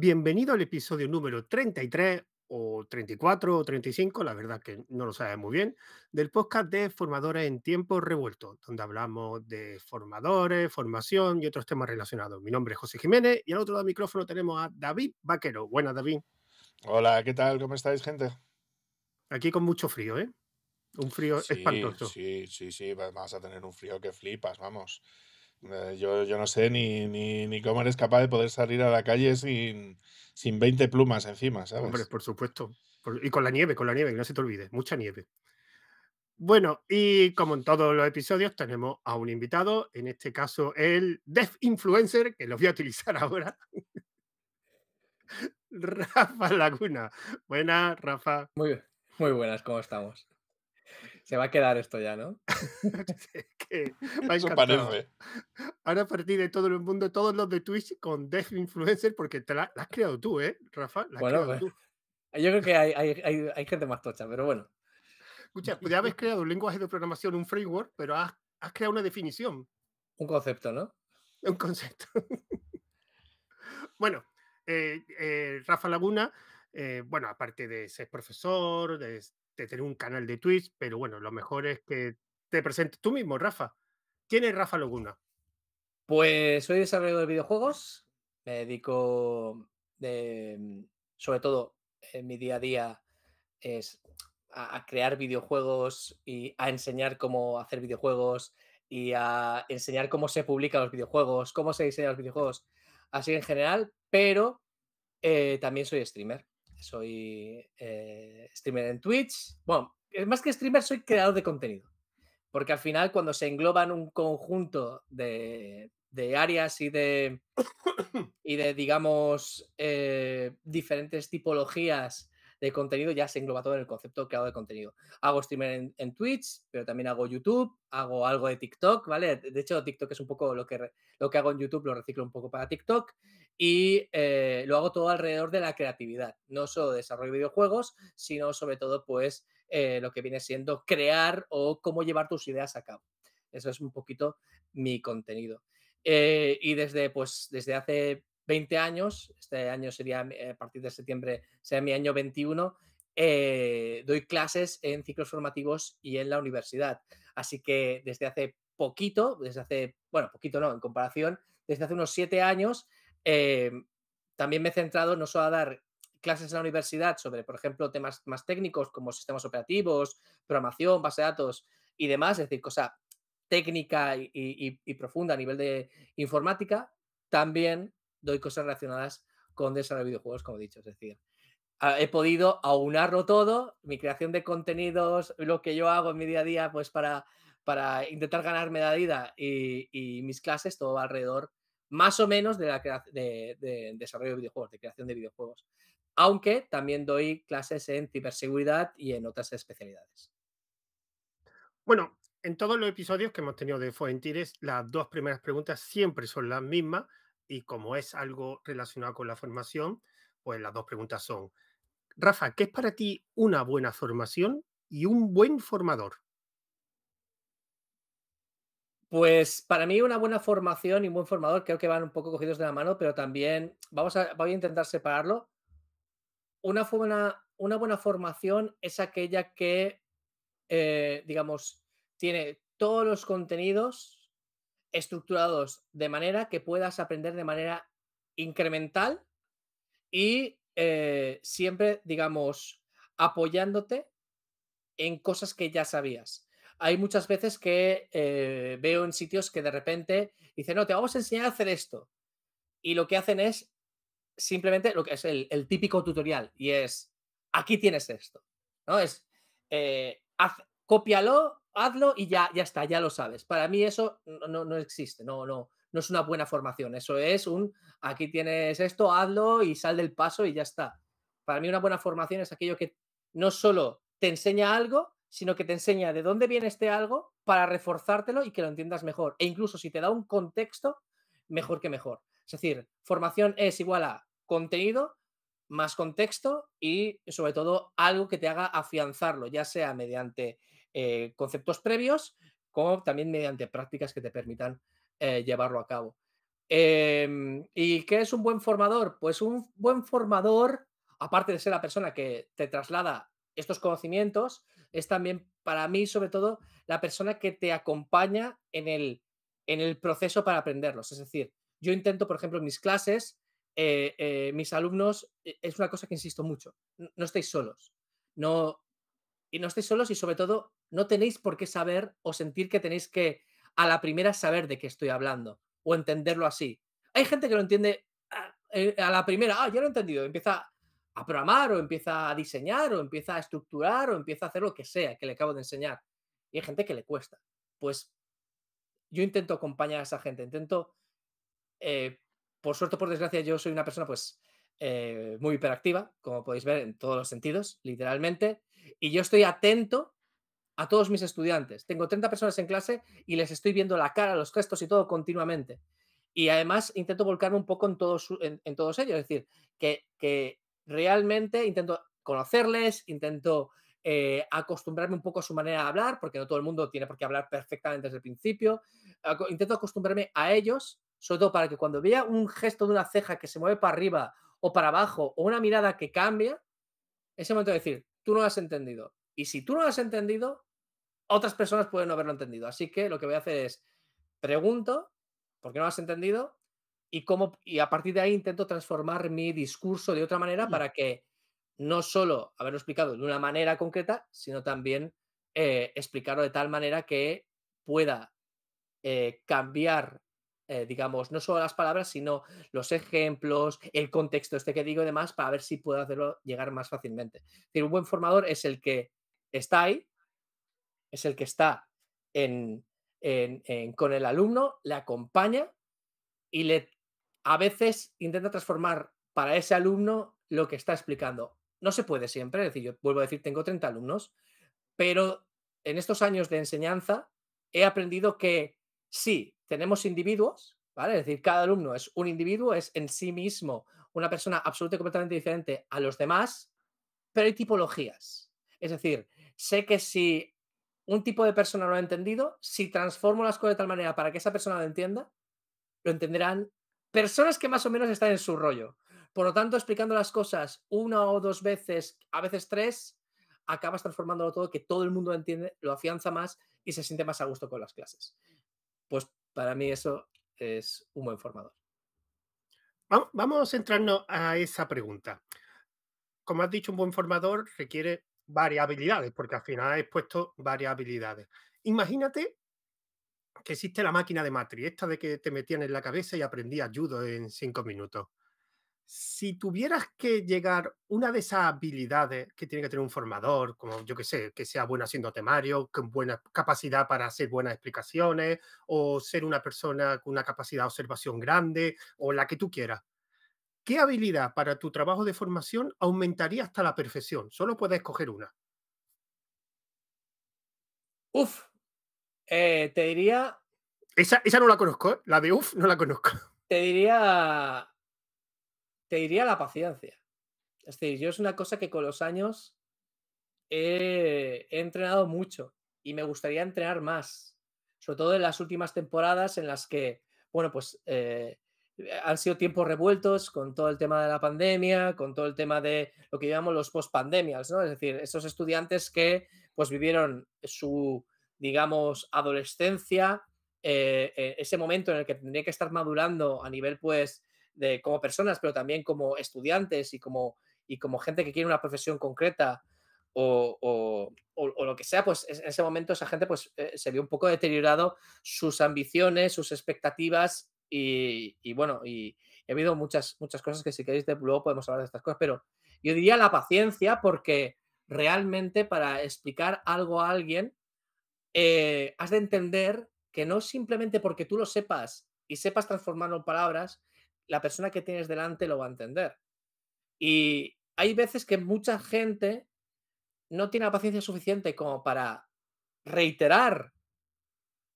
Bienvenido al episodio número 33 o 34 o 35, la verdad que no lo sabes muy bien, del podcast de Formadores en Tiempo Revuelto, donde hablamos de formadores, formación y otros temas relacionados. Mi nombre es José Jiménez y al otro lado del micrófono tenemos a David Vaquero. Buenas, David. Hola, ¿qué tal? ¿Cómo estáis, gente? Aquí con mucho frío, ¿eh? Un frío espantoso. Sí, sí, sí, vas a tener un frío que flipas, vamos. Eh, yo, no sé ni, cómo eres capaz de poder salir a la calle sin, sin 20 plumas encima, ¿sabes? Hombre, por supuesto. y con la nieve, con la nieve, que no se te olvide, mucha nieve. Bueno, y como en todos los episodios, tenemos a un invitado, en este caso el Def Influencer, que lo voy a utilizar ahora. Rafa Laguna. Buenas, Rafa. Muy, muy buenas, ¿cómo estamos? Se va a quedar esto ya, ¿no? parece. Ahora a partir de todo el mundo, todos los de Twitch con de Influencer, porque te la, has creado tú, ¿eh, Rafa? bueno, pues, yo creo que hay, hay, hay, gente más tocha, pero bueno. Escucha, pues ya habéis creado un lenguaje de programación, un framework, pero has, creado una definición. Un concepto, ¿no? Un concepto. bueno, eh, eh, Rafa Laguna, eh, bueno, aparte de ser profesor, de este, tener un canal de Twitch, pero bueno, lo mejor es que te presentes tú mismo, Rafa. ¿Quién es Rafa Loguna? Pues soy desarrollador de videojuegos, me dedico em, sobre todo en mi día a día es a, crear videojuegos y a enseñar cómo hacer videojuegos y a enseñar cómo se publican los videojuegos, cómo se diseñan los videojuegos, así en general, pero eh, también soy streamer soy eh, streamer en Twitch. Bueno, eh, más que streamer, soy creador de contenido. Porque al final, cuando se engloban un conjunto de, áreas y de, y de digamos, eh, diferentes tipologías de contenido, ya se engloba todo en el concepto de creador de contenido. Hago streamer en, Twitch, pero también hago YouTube, hago algo de TikTok, ¿vale? De hecho, TikTok es un poco lo que, lo que hago en YouTube, lo reciclo un poco para TikTok y eh, lo hago todo alrededor de la creatividad, no solo desarrollo videojuegos, sino sobre todo pues eh, lo que viene siendo crear o cómo llevar tus ideas a cabo. Eso es un poquito mi contenido. Eh, y desde, pues, desde hace 20 años, este año sería, a partir de septiembre sea mi año 21, doy clases en ciclos formativos y en la universidad. Así que desde hace poquito, desde hace, bueno, poquito no, en comparación, desde hace unos 7 años eh, también me he centrado no solo a dar clases en la universidad sobre, por ejemplo, temas más técnicos como sistemas operativos, programación, base de datos y demás, es decir, cosa técnica y, profunda a nivel de informática, también doy cosas relacionadas con desarrollo de videojuegos, como he dicho, es decir, ah, he podido aunarlo todo, mi creación de contenidos, lo que yo hago en mi día a día, pues para, intentar ganarme la vida y, y mis clases, todo alrededor más o menos de, la de, desarrollo de videojuegos, de creación de videojuegos. Aunque también doy clases en ciberseguridad y en otras especialidades. Bueno, en todos los episodios que hemos tenido de Fuentires, las dos primeras preguntas siempre son las mismas y como es algo relacionado con la formación, pues las dos preguntas son, Rafa, ¿qué es para ti una buena formación y un buen formador? Pues para mí una buena formación y un buen formador creo que van un poco cogidos de la mano, pero también vamos a, voy a intentar separarlo. Una, buena, una buena formación es aquella que, eh, digamos, tiene todos los contenidos estructurados de manera que puedas aprender de manera incremental y eh, siempre, digamos, apoyándote en cosas que ya sabías hay muchas veces que eh, veo en sitios que de repente dicen, no, te vamos a enseñar a hacer esto. Y lo que hacen es simplemente lo que es el, típico tutorial y es, aquí tienes esto. ¿no? Es, eh, cópialo, hazlo y ya, ya está, ya lo sabes. Para mí eso no, no existe, no, no, no es una buena formación. Eso es un, aquí tienes esto, hazlo y sal del paso y ya está. Para mí una buena formación es aquello que no solo te enseña algo, sino que te enseña de dónde viene este algo para reforzártelo y que lo entiendas mejor. E incluso si te da un contexto, mejor que mejor. Es decir, formación es igual a contenido más contexto y sobre todo algo que te haga afianzarlo, ya sea mediante eh, conceptos previos como también mediante prácticas que te permitan eh, llevarlo a cabo. Em, ¿Y qué es un buen formador? Pues un buen formador, aparte de ser la persona que te traslada estos conocimientos, es también para mí, sobre todo, la persona que te acompaña en el, en el proceso para aprenderlos. Es decir, yo intento, por ejemplo, en mis clases, eh, eh, mis alumnos, eh, es una cosa que insisto mucho, no estáis solos. No, y no estáis solos y sobre todo no tenéis por qué saber o sentir que tenéis que a la primera saber de qué estoy hablando o entenderlo así. Hay gente que lo entiende a, ah, a la primera, ah, ya lo he entendido, empieza a programar o empieza a diseñar o empieza a estructurar o empieza a hacer lo que sea que le acabo de enseñar. Y hay gente que le cuesta. Pues yo intento acompañar a esa gente, intento, eh, por suerte por desgracia, yo soy una persona pues eh, muy hiperactiva, como podéis ver en todos los sentidos, literalmente, y yo estoy atento a todos mis estudiantes. Tengo 30 personas en clase y les estoy viendo la cara, los gestos y todo continuamente. Y además intento volcarme un poco en todos, en todos ellos, es decir, que, que realmente intento conocerles, intento eh, acostumbrarme un poco a su manera de hablar, porque no todo el mundo tiene por qué hablar perfectamente desde el principio. Intento acostumbrarme a ellos, sobre todo para que cuando vea un gesto de una ceja que se mueve para arriba o para abajo, o una mirada que cambia, ese momento de decir, tú no has entendido. Y si tú no has entendido, otras personas pueden no haberlo entendido. Así que lo que voy a hacer es, pregunto, ¿por qué no has entendido? y, y a partir de ahí intento transformar mi discurso de otra manera mm. para que no solo haberlo explicado de una manera concreta, sino también eh, explicarlo de tal manera que pueda eh, cambiar, eh, digamos, no solo las palabras, sino los ejemplos, el contexto este que digo y demás, para ver si puedo hacerlo llegar más fácilmente. un buen formador es el que está ahí, es el que está con el alumno, le acompaña y le a veces intenta transformar para ese alumno lo que está explicando. No se puede siempre, es decir, yo vuelvo a decir, tengo 30 alumnos, pero en estos años de enseñanza he aprendido que sí, tenemos individuos, ¿vale? Es decir, cada alumno es un individuo, es en sí mismo una persona absolutamente completamente diferente a los demás, pero hay tipologías. Es decir, sé que si un tipo de persona lo ha entendido, si transformo las cosas de tal manera para que esa persona lo entienda, lo entenderán personas que más o menos están en su rollo. Por lo tanto, explicando las cosas una o dos veces, a veces tres, acabas transformándolo todo, que todo el mundo entiende, lo afianza más y se siente más a gusto con las clases. Pues para mí eso es un buen formador. Vamos a centrarnos a esa pregunta. Como has dicho, un buen formador requiere varias habilidades, porque al final has puesto varias habilidades. Imagínate que existe la máquina de Matri, esta de que te metían en la cabeza y aprendías judo en cinco minutos. Si tuvieras que llegar una de esas habilidades que tiene que tener un formador, como yo que sé, que sea bueno haciendo temario, con buena capacidad para hacer buenas explicaciones, o ser una persona con una capacidad de observación grande, o la que tú quieras, ¿qué habilidad para tu trabajo de formación aumentaría hasta la perfección? Solo puedes escoger una. Uf, eh, te diría. Esa, esa no la conozco, ¿eh? la de UF no la conozco. Te diría. Te diría la paciencia. Es decir, yo es una cosa que con los años he, entrenado mucho y me gustaría entrenar más. Sobre todo en las últimas temporadas en las que, bueno, pues eh, han sido tiempos revueltos con todo el tema de la pandemia, con todo el tema de lo que llamamos los post-pandemias, ¿no? Es decir, esos estudiantes que pues vivieron su, digamos, adolescencia, eh, eh, ese momento en el que tendría que estar madurando a nivel, pues, de como personas, pero también como estudiantes y como, y como gente que quiere una profesión concreta o, o, lo que sea, pues en ese momento esa gente pues, eh, se vio un poco deteriorado sus ambiciones, sus expectativas y, bueno, y, y, ha habido muchas, muchas cosas que si queréis de, luego podemos hablar de estas cosas, pero yo diría la paciencia porque realmente para explicar algo a alguien eh, has de entender que no simplemente porque tú lo sepas y sepas transformarlo en palabras, la persona que tienes delante lo va a entender. Y hay veces que mucha gente no tiene la paciencia suficiente como para reiterar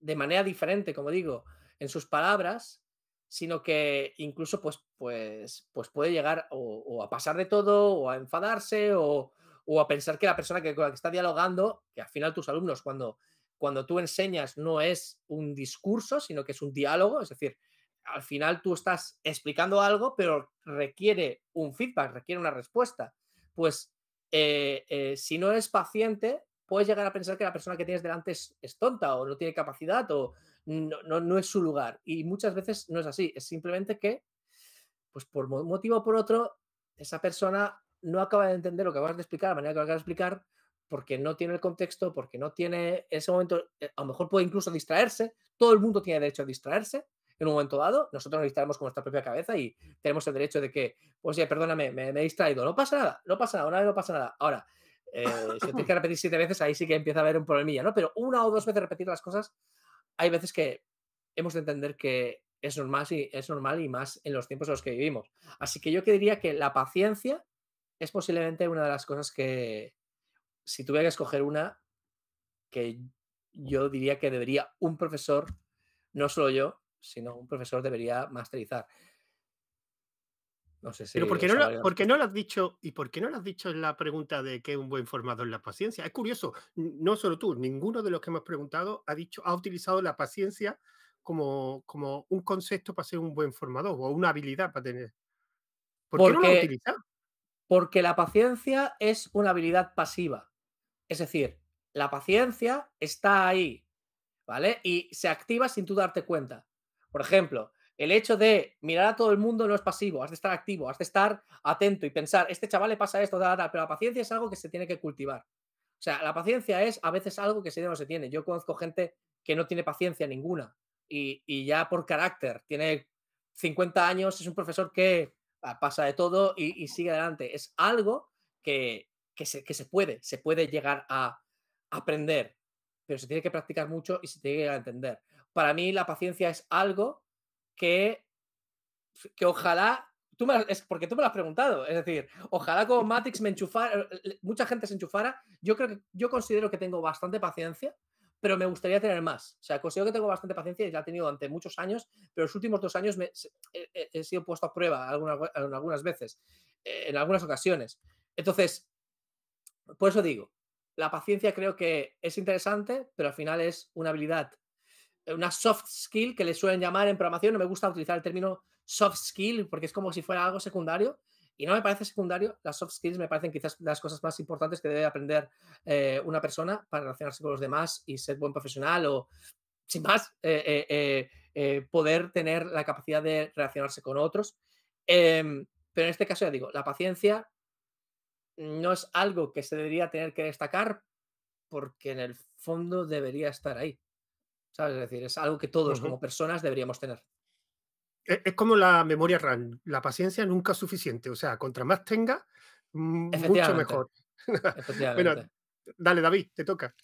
de manera diferente, como digo, en sus palabras, sino que incluso pues, pues, pues puede llegar o, a pasar de todo, o a enfadarse, o, a pensar que la persona con la que está dialogando, que al final tus alumnos cuando cuando tú enseñas no es un discurso, sino que es un diálogo, es decir, al final tú estás explicando algo, pero requiere un feedback, requiere una respuesta. Pues eh, eh, si no eres paciente, puedes llegar a pensar que la persona que tienes delante es, tonta o no tiene capacidad o no, es su lugar. Y muchas veces no es así, es simplemente que, pues por motivo o por otro, esa persona no acaba de entender lo que vas a explicar, la manera que vas a explicar, porque no tiene el contexto, porque no tiene ese momento, eh, a lo mejor puede incluso distraerse, todo el mundo tiene derecho a distraerse en un momento dado, nosotros nos distraemos con nuestra propia cabeza y tenemos el derecho de que, pues ya perdóname, me, he distraído, no pasa nada, no pasa nada, una vez no pasa nada. Ahora, eh, si tienes que repetir siete veces, ahí sí que empieza a haber un problemilla, ¿no? Pero una o dos veces repetir las cosas, hay veces que hemos de entender que es normal, y, es normal y más en los tiempos en los que vivimos. Así que yo que diría que la paciencia es posiblemente una de las cosas que, si tuviera que escoger una, que yo diría que debería un profesor, no solo yo, sino un profesor debería masterizar. No sé si ¿por qué, no lo, has dicho? ¿Y por qué no lo has dicho en la pregunta de qué es un buen formador la paciencia? Es curioso, no solo tú, ninguno de los que hemos preguntado ha dicho, ha utilizado la paciencia como, un concepto para ser un buen formador o una habilidad para tener. ¿Por qué no lo ha utilizado? Porque la paciencia es una habilidad pasiva. Es decir, la paciencia está ahí, ¿vale? Y se activa sin tú darte cuenta. Por ejemplo, el hecho de mirar a todo el mundo no es pasivo, has de estar activo, has de estar atento y pensar, este chaval le pasa esto, da, da, pero la paciencia es algo que se tiene que cultivar. O sea, la paciencia es a veces algo que se no se tiene. Yo conozco gente que no tiene paciencia ninguna y, ya por carácter, tiene 50 años, es un profesor que ah, pasa de todo y, y sigue adelante. Es algo que, que se, puede, se puede llegar a aprender, pero se tiene que practicar mucho y se tiene que llegar a entender. Para mí la paciencia es algo que, que ojalá Tú es porque tú me lo has preguntado. Es decir, ojalá como Matrix me enchufara, mucha gente se enchufara. Yo creo que yo considero que tengo bastante paciencia, pero me gustaría tener más. O sea, considero que tengo bastante paciencia y la he tenido durante muchos años, pero los últimos dos años me, he, sido puesto a prueba algunas veces, en algunas ocasiones. Entonces, por eso digo, la paciencia creo que es interesante, pero al final es una habilidad, eh, una soft skill que le suelen llamar en programación. No me gusta utilizar el término soft skill porque es como si fuera algo secundario y no me parece secundario. Las soft skills me parecen quizás las cosas más importantes que debe aprender eh, una persona para relacionarse con los demás y ser buen profesional o, sin más, eh, poder tener la capacidad de relacionarse con otros. Em, pero en este caso, ya digo, la paciencia no es algo que se debería tener que destacar porque en el fondo debería estar ahí. Es decir, es algo que todos como personas deberíamos tener. E-, es como la memoria RAM, la paciencia nunca es suficiente, o sea, contra más tenga, mm, mucho mejor. bueno, dale David, te toca.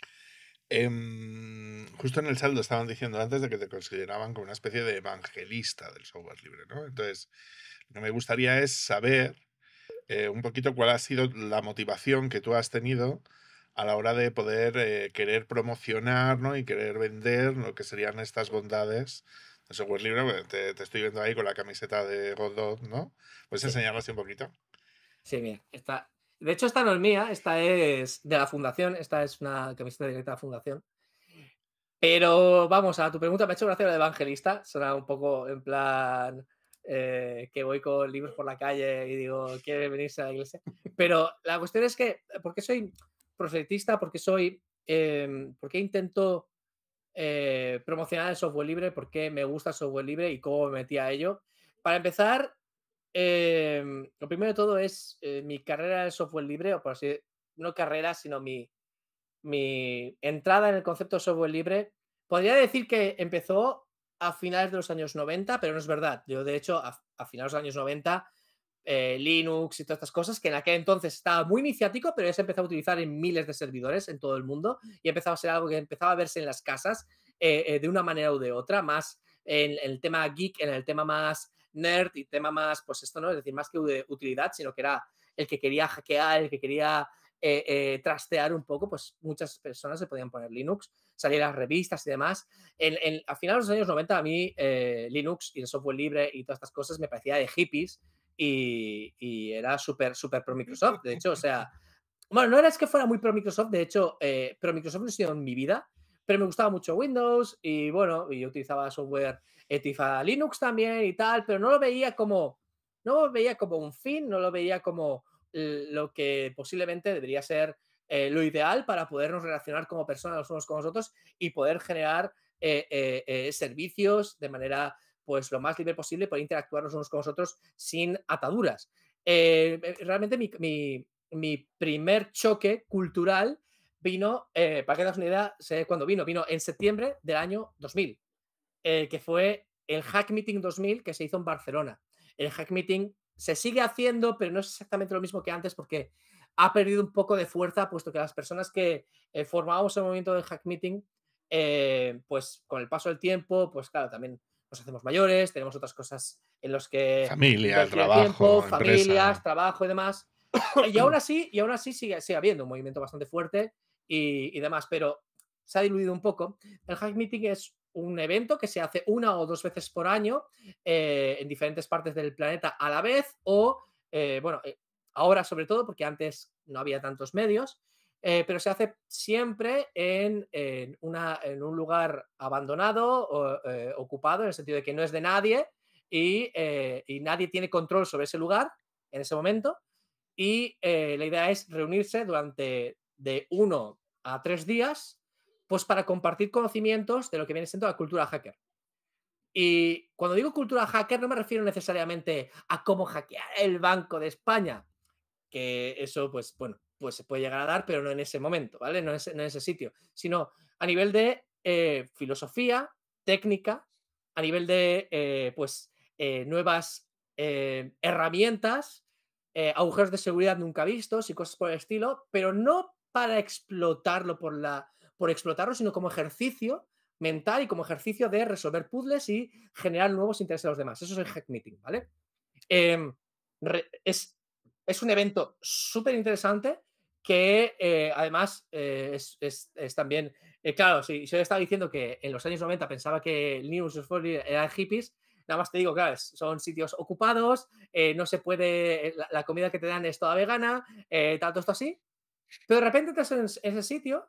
Em, justo en el saldo estaban diciendo antes de que te consideraban como una especie de evangelista del software libre, ¿no? Entonces, lo que me gustaría es saber eh, un poquito cuál ha sido la motivación que tú has tenido a la hora de poder eh, querer promocionar y querer vender lo que serían estas bondades de software libre. Te, te estoy viendo ahí con la camiseta de Godot, ¿no? ¿Puedes enseñarnos un poquito? Sí, bien. de hecho, esta no es mía, esta es de la fundación, esta es una camiseta directa de la fundación. Pero vamos, a tu pregunta me ha hecho gracia la de evangelista, será un poco en plan eh, que voy con libros por la calle y digo, ¿quiere venirse a la iglesia? Pero la cuestión es que, ¿por qué soy proselitista? ¿Por qué soy, em, por intento eh, promocionar el software libre? ¿Por qué me gusta el software libre y cómo me metí a ello? Para empezar, em, lo primero de todo es eh, mi carrera en software libre, o por así, no carrera, sino mi, mi entrada en el concepto de software libre. Podría decir que empezó a finales de los años 90, pero no es verdad. Yo, de hecho, a, finales de los años 90, eh, Linux y todas estas cosas, que en aquel entonces estaba muy iniciático, pero ya se empezó a utilizar en miles de servidores en todo el mundo y empezaba a ser algo que empezaba a verse en las casas eh, eh, de una manera u de otra, más en, en, el tema geek, en el tema más nerd y tema más, pues esto no, es decir, más que de utilidad, sino que era el que quería hackear, el que quería eh, eh, trastear un poco, pues muchas personas se podían poner Linux, salían las revistas y demás. En, final a finales de los años 90 a mí eh, Linux y el software libre y todas estas cosas me parecía de hippies y, era súper, súper pro Microsoft. De hecho, o sea, bueno, no era es que fuera muy pro Microsoft, de hecho, pro Microsoft no ha sido en mi vida, pero me gustaba mucho Windows y bueno, yo utilizaba software, etifa Linux también y tal, pero no lo veía como, no lo veía como un fin, no lo veía como lo que posiblemente debería ser eh, lo ideal para podernos relacionar como personas los unos con los otros y poder generar eh, eh, servicios de manera pues lo más libre posible, poder interactuar los unos con los otros sin ataduras. realmente mi, primer choque cultural vino, para que te una idea, sé vino, vino en septiembre del año 2000, que fue el Hack Meeting 2000 que se hizo en Barcelona. El Hack Meeting se sigue haciendo, pero no es exactamente lo mismo que antes porque ha perdido un poco de fuerza, puesto que las personas que eh, formábamos el movimiento del hack meeting, eh, pues con el paso del tiempo, pues claro, también nos hacemos mayores, tenemos otras cosas en los que... Familia, trabajo, familias, trabajo y demás. y aún así, y aún así sigue, sigue habiendo un movimiento bastante fuerte y, y demás, pero se ha diluido un poco. El hack meeting es un evento que se hace una o dos veces por año eh, en diferentes partes del planeta a la vez o, eh, bueno, eh, ahora sobre todo porque antes no había tantos medios, pero se hace siempre en, un lugar abandonado, o, ocupado, en el sentido de que no es de nadie y, y nadie tiene control sobre ese lugar en ese momento. Y la idea es reunirse durante de uno a tres días pues para compartir conocimientos de lo que viene siendo la cultura hacker. Y cuando digo cultura hacker no me refiero necesariamente a cómo hackear el Banco de España, que eso, pues bueno, pues se puede llegar a dar, pero no en ese momento, ¿vale? No en ese, sitio, sino a nivel de eh, filosofía, técnica, a nivel de, eh, pues, eh, nuevas herramientas, agujeros de seguridad nunca vistos y cosas por el estilo, pero no para explotarlo por la por explotarlo, sino como ejercicio mental y como ejercicio de resolver puzzles y generar nuevos intereses a los demás. Eso es el hack meeting, ¿vale? Em, es, es, un evento súper interesante que eh, además eh, es, es, también, eh, claro, si yo estaba diciendo que en los años 90 pensaba que Linux era hippies, nada más te digo, claro, son sitios ocupados, no se puede, la, comida que te dan es toda vegana, tanto todo esto así. Pero de repente estás en ese sitio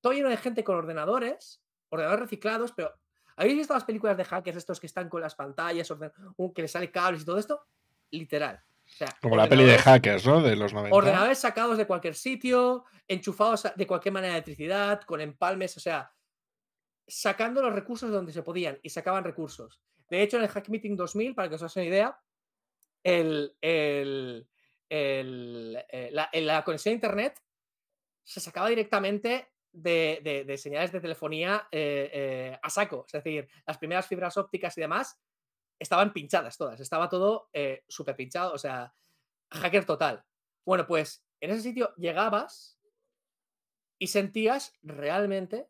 todo lleno de gente con ordenadores, ordenadores reciclados, pero ¿habéis visto las películas de hackers estos que están con las pantallas, que les sale cables y todo esto? Literal. Como la peli de hackers, ¿no? De los 90. Ordenadores sacados de cualquier sitio, enchufados de cualquier manera de electricidad, con empalmes, o sea, sacando los recursos donde se podían y sacaban recursos. De hecho, en el Hack Meeting 2000, para que os hagáis una idea, el, eh, la, conexión a Internet se sacaba directamente de, señales de telefonía eh, eh, a saco. Es decir, las primeras fibras ópticas y demás estaban pinchadas todas. Estaba todo eh, súper pinchado, o sea, hacker total. Bueno, pues en ese sitio llegabas y sentías realmente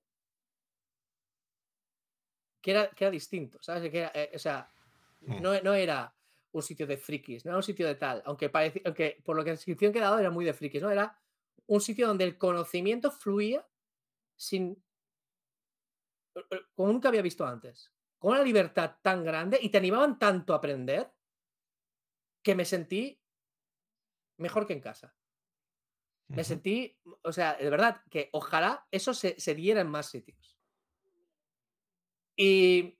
que era, que era distinto, ¿sabes? Que o sea, hmm. no, era un sitio de frikis, no era un sitio de tal, aunque, parecía, aunque por lo que la descripción que he dado era muy de frikis, ¿no? Era un sitio donde el conocimiento fluía sin eh, eh, como nunca había visto antes, con una libertad tan grande y te animaban tanto a aprender que me sentí mejor que en casa. Me sentí, o sea, de verdad, que ojalá eso se, diera en más sitios. Y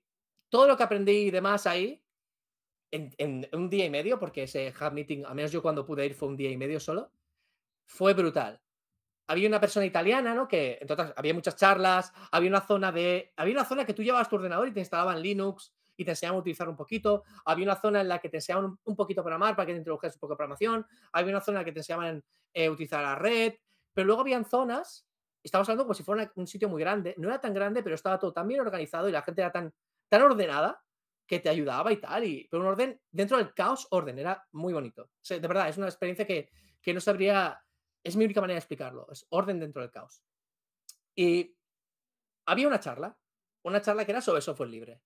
todo lo que aprendí de más ahí, en, en, un día y medio, porque ese hub meeting, al menos yo cuando pude ir fue un día y medio solo, fue brutal había una persona italiana, ¿no? Que entonces había muchas charlas, había una zona de. Había una zona que tú llevabas tu ordenador y te instalaban Linux y te enseñaban a utilizar un poquito. Había una zona en la que te enseñaban un poquito programar para que te introdujeras un poco de programación. Había una zona en la que te enseñaban eh, a utilizar la red. Pero luego habían zonas, estamos hablando como si fuera un sitio muy grande. No era tan grande, pero estaba todo tan bien organizado y la gente era tan, tan ordenada que te ayudaba y tal. Y, pero un orden, dentro del caos, orden, era muy bonito. de verdad, es una experiencia que, que no sabría es mi única manera de explicarlo, es orden dentro del caos. Y había una charla, una charla que era sobre software libre.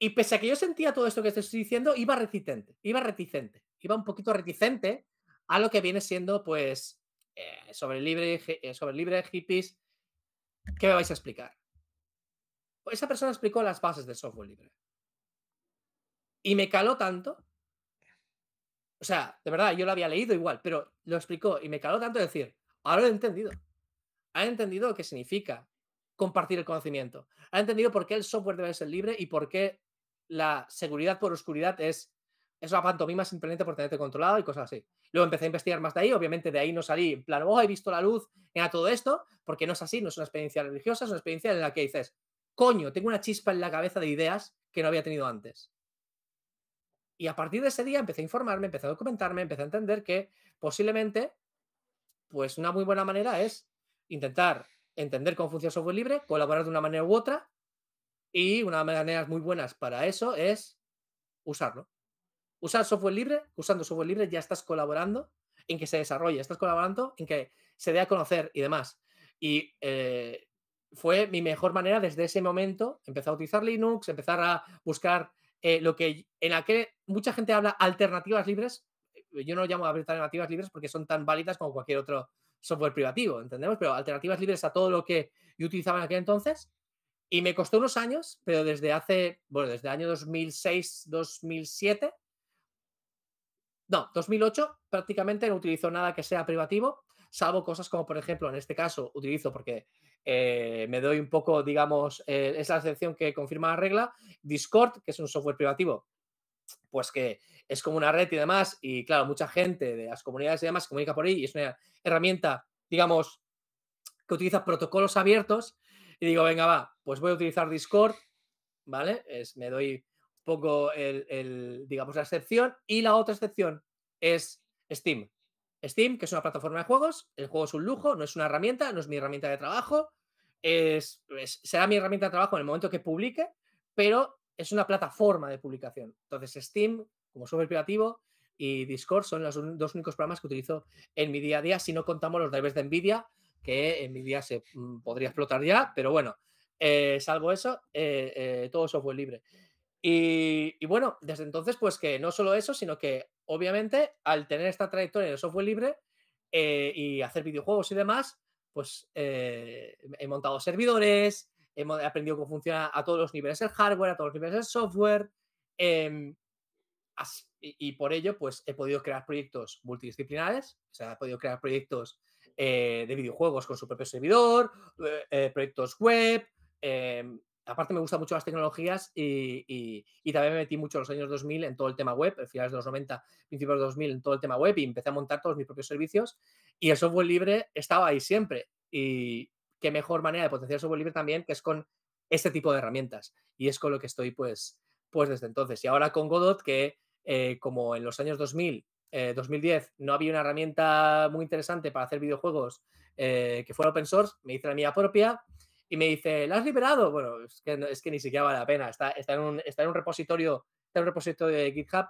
Y pese a que yo sentía todo esto que estoy diciendo, iba reticente, iba reticente, iba un poquito reticente a lo que viene siendo, pues, eh, sobre, libre, eh, sobre libre, hippies, ¿qué me vais a explicar? Pues esa persona explicó las bases del software libre. Y me caló tanto. O sea, de verdad, yo lo había leído igual, pero lo explicó y me caló tanto decir, ahora lo he entendido. Ha entendido lo que significa compartir el conocimiento. Ha entendido por qué el software debe ser libre y por qué la seguridad por oscuridad es, es una pantomima simplemente por tenerte controlado y cosas así. Luego empecé a investigar más de ahí, obviamente de ahí no salí en plan, oh, he visto la luz, en todo esto, porque no es así, no es una experiencia religiosa, es una experiencia en la que dices, coño, tengo una chispa en la cabeza de ideas que no había tenido antes. Y a partir de ese día empecé a informarme, empecé a documentarme, empecé a entender que Posiblemente, pues una muy buena manera es intentar entender cómo funciona software libre, colaborar de una manera u otra, y una de las maneras muy buenas para eso es usarlo. Usar software libre, usando software libre ya estás colaborando en que se desarrolle, estás colaborando en que se dé a conocer y demás. Y eh, fue mi mejor manera desde ese momento, empezar a utilizar Linux, empezar a buscar eh, lo que en la que mucha gente habla alternativas libres, yo no lo llamo alternativas libres porque son tan válidas como cualquier otro software privativo, ¿entendemos? Pero alternativas libres a todo lo que yo utilizaba en aquel entonces. Y me costó unos años, pero desde hace, bueno, desde el año 2006, 2007, no, 2008 prácticamente no utilizo nada que sea privativo, salvo cosas como, por ejemplo, en este caso utilizo porque eh, me doy un poco, digamos, eh, es la excepción que confirma la regla, Discord, que es un software privativo, pues que es como una red y demás, y claro, mucha gente de las comunidades y demás se comunica por ahí y es una herramienta, digamos, que utiliza protocolos abiertos. Y digo, venga, va, pues voy a utilizar Discord, ¿vale? Es, me doy un poco el, digamos, la excepción. Y la otra excepción es Steam. Steam, que es una plataforma de juegos, el juego es un lujo, no es una herramienta, no es mi herramienta de trabajo, es, será mi herramienta de trabajo en el momento que publique, pero es una plataforma de publicación. Entonces, Steam como software operativo y Discord son los dos únicos programas que utilizo en mi día a día, si no contamos los drivers de NVIDIA, que en mi día se mm, podría explotar ya, pero bueno, eh, salvo eso, eh, eh, todo software libre. Y, bueno, desde entonces, pues que no solo eso, sino que obviamente al tener esta trayectoria de software libre y hacer videojuegos y demás, pues he montado servidores, he aprendido cómo funciona a todos los niveles el hardware, a todos los niveles el software, eh, y, por ello, pues he podido crear proyectos multidisciplinares, o sea, he podido crear proyectos eh, de videojuegos con su propio servidor, eh, eh, proyectos web. Em, aparte, me gustan mucho las tecnologías y, también me metí mucho en los años 2000 en todo el tema web, finales de los 90, principios de 2000 en todo el tema web y empecé a montar todos mis propios servicios. Y el software libre estaba ahí siempre. Y qué mejor manera de potenciar el software libre también que es con este tipo de herramientas. Y es con lo que estoy, pues, pues desde entonces. Y ahora con Godot, que eh, como en los años 2000, 2010, eh, no había una herramienta muy interesante para hacer videojuegos eh, que fuera open source, me hice la mía propia y me dice, ¿la has liberado? Bueno, es que, es que ni siquiera vale la pena, está, está, en, un, repositorio, un repositorio de GitHub,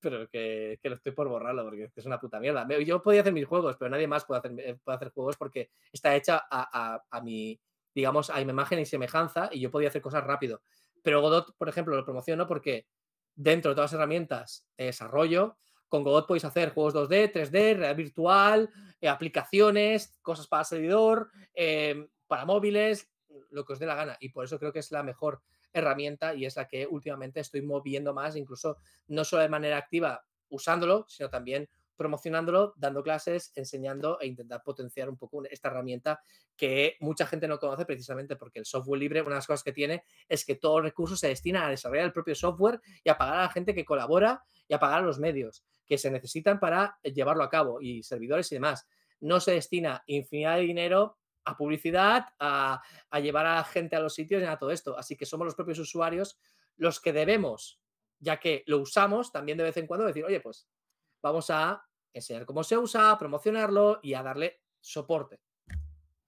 pero que, lo estoy por borrarlo porque es una puta mierda. Yo podía hacer mis juegos, pero nadie más puede hacer, juegos porque está hecha a, a, a mi, digamos, a mi imagen y semejanza y yo podía hacer cosas rápido. Pero Godot, por ejemplo, lo promociono porque dentro de todas las herramientas de desarrollo, con Godot podéis hacer juegos 2D, 3D, realidad virtual, eh, aplicaciones, cosas para servidor, em, para móviles, lo que os dé la gana. Y por eso creo que es la mejor herramienta y es la que últimamente estoy moviendo más, incluso no solo de manera activa usándolo, sino también promocionándolo, dando clases, enseñando e intentar potenciar un poco esta herramienta que mucha gente no conoce precisamente porque el software libre, una de las cosas que tiene es que todo recurso se destina a desarrollar el propio software y a pagar a la gente que colabora y a pagar a los medios que se necesitan para eh, llevarlo a cabo y servidores y demás. No se destina infinidad de dinero a publicidad, a, llevar a gente a los sitios y a todo esto. Así que somos los propios usuarios los que debemos ya que lo usamos también de vez en cuando decir, oye, pues vamos a enseñar cómo se usa, promocionarlo y a darle soporte.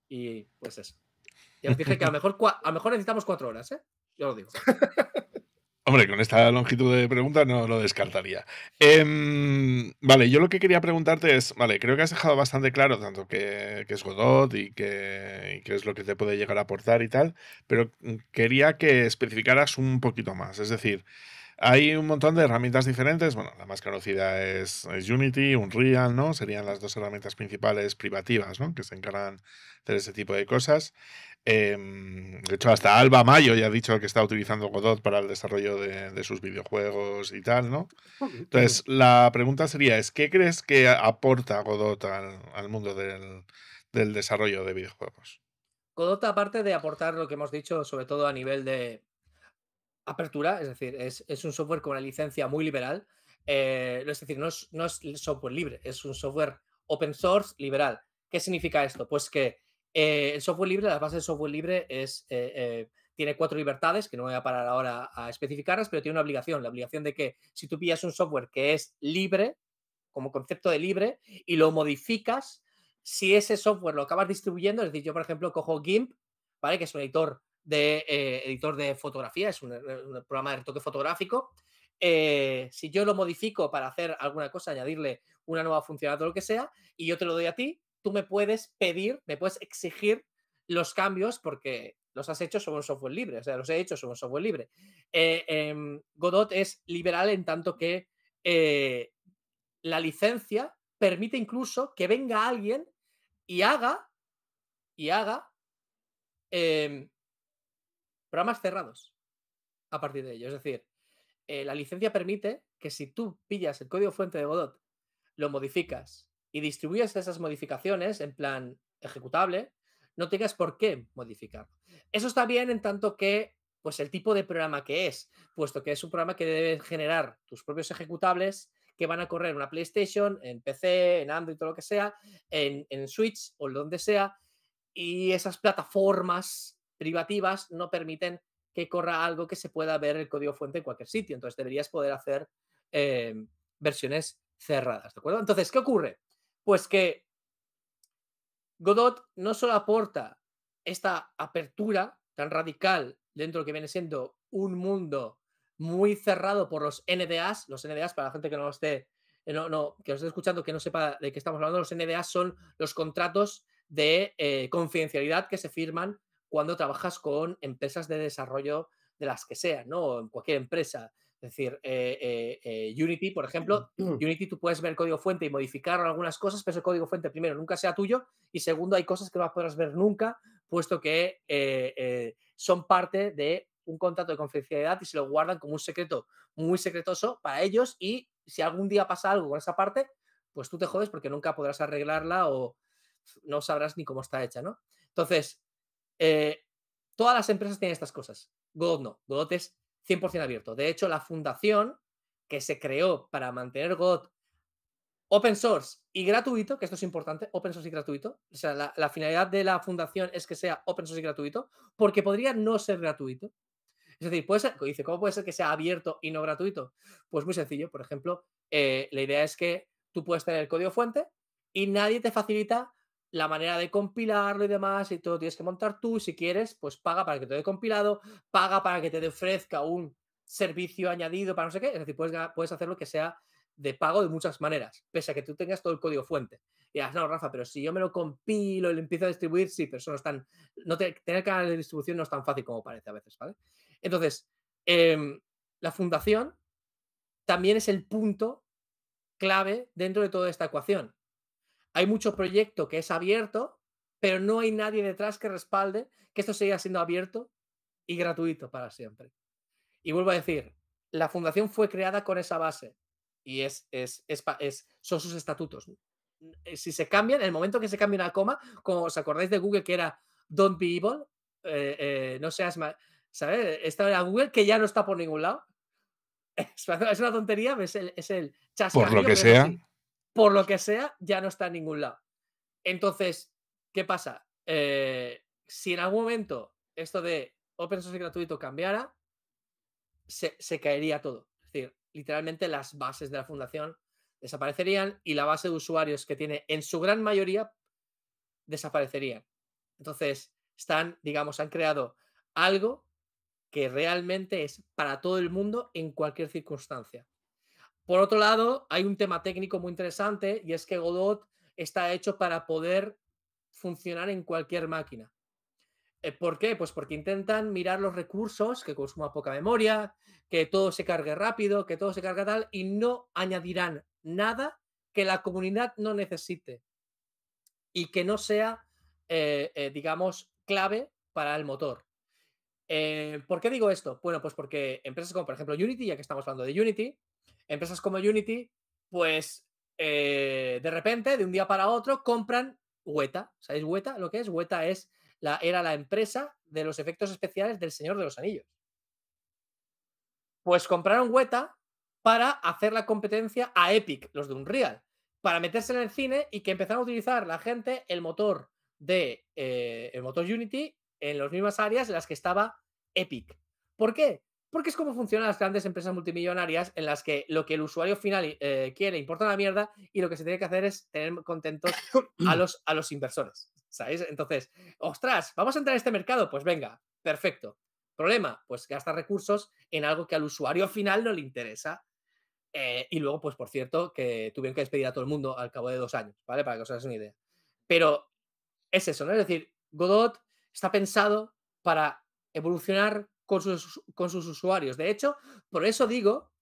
Y pues eso. Ya dije que a lo mejor, a mejor necesitamos cuatro horas, ¿eh? Yo lo digo. Hombre, con esta longitud de preguntas no lo descartaría. Em, vale, yo lo que quería preguntarte es, vale, creo que has dejado bastante claro tanto que, es Godot y que, y que, es lo que te puede llegar a aportar y tal, pero quería que especificaras un poquito más. Es decir, hay un montón de herramientas diferentes. Bueno, la más conocida es, Unity, Unreal, ¿no? Serían las dos herramientas principales privativas, ¿no? Que se encargan de ese tipo de cosas. Em, de hecho, hasta Alba Mayo ya ha dicho que está utilizando Godot para el desarrollo de, sus videojuegos y tal, ¿no? Ah, Entonces, la pregunta sería, es ¿qué crees que aporta Godot al, mundo del, del desarrollo de videojuegos? Godot, aparte de aportar lo que hemos dicho, sobre todo a nivel de apertura, es decir, es, un software con una licencia muy liberal, eh, es decir, no es, no es software libre, es un software open source liberal. ¿Qué significa esto? Pues que eh, el software libre, la base del software libre es, eh, tiene cuatro libertades, que no voy a parar ahora a especificarlas, pero tiene una obligación, la obligación de que si tú pillas un software que es libre, como concepto de libre, y lo modificas, si ese software lo acabas distribuyendo, es decir, yo por ejemplo cojo GIMP, ¿vale? Que es un editor de eh, editor de fotografía, es un, eh, eh, programa de retoque fotográfico. si yo lo modifico para hacer alguna cosa, añadirle una nueva funcionalidad o lo que sea, y yo te lo doy a ti, tú me puedes pedir, me puedes exigir los cambios porque los has hecho sobre un software libre, o sea, los he hecho sobre un software libre. Em, Godot es liberal en tanto que la licencia permite incluso que venga alguien y haga, y haga em, programas cerrados a partir de ello. Es decir, eh, la licencia permite que si tú pillas el código fuente de Godot, lo modificas y distribuyes esas modificaciones en plan ejecutable, no tengas por qué modificarlo. Eso está bien en tanto que pues el tipo de programa que es, puesto que es un programa que debe generar tus propios ejecutables que van a correr en una PlayStation, en PC, en Android, todo lo que sea, en, en Switch o donde sea, y esas plataformas privativas no permiten que corra algo que se pueda ver el código fuente en cualquier sitio. Entonces deberías poder hacer eh, versiones cerradas, ¿de acuerdo? Entonces, ¿qué ocurre? Pues que Godot no solo aporta esta apertura tan radical dentro de lo que viene siendo un mundo muy cerrado por los NDAs, los NDAs para la gente que no esté, no, que nos esté escuchando, que no sepa de qué estamos hablando, los NDAs son los contratos de eh, confidencialidad que se firman cuando trabajas con empresas de desarrollo de las que sean, ¿no? En cualquier empresa. Es decir, eh, eh, eh, Unity, por ejemplo, mm. Unity tú puedes ver código fuente y modificar algunas cosas, pero el código fuente, primero, nunca sea tuyo y segundo, hay cosas que no podrás ver nunca, puesto que son parte de un contrato de confidencialidad y se lo guardan como un secreto muy secretoso para ellos y si algún día pasa algo con esa parte, pues tú te jodes porque nunca podrás arreglarla o no sabrás ni cómo está hecha, ¿no? Entonces, eh, todas las empresas tienen estas cosas. Godot no. Godot es 100% abierto. De hecho, la fundación que se creó para mantener God open source y gratuito, que esto es importante, open source y gratuito. O sea, la, finalidad de la fundación es que sea open source y gratuito, porque podría no ser gratuito. Es decir, puede ¿cómo puede ser que sea abierto y no gratuito? Pues muy sencillo. Por ejemplo, eh, la idea es que tú puedes tener el código fuente y nadie te facilita la manera de compilarlo y demás, y todo tienes que montar tú. Si quieres, pues paga para que te dé compilado, paga para que te ofrezca un servicio añadido para no sé qué. Es decir, puedes, puedes hacerlo que sea de pago de muchas maneras, pese a que tú tengas todo el código fuente. Y dirás, no, Rafa, pero si yo me lo compilo y lo empiezo a distribuir, sí, pero eso no es tan. No tener canales de distribución no es tan fácil como parece a veces, ¿vale? Entonces, em, la fundación también es el punto clave dentro de toda esta ecuación. Hay mucho proyecto que es abierto, pero no hay nadie detrás que respalde que esto siga siendo abierto y gratuito para siempre. Y vuelvo a decir, la fundación fue creada con esa base y es, es, es, es son sus estatutos. Eh, si se cambian, en el momento que se cambia una coma, como os acordáis de Google que era Don't be evil, eh, eh, no seas mal, ¿sabes? Esta era Google que ya no está por ningún lado. Es una tontería, es el, es el Por lo que sea por lo que sea, ya no está en ningún lado. Entonces, ¿qué pasa? Eh, si en algún momento esto de open source gratuito cambiara, se, se, caería todo. Es decir, literalmente las bases de la fundación desaparecerían y la base de usuarios que tiene en su gran mayoría desaparecería. Entonces, están, digamos, han creado algo que realmente es para todo el mundo en cualquier circunstancia. Por otro lado, hay un tema técnico muy interesante y es que Godot está hecho para poder funcionar en cualquier máquina. Eh, ¿Por qué? Pues porque intentan mirar los recursos, que consuma poca memoria, que todo se cargue rápido, que todo se cargue tal, y no añadirán nada que la comunidad no necesite y que no sea, eh, eh, digamos, clave para el motor. ¿Por qué digo esto? Bueno, pues porque empresas como, por ejemplo, Unity, ya que estamos hablando de Unity, empresas como Unity, pues eh, de repente, de un día para otro, compran Weta. ¿Sabéis Weta lo que es? Weta es la, era la empresa de los efectos especiales del Señor de los Anillos. Pues compraron Weta para hacer la competencia a Epic, los de Unreal, para meterse en el cine y que empezaron a utilizar la gente el motor de eh, el motor Unity en las mismas áreas en las que estaba Epic. ¿Por qué? Porque es como funcionan las grandes empresas multimillonarias en las que lo que el usuario final eh, quiere importa una mierda y lo que se tiene que hacer es tener contentos a los, a los inversores. ¿Sabéis? Entonces, ostras, vamos a entrar en este mercado. Pues venga, perfecto. Problema, pues gasta recursos en algo que al usuario final no le interesa. Eh, y luego, pues por cierto, que tuvieron que despedir a todo el mundo al cabo de dos años, ¿vale? Para que os hagáis una idea. Pero es eso, ¿no? Es decir, Godot está pensado para evolucionar con sus, con sus usuarios. De hecho, por eso digo,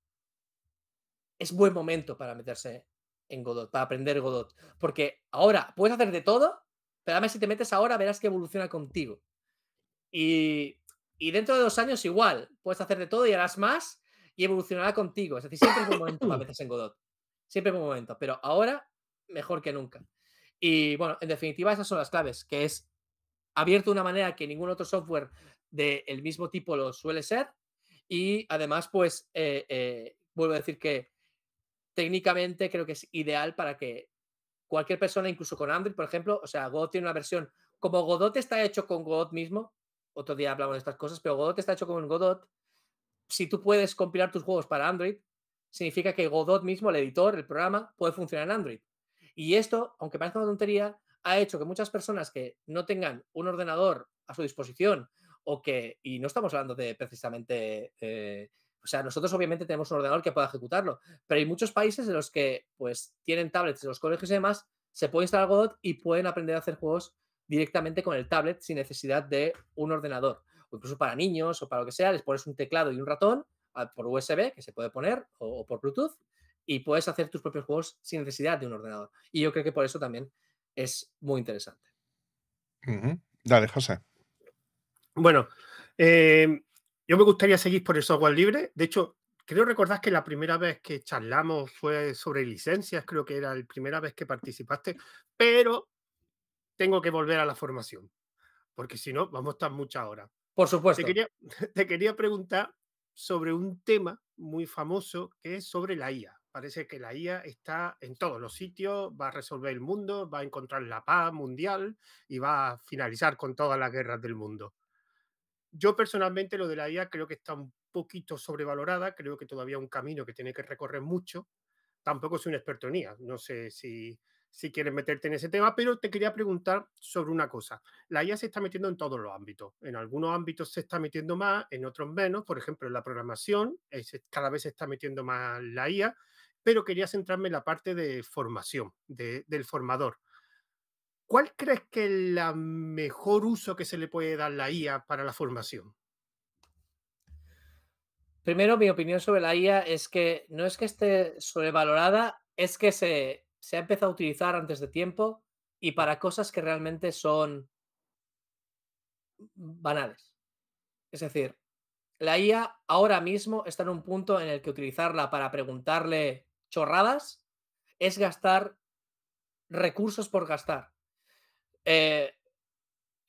es buen momento para meterse en Godot, para aprender Godot. Porque ahora puedes hacer de todo, pero además si te metes ahora verás que evoluciona contigo. Y, y dentro de dos años igual, puedes hacer de todo y harás más y evolucionará contigo. Es decir, siempre es buen momento para meterse en Godot. Siempre es buen momento, pero ahora mejor que nunca. Y bueno, en definitiva, esas son las claves, que es abierto de una manera que ningún otro software del mismo tipo lo suele ser. Y además, pues, eh, eh, vuelvo a decir que técnicamente creo que es ideal para que cualquier persona, incluso con Android, por ejemplo, o sea, Godot tiene una versión, como Godot está hecho con Godot mismo, otro día hablamos de estas cosas, pero Godot está hecho con Godot, si tú puedes compilar tus juegos para Android, significa que Godot mismo, el editor, el programa, puede funcionar en Android. Y esto, aunque parezca una tontería, ha hecho que muchas personas que no tengan un ordenador a su disposición o que, y no estamos hablando de precisamente, eh, o sea, nosotros obviamente tenemos un ordenador que pueda ejecutarlo, pero hay muchos países en los que pues tienen tablets en los colegios y demás, se puede instalar Godot y pueden aprender a hacer juegos directamente con el tablet sin necesidad de un ordenador. O incluso para niños o para lo que sea, les pones un teclado y un ratón ah, por USB que se puede poner o, por Bluetooth y puedes hacer tus propios juegos sin necesidad de un ordenador. Y yo creo que por eso también es muy interesante. Dale, José. Bueno, eh, yo me gustaría seguir por el software libre. De hecho, creo recordar que la primera vez que charlamos fue sobre licencias, creo que era la primera vez que participaste, pero tengo que volver a la formación, porque si no, vamos a estar muchas horas. Por supuesto. te quería preguntar sobre un tema muy famoso que es sobre la IA. Parece que la IA está en todos los sitios, va a resolver el mundo, va a encontrar la paz mundial y va a finalizar con todas las guerras del mundo. Yo personalmente lo de la IA creo que está un poquito sobrevalorada, creo que todavía un camino que tiene que recorrer mucho. Tampoco soy una experto no sé si, si quieres meterte en ese tema, pero te quería preguntar sobre una cosa. La IA se está metiendo en todos los ámbitos. En algunos ámbitos se está metiendo más, en otros menos. Por ejemplo, en la programación eh, cada vez se está metiendo más la IA, pero quería centrarme en la parte de formación, del formador. ¿Cuál crees que es el mejor uso que se le puede dar la IA para la formación? Primero, mi opinión sobre la IA es que no es que esté sobrevalorada, es que se, se ha empezado a utilizar antes de tiempo y para cosas que realmente son banales. Es decir, la IA ahora mismo está en un punto en el que utilizarla para preguntarle chorradas es gastar recursos por gastar. Eh,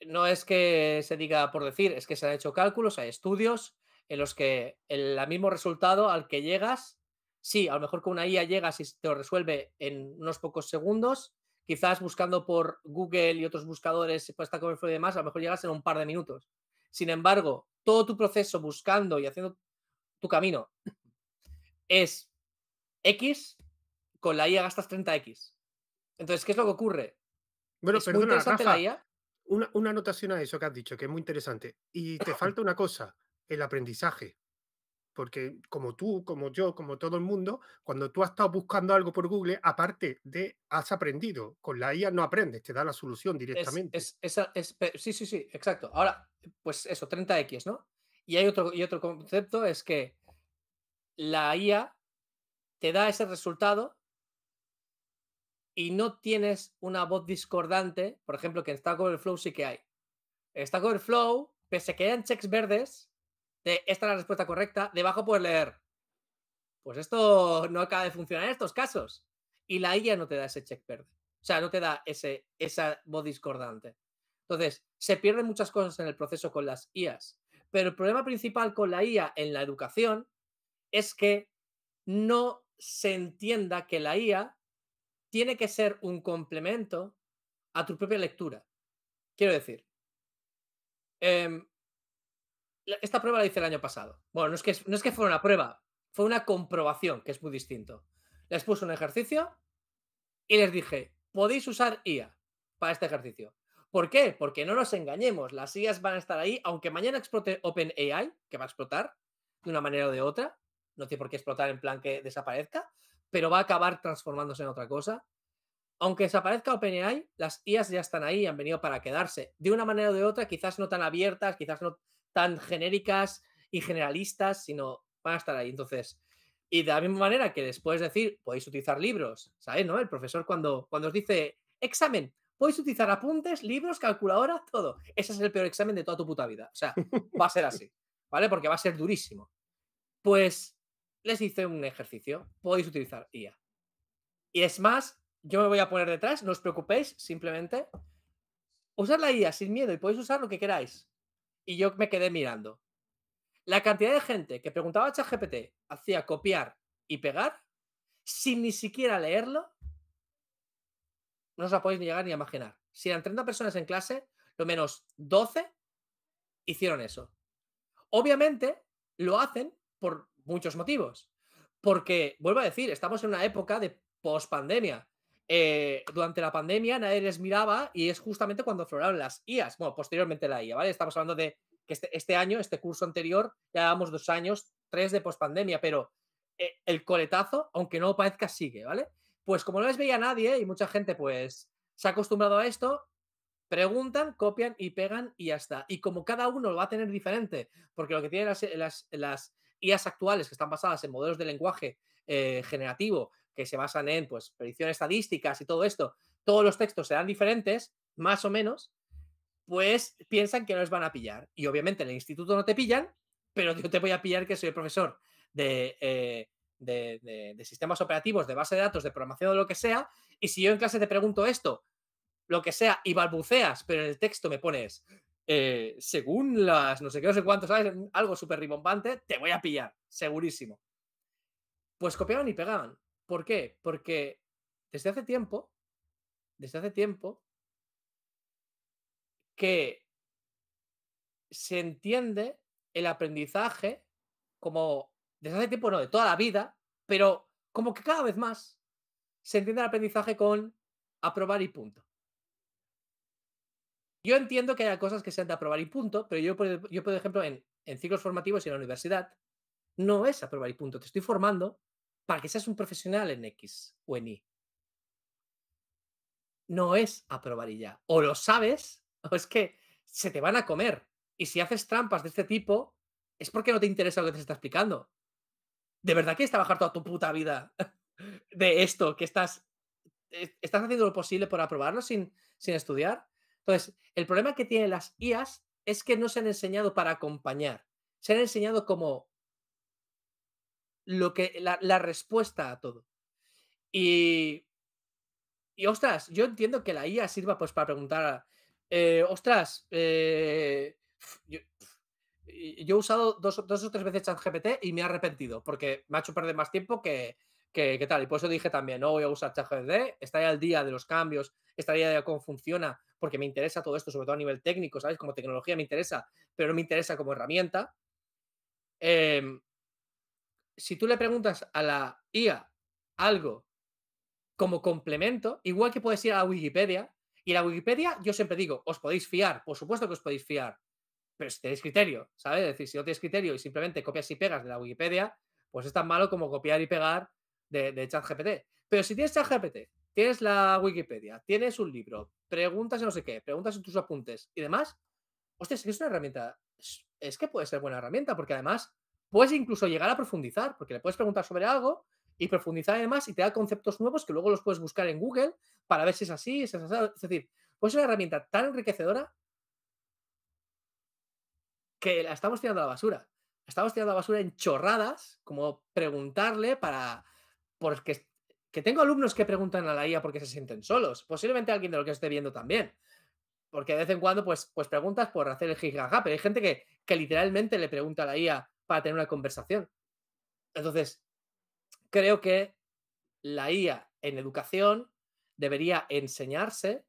no es que se diga por decir, es que se han hecho cálculos, hay estudios en los que el, mismo resultado al que llegas, sí, a lo mejor con una IA llegas y te lo resuelve en unos pocos segundos, quizás buscando por Google y otros buscadores, por esta fluido y demás, a lo mejor llegas en un par de minutos. Sin embargo, todo tu proceso buscando y haciendo tu camino es X, con la IA gastas 30X. Entonces, ¿qué es lo que ocurre? Bueno, la IA. Una, anotación a eso que has dicho, que es muy interesante. Y te falta una cosa, el aprendizaje. Porque como tú, como yo, como todo el mundo, cuando tú has estado buscando algo por Google, aparte de has aprendido, con la IA no aprendes, te da la solución directamente. Es, sí, sí, sí, exacto. Ahora, pues eso, 30X, ¿no? Y hay otro, y otro concepto, es que la IA te da ese resultado y no tienes una voz discordante, por ejemplo, que en Stack Overflow sí que hay. En Stack Overflow, pese que hayan checks verdes, de esta es la respuesta correcta, debajo puedes leer. Pues esto no acaba de funcionar en estos casos. Y la IA no te da ese check verde. O sea, no te da ese, esa voz discordante. Entonces, se pierden muchas cosas en el proceso con las IAs. Pero el problema principal con la IA en la educación es que no se entienda que la IA tiene que ser un complemento a tu propia lectura. Quiero decir, em, esta prueba la hice el año pasado. Bueno, no es, que, no es que fuera una prueba, fue una comprobación, que es muy distinto. Les puse un ejercicio y les dije, podéis usar IA para este ejercicio. ¿Por qué? Porque no nos engañemos, las IAs van a estar ahí, aunque mañana explote OpenAI, que va a explotar de una manera o de otra, no tiene por qué explotar en plan que desaparezca, pero va a acabar transformándose en otra cosa. Aunque desaparezca OpenAI, las IAS ya están ahí, han venido para quedarse. De una manera o de otra, quizás no tan abiertas, quizás no tan genéricas y generalistas, sino van a estar ahí. Entonces, y de la misma manera que después puedes decir, podéis utilizar libros, ¿sabes? ¿No? El profesor cuando, cuando os dice, examen, podéis utilizar apuntes, libros, calculadora, todo. Ese es el peor examen de toda tu puta vida. O sea, va a ser así, ¿vale? Porque va a ser durísimo. Pues les hice un ejercicio. Podéis utilizar IA. Y es más, yo me voy a poner detrás, no os preocupéis, simplemente usad la IA sin miedo y podéis usar lo que queráis. Y yo me quedé mirando. La cantidad de gente que preguntaba a ChatGPT hacía copiar y pegar sin ni siquiera leerlo, no os la podéis ni llegar ni imaginar. Si eran 30 personas en clase, lo menos 12 hicieron eso. Obviamente lo hacen por muchos motivos. Porque, vuelvo a decir, estamos en una época de pospandemia, eh, durante la pandemia nadie les miraba y es justamente cuando floraron las IAS. Bueno, posteriormente la IA, ¿vale? Estamos hablando de que este, este, año, este curso anterior, ya llevamos dos años, tres de pospandemia, pero eh, el coletazo, aunque no parezca, sigue, ¿vale? Pues como no les veía nadie y mucha gente pues se ha acostumbrado a esto, preguntan, copian y pegan y ya está. Y como cada uno lo va a tener diferente, porque lo que tienen las IAs actuales que están basadas en modelos de lenguaje eh, generativo que se basan en pues, predicciones estadísticas y todo esto, todos los textos serán diferentes, más o menos, pues piensan que no les van a pillar. Y obviamente en el instituto no te pillan, pero yo te voy a pillar que soy el profesor de, eh, de, sistemas operativos, de base de datos, de programación o lo que sea, y si yo en clase te pregunto esto, lo que sea, y balbuceas, pero en el texto me pones, eh, según las no sé qué, no sé cuántos, ¿sabes? Algo súper ribombante, te voy a pillar, segurísimo. Pues copiaban y pegaban. ¿Por qué? Porque desde hace tiempo, desde hace tiempo, que se entiende el aprendizaje como, desde hace tiempo no, de toda la vida, pero como que cada vez más se entiende el aprendizaje con aprobar y punto. Yo entiendo que haya cosas que sean de aprobar y punto, pero yo, por, yo por ejemplo, en, ciclos formativos y en la universidad, no es aprobar y punto. Te estoy formando para que seas un profesional en X o en Y. No es aprobar y ya. O lo sabes, o es que se te van a comer. Y si haces trampas de este tipo, es porque no te interesa lo que te está explicando. ¿De verdad quieres trabajar toda tu puta vida de esto? Que estás, eh, estás haciendo lo posible por aprobarlo sin, sin estudiar. Entonces, el problema que tienen las IAS es que no se han enseñado para acompañar, se han enseñado como lo que, la, respuesta a todo. Y, ostras, yo entiendo que la IA sirva pues para preguntar, eh, ostras, eh, yo, he usado dos, dos o tres veces ChatGPT y me he arrepentido porque me ha hecho perder más tiempo que, que, tal. Y por eso dije también, no voy a usar ChatGPT, estaría al día de los cambios, estaría al día de cómo funciona, porque me interesa todo esto, sobre todo a nivel técnico, ¿sabes? Como tecnología me interesa, pero no me interesa como herramienta. Em, si tú le preguntas a la IA algo como complemento, igual que puedes ir a la Wikipedia, y la Wikipedia yo siempre digo, os podéis fiar, por supuesto que os podéis fiar, pero si tenéis criterio, ¿sabes? Es decir, si no tienes criterio y simplemente copias y pegas de la Wikipedia, pues es tan malo como copiar y pegar de, ChatGPT. Pero si tienes ChatGPT, tienes la Wikipedia, tienes un libro, preguntas en no sé qué, preguntas en tus apuntes y demás, hostia, es una herramienta, es que puede ser buena herramienta, porque además puedes incluso llegar a profundizar, porque le puedes preguntar sobre algo y profundizar además y te da conceptos nuevos que luego los puedes buscar en Google para ver si es así, es Es decir, pues es una herramienta tan enriquecedora que la estamos tirando a la basura. estamos tirando a la basura en chorradas, como preguntarle para porque que tengo alumnos que preguntan a la IA porque se sienten solos. Posiblemente alguien de lo que esté viendo también. Porque de vez en cuando, pues, pues preguntas por hacer el gigaja, pero hay gente que, que literalmente le pregunta a la IA para tener una conversación. Entonces, creo que la IA en educación debería enseñarse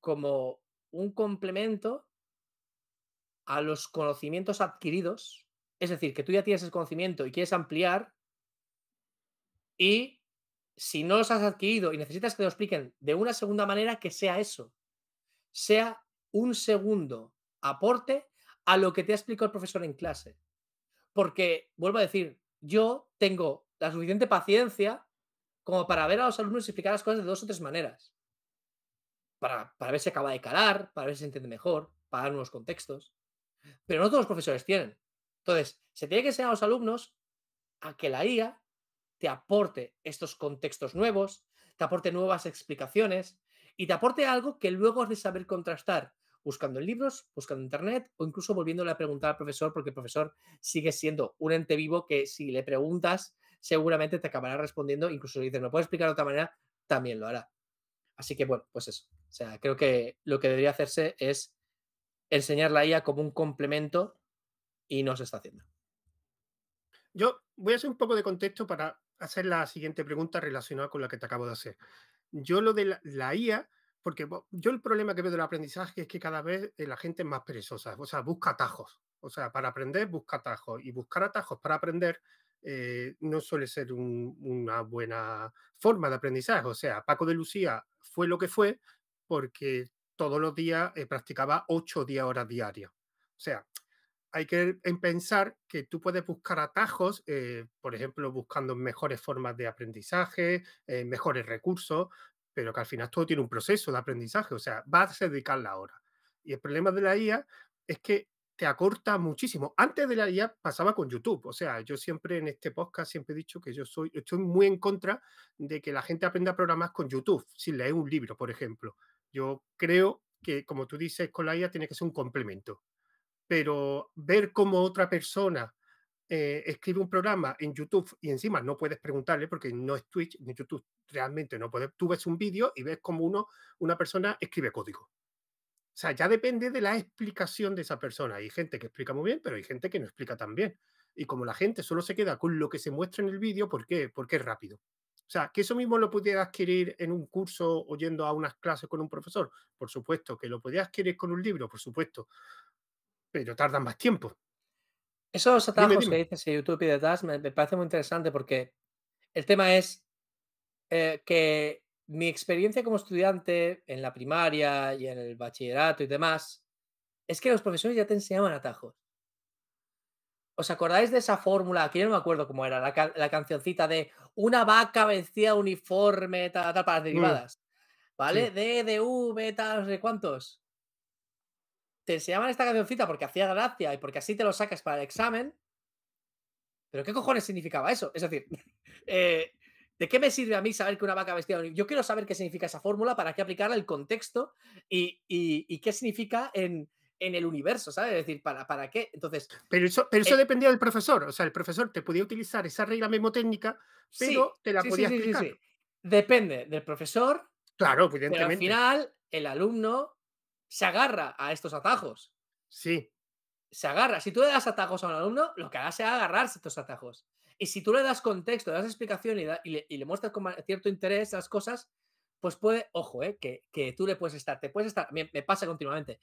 como un complemento a los conocimientos adquiridos. Es decir, que tú ya tienes el conocimiento y quieres ampliar, y si no los has adquirido y necesitas que te lo expliquen de una segunda manera, que sea eso. Sea un segundo aporte a lo que te ha explicado el profesor en clase. Porque, vuelvo a decir, yo tengo la suficiente paciencia como para ver a los alumnos explicar las cosas de dos o tres maneras. Para, para ver si acaba de calar, para ver si se entiende mejor, para dar nuevos contextos. Pero no todos los profesores tienen. Entonces, se tiene que enseñar a los alumnos a que la IA te aporte estos contextos nuevos, te aporte nuevas explicaciones y te aporte algo que luego has de saber contrastar buscando en libros, buscando internet o incluso volviéndole a preguntar al profesor porque el profesor sigue siendo un ente vivo que si le preguntas seguramente te acabará respondiendo, incluso si dices, no puedo explicar de otra manera, también lo hará. Así que bueno, pues eso. O sea, creo que lo que debería hacerse es enseñar la IA como un complemento y no se está haciendo. Yo voy a hacer un poco de contexto para hacer la siguiente pregunta relacionada con la que te acabo de hacer. Yo lo de la, IA, porque yo el problema que veo del aprendizaje es que cada vez eh, la gente es más perezosa, o sea, busca atajos. O sea, para aprender busca atajos y buscar atajos para aprender eh, no suele ser una buena forma de aprendizaje. O sea, Paco de Lucía fue lo que fue porque todos los días eh, practicaba 8 o 10 horas diarias. O sea, hay que pensar que tú puedes buscar atajos, eh, por ejemplo, buscando mejores formas de aprendizaje, eh, mejores recursos, pero que al final todo tiene un proceso de aprendizaje, o sea, vas a dedicar la hora. Y el problema de la IA es que te acorta muchísimo. Antes de la IA pasaba con YouTube, o sea, yo siempre en este podcast siempre he dicho que yo soy, estoy muy en contra de que la gente aprenda programas con YouTube, sin leer un libro, por ejemplo. Yo creo que, como tú dices, con la IA tiene que ser un complemento pero ver cómo otra persona eh, escribe un programa en YouTube y encima no puedes preguntarle porque no es Twitch ni YouTube, realmente no puedes. Tú ves un vídeo y ves cómo uno, una persona escribe código. O sea, ya depende de la explicación de esa persona. Hay gente que explica muy bien, pero hay gente que no explica tan bien. Y como la gente solo se queda con lo que se muestra en el vídeo, ¿por qué? Porque es rápido. O sea, que eso mismo lo pudiera adquirir en un curso oyendo a unas clases con un profesor, por supuesto. Que lo podías adquirir con un libro, por supuesto pero tardan más tiempo. Esos atajos que dices en YouTube y detrás me, parece muy interesante porque el tema es eh, que mi experiencia como estudiante en la primaria y en el bachillerato y demás es que los profesores ya te enseñaban atajos. ¿Os acordáis de esa fórmula? Aquí no me acuerdo cómo era, la, cancioncita de una vaca vestida uniforme, para las mm. derivadas. ¿Vale? D, D, V, tal, no sé cuántos se enseñaban esta cancioncita porque hacía gracia y porque así te lo sacas para el examen. Pero ¿qué cojones significaba eso? Es decir, eh, ¿de qué me sirve a mí saber que una vaca vestida Yo quiero saber qué significa esa fórmula, para qué aplicarla, el contexto y, qué significa en, el universo, ¿sabes? Es decir, ¿para, para qué? Entonces. Pero eso, pero eso eh, dependía del profesor. O sea, el profesor te podía utilizar esa regla memotécnica, pero te la podía Depende del profesor. Claro, evidentemente. al final, el alumno se agarra a estos atajos. Sí. Se agarra. Si tú le das atajos a un alumno, lo que hará es agarrarse a estos atajos. Y si tú le das contexto, le das explicación y, le, muestras con cierto interés las cosas, pues puede, ojo, eh, que, tú le puedes estar, te puedes estar, me pasa continuamente,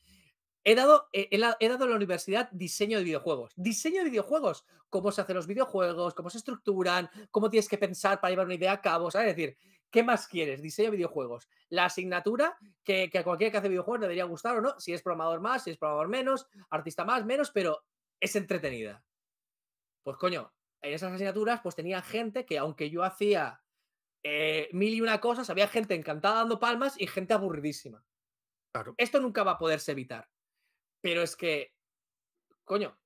He dado, eh, he, dado en la universidad diseño de videojuegos. Diseño de videojuegos. Cómo se hacen los videojuegos, cómo se estructuran, cómo tienes que pensar para llevar una idea a cabo. ¿sabes? Es decir, ¿qué más quieres? Diseño de videojuegos. La asignatura que, a cualquiera que hace videojuegos le debería gustar o no. Si es programador más, si es programador menos, artista más, menos, pero es entretenida. Pues coño, en esas asignaturas pues tenía gente que aunque yo hacía eh, mil y una cosas, había gente encantada dando palmas y gente aburridísima. Claro. Esto nunca va a poderse evitar. Pero es que, coño,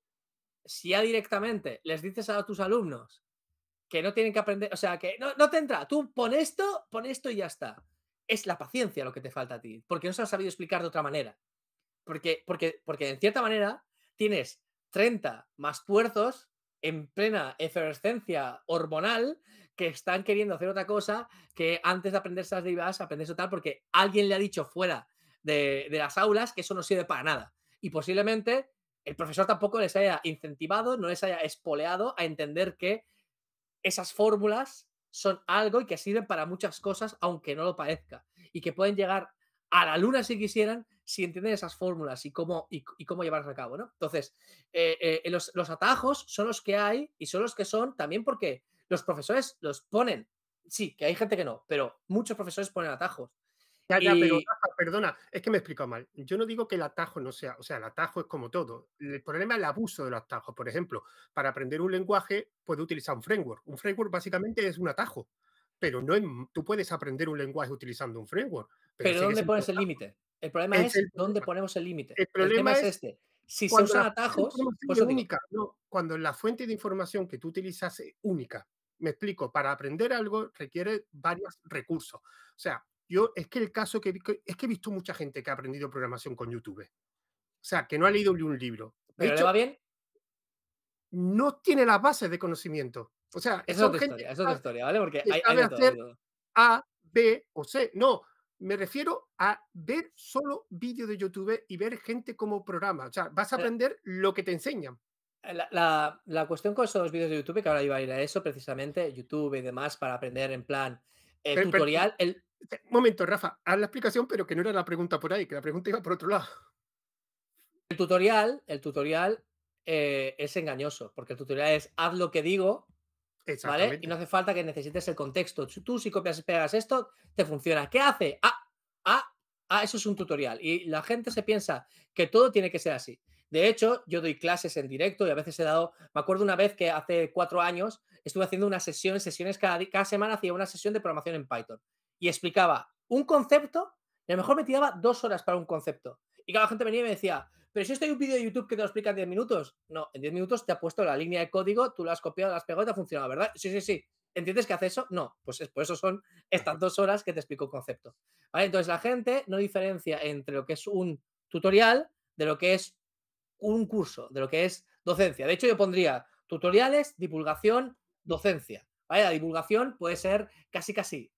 si ya directamente les dices a tus alumnos que no tienen que aprender, o sea, que no, te entra, tú pon esto, pon esto y ya está. Es la paciencia lo que te falta a ti, porque no se ha has sabido explicar de otra manera. Porque, porque, porque en cierta manera tienes 30 más tuerzos en plena efervescencia hormonal que están queriendo hacer otra cosa que antes de aprender esas derivadas aprendes tal porque alguien le ha dicho fuera de, las aulas que eso no sirve para nada y posiblemente el profesor tampoco les haya incentivado, no les haya espoleado a entender que esas fórmulas son algo y que sirven para muchas cosas, aunque no lo parezca, y que pueden llegar a la luna si quisieran, si entienden esas fórmulas y cómo, y, cómo llevarlas a cabo, ¿no? Entonces, eh, eh, eh, los, atajos son los que hay y son los que son también porque los profesores los ponen. Sí, que hay gente que no, pero muchos profesores ponen atajos perdona, es que me he explicado mal. Yo no digo que el atajo no sea, o sea, el atajo es como todo. El problema es el abuso de los atajos. Por ejemplo, para aprender un lenguaje puedes utilizar un framework. Un framework básicamente es un atajo, pero no tú puedes aprender un lenguaje utilizando un framework. Pero, ¿dónde pones el límite? El problema es, dónde ponemos el límite. El problema es, este. Si se usan atajos, cuando la fuente de información que tú utilizas es única, me explico, para aprender algo requiere varios recursos. O sea, yo es que el caso que es que he visto mucha gente que ha aprendido programación con YouTube. O sea, que no ha leído ni un libro. ¿Pero va bien? No tiene las bases de conocimiento. O sea, es otra historia, es otra historia, ¿vale? Porque hay, A, B o C. No, me refiero a ver solo vídeos de YouTube y ver gente como programa. O sea, vas a aprender lo que te enseñan. Eh, la, la, cuestión con esos vídeos de YouTube, que ahora iba a ir a eso precisamente, YouTube y demás, para aprender en plan eh, tutorial, el, este, momento, Rafa, haz la explicación, pero que no era la pregunta por ahí, que la pregunta iba por otro lado. El tutorial, el tutorial eh, es engañoso, porque el tutorial es haz lo que digo, ¿vale? Y no hace falta que necesites el contexto. Tú si copias y pegas esto, te funciona. ¿Qué hace? Ah, ah, ah, eso es un tutorial. Y la gente se piensa que todo tiene que ser así. De hecho, yo doy clases en directo y a veces he dado, me acuerdo una vez que hace cuatro años estuve haciendo una sesión, sesiones cada, cada semana hacía una sesión de programación en Python y explicaba un concepto y a lo mejor me tiraba dos horas para un concepto. Y cada gente venía y me decía, pero si esto hay un vídeo de YouTube que te lo explica en 10 minutos. No, en 10 minutos te ha puesto la línea de código, tú la has copiado, la has pegado y te ha funcionado, ¿verdad? Sí, sí, sí. ¿Entiendes que hace eso? No, pues por eso son estas dos horas que te explico el concepto. Entonces la gente no diferencia entre lo que es un tutorial de lo que es un curso, de lo que es docencia. De hecho, yo pondría tutoriales, divulgación, docencia. ¿Vale? La divulgación puede ser casi casi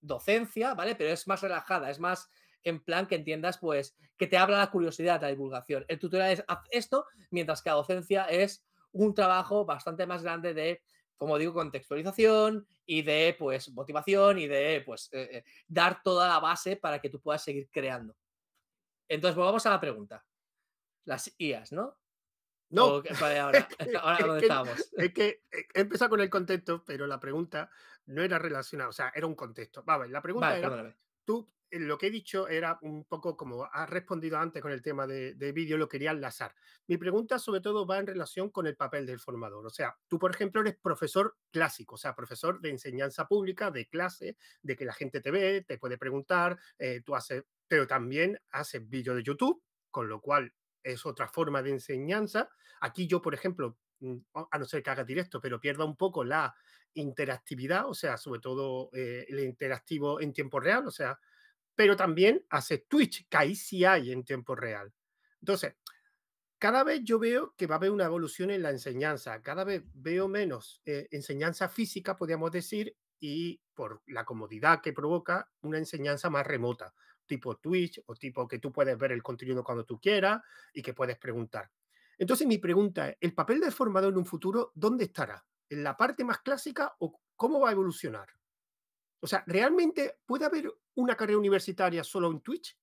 docencia, ¿vale? Pero es más relajada, es más en plan que entiendas, pues, que te habla la curiosidad, la divulgación. El tutorial es esto, mientras que la docencia es un trabajo bastante más grande de, como digo, contextualización y de, pues, motivación y de, pues, eh, eh, dar toda la base para que tú puedas seguir creando. Entonces, volvamos a la pregunta. Las IAS, ¿no? No. ahora, es que, eh, he con el contexto, pero la pregunta no era relacionada, o sea, era un contexto. Vale, la pregunta tú, eh, lo que he dicho era un poco como has respondido antes con el tema de, vídeo, lo quería enlazar. Mi pregunta sobre todo va en relación con el papel del formador. O sea, tú, por ejemplo, eres profesor clásico, o sea, profesor de enseñanza pública, de clase, de que la gente te ve, te puede preguntar, eh, tú haces, pero también haces vídeo de YouTube, con lo cual es otra forma de enseñanza. Aquí yo, por ejemplo, mm, a no ser que haga directo, pero pierda un poco la interactividad, o sea, sobre todo eh, el interactivo en tiempo real, o sea, pero también hace Twitch, que ahí sí hay en tiempo real. Entonces, cada vez yo veo que va a haber una evolución en la enseñanza, cada vez veo menos eh, enseñanza física, podríamos decir, y por la comodidad que provoca, una enseñanza más remota tipo Twitch o tipo que tú puedes ver el contenido cuando tú quieras y que puedes preguntar. Entonces mi pregunta es, ¿el papel del formador en un futuro dónde estará? ¿En la parte más clásica o cómo va a evolucionar? O sea, ¿realmente puede haber una carrera universitaria solo en Twitch?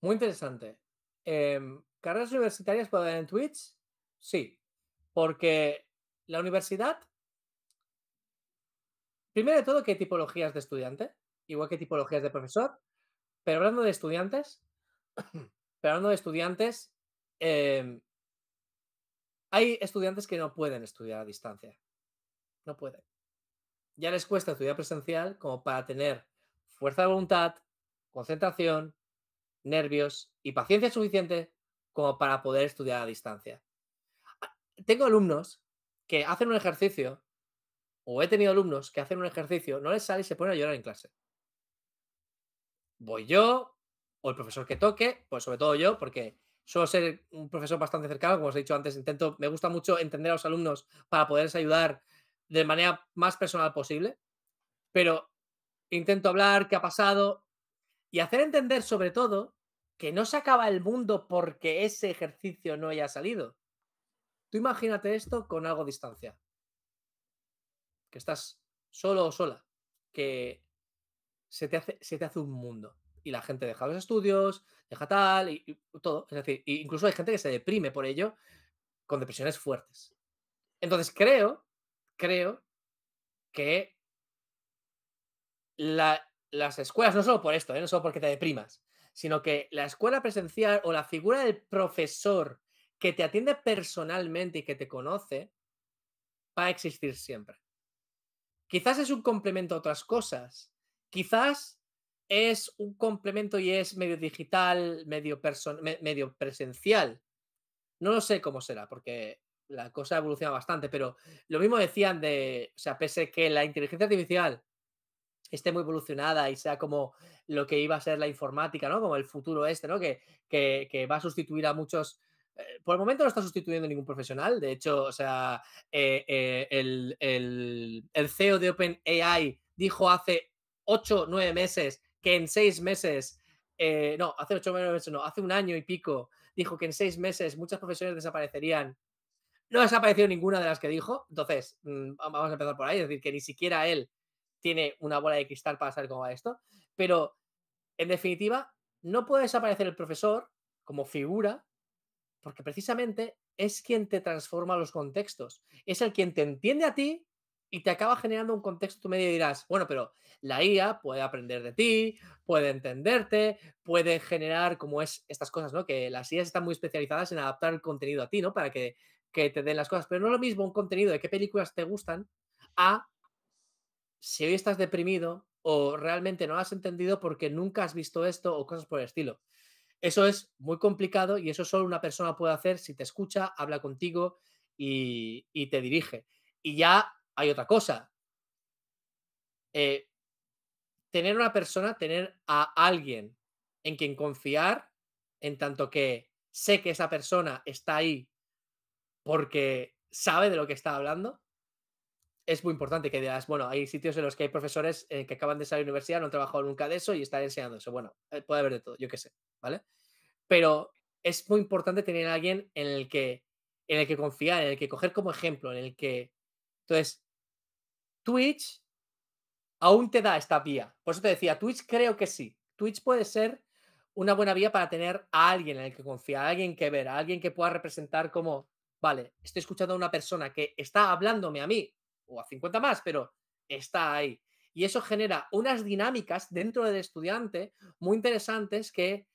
Muy interesante. Em, ¿Carreras universitarias puede haber en Twitch? Sí, porque la universidad, primero de todo, ¿qué tipologías de estudiante? igual que tipologías de profesor. Pero hablando de estudiantes, pero hablando de estudiantes, em, hay estudiantes que no pueden estudiar a distancia. No pueden. Ya les cuesta estudiar presencial como para tener fuerza de voluntad, concentración, nervios y paciencia suficiente como para poder estudiar a distancia. Ah, tengo alumnos que hacen un ejercicio, o he tenido alumnos que hacen un ejercicio, no les sale y se ponen a llorar en clase voy yo o el profesor que toque, pues sobre todo yo, porque suelo ser un profesor bastante cercano, como os he dicho antes, intento, me gusta mucho entender a los alumnos para poderles ayudar de manera más personal posible, pero intento hablar qué ha pasado y hacer entender sobre todo que no se acaba el mundo porque ese ejercicio no haya salido. Tú imagínate esto con algo de distancia. Que estás solo o sola. Que se te hace, un mundo. Y la gente deja los estudios, deja tal, y, todo. Es decir, incluso hay gente que se deprime por ello con depresiones fuertes. Entonces creo, creo que las escuelas, no solo por esto, ¿eh? no solo porque te deprimas, sino que la escuela presencial o la figura del profesor que te atiende personalmente y que te conoce, va a existir siempre. Quizás es un complemento a otras cosas, Quizás es un complemento y es medio digital, medio, presencial. No lo sé cómo será, porque la cosa evoluciona bastante, pero lo mismo decían de, o sea, pese que la inteligencia artificial esté muy evolucionada y sea como lo que iba a ser la informática, ¿no? Como el futuro este, ¿no? Que, va a sustituir a muchos... Eh, por el momento no está sustituyendo ningún profesional. De hecho, o sea, eh, eh, el, el CEO de OpenAI dijo hace ocho, nueve meses, que en seis meses, eh, no, hace nueve meses, no, hace un año y pico, dijo que en seis meses muchas profesiones desaparecerían. No ha desaparecido ninguna de las que dijo, entonces mm, vamos a empezar por ahí, es decir, que ni siquiera él tiene una bola de cristal para saber cómo va esto, pero en definitiva, no puede desaparecer el profesor como figura, porque precisamente es quien te transforma los contextos, es el quien te entiende a ti y te acaba generando un contexto tú medio dirás, bueno, pero la IA puede aprender de ti, puede entenderte, puede generar como es estas cosas, ¿no? Que las IAs están muy especializadas en adaptar el contenido a ti, ¿no? Para que, te den las cosas. Pero no es lo mismo un contenido de qué películas te gustan a si hoy estás deprimido o realmente no has entendido porque nunca has visto esto o cosas por el estilo. Eso es muy complicado y eso solo una persona puede hacer si te escucha, habla contigo y, y te dirige. Y ya hay otra cosa. Eh, tener una persona, tener a alguien en quien confiar, en tanto que sé que esa persona está ahí porque sabe de lo que está hablando, es muy importante que digas, bueno, hay sitios en los que hay profesores eh, que acaban de salir de universidad, no han trabajado nunca de eso y están enseñando eso. Bueno, eh, puede haber de todo, yo qué sé, ¿vale? Pero es muy importante tener a alguien en el que en el que confiar, en el que coger como ejemplo, en el que entonces Twitch aún te da esta vía. Por eso te decía, Twitch creo que sí. Twitch puede ser una buena vía para tener a alguien en el que confiar, a alguien que ver, a alguien que pueda representar como, vale, estoy escuchando a una persona que está hablándome a mí o a 50 más, pero está ahí. Y eso genera unas dinámicas dentro del estudiante muy interesantes que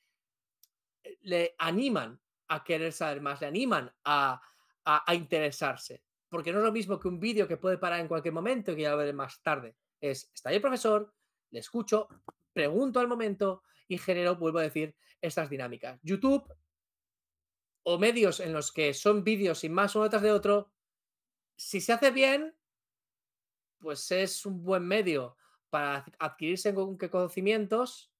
eh, le animan a querer saber más, le animan a, a, a interesarse porque no es lo mismo que un vídeo que puede parar en cualquier momento y que ya lo veré más tarde. Es, está ahí el profesor, le escucho, pregunto al momento y genero, vuelvo a decir, estas dinámicas. YouTube o medios en los que son vídeos y más uno detrás de otro, si se hace bien, pues es un buen medio para adquirirse conocimientos,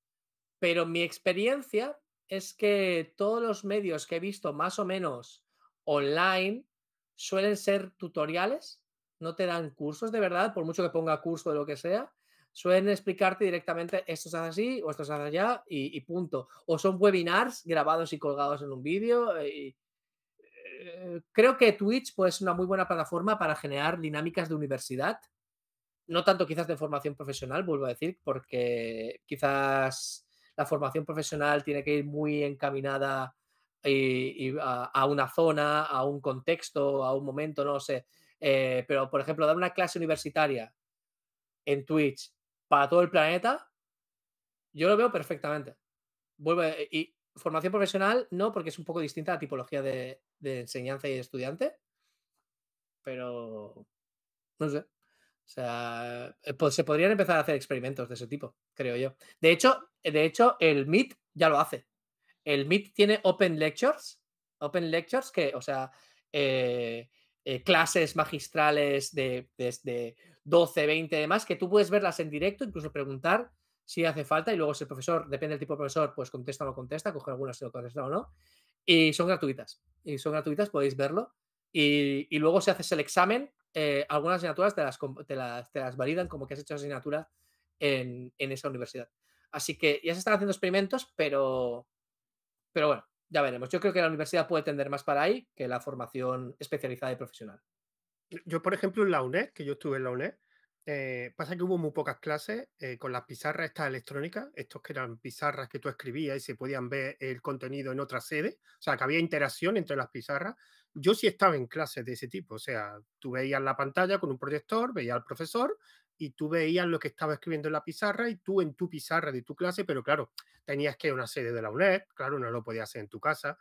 pero mi experiencia es que todos los medios que he visto más o menos online suelen ser tutoriales, no te dan cursos de verdad, por mucho que ponga curso de lo que sea, suelen explicarte directamente esto se así o esto se allá y, punto. O son webinars grabados y colgados en un vídeo. Eh, creo que Twitch puede ser una muy buena plataforma para generar dinámicas de universidad. No tanto quizás de formación profesional, vuelvo a decir, porque quizás la formación profesional tiene que ir muy encaminada y, a, una zona, a un contexto, a un momento, no sé. Eh, pero, por ejemplo, dar una clase universitaria en Twitch para todo el planeta, yo lo veo perfectamente. Eh, y formación profesional no, porque es un poco distinta a la tipología de, enseñanza y de estudiante, pero no sé. O sea, eh, se podrían empezar a hacer experimentos de ese tipo, creo yo. De hecho, de hecho, el MIT ya lo hace. El MIT tiene Open Lectures, Open Lectures que, o sea, eh, eh, clases magistrales de desde 12, 20 y demás, que tú puedes verlas en directo, incluso preguntar si hace falta y luego si el profesor, depende del tipo de profesor, pues contesta o no contesta, coge algunas si lo contesta o no. Y son gratuitas. Y son gratuitas, podéis verlo. Y, luego si haces el examen, eh, algunas asignaturas te las, las, validan como que has hecho asignatura en esa universidad. Así que ya se están haciendo experimentos, pero, pero bueno, ya veremos. Yo creo que la universidad puede tender más para ahí que la formación especializada y profesional. Yo, por ejemplo, en la UNED, que yo estuve en la UNED, eh, pasa que hubo muy pocas clases eh, con las pizarras estas electrónicas, estos que eran pizarras que tú escribías y se podían ver el contenido en otra sede, o sea, que había interacción entre las pizarras. Yo sí estaba en clases de ese tipo, o sea, tú veías la pantalla con un proyector, veías al profesor y tú veías lo que estaba escribiendo en la pizarra y tú en tu pizarra de tu clase, pero claro, tenías que una sede de la UNED, claro, no lo podías hacer en tu casa,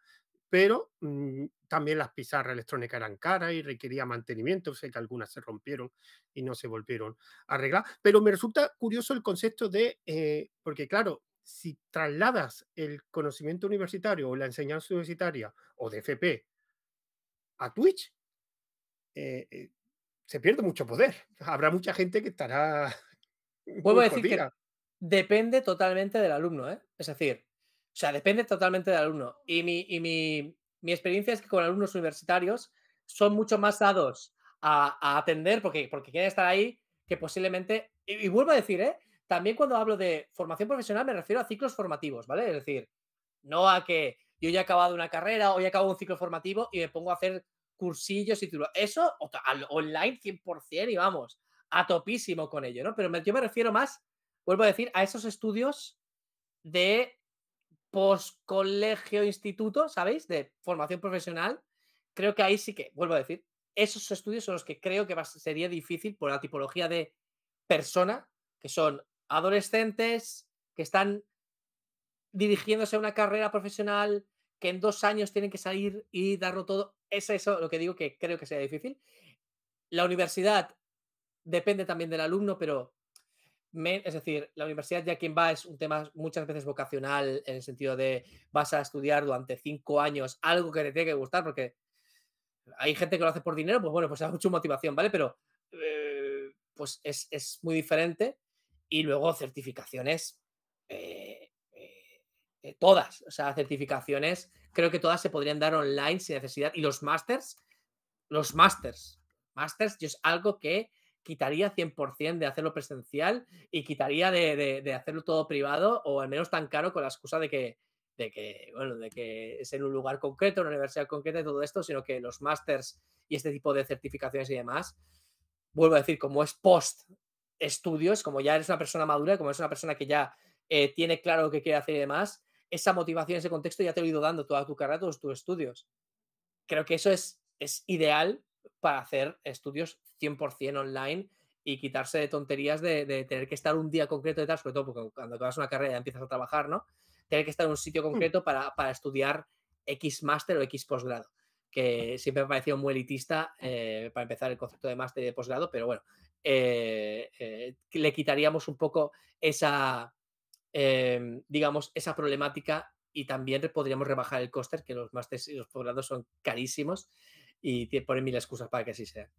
pero mm, también las pizarras electrónicas eran caras y requería mantenimiento, sé que algunas se rompieron y no se volvieron a arreglar, pero me resulta curioso el concepto de, eh, porque claro, si trasladas el conocimiento universitario o la enseñanza universitaria o de FP a Twitch, eh, eh, se pierde mucho poder. Habrá mucha gente que estará. Vuelvo a decir que depende totalmente del alumno, ¿eh? Es decir, o sea, depende totalmente del alumno. Y mi, experiencia es que con alumnos universitarios son mucho más dados a, atender porque, porque quieren estar ahí que posiblemente. Y, y, vuelvo a decir, ¿eh? También cuando hablo de formación profesional me refiero a ciclos formativos, ¿vale? Es decir, no a que yo ya he acabado una carrera o ya he acabado un ciclo formativo y me pongo a hacer cursillos y todo. Eso al online 100% y vamos, a topísimo con ello, ¿no? Pero yo me refiero más, vuelvo a decir, a esos estudios de poscolegio, instituto, ¿sabéis? De formación profesional. Creo que ahí sí que, vuelvo a decir, esos estudios son los que creo que sería difícil por la tipología de persona, que son adolescentes, que están dirigiéndose a una carrera profesional, que en dos años tienen que salir y darlo todo es eso lo que digo que creo que sea difícil. La universidad depende también del alumno, pero es decir, la universidad ya quien va es un tema muchas veces vocacional en el sentido de vas a estudiar durante cinco años algo que te tiene que gustar porque hay gente que lo hace por dinero, pues bueno, pues es mucha motivación, ¿vale? Pero eh, pues es, es, muy diferente y luego certificaciones. Eh, eh, todas, o sea, certificaciones, creo que todas se podrían dar online sin necesidad. Y los másters, los másters, masters, yo es algo que quitaría 100% de hacerlo presencial y quitaría de, hacerlo todo privado o al menos tan caro con la excusa de que, que, bueno, de que es en un lugar concreto, en una universidad concreta y todo esto, sino que los másters y este tipo de certificaciones y demás, vuelvo a decir, como es post estudios, como ya eres una persona madura, como es una persona que ya eh, tiene claro lo que quiere hacer y demás, esa motivación, ese contexto ya te lo he ido dando toda tu carrera, todos tus estudios. Creo que eso es, es ideal para hacer estudios 100% online y quitarse de tonterías de, tener que estar un día concreto de tal, sobre todo porque cuando acabas una carrera ya empiezas a trabajar, ¿no? Tener que estar en un sitio hmm. concreto para, estudiar X máster o X posgrado, que siempre me ha parecido muy elitista eh, para empezar el concepto de máster y de posgrado, pero bueno, eh, eh, le quitaríamos un poco esa, Em, digamos, esa problemática y también podríamos rebajar el coste, que los másteres y los poblados son carísimos y ponen mil excusas para que así sea.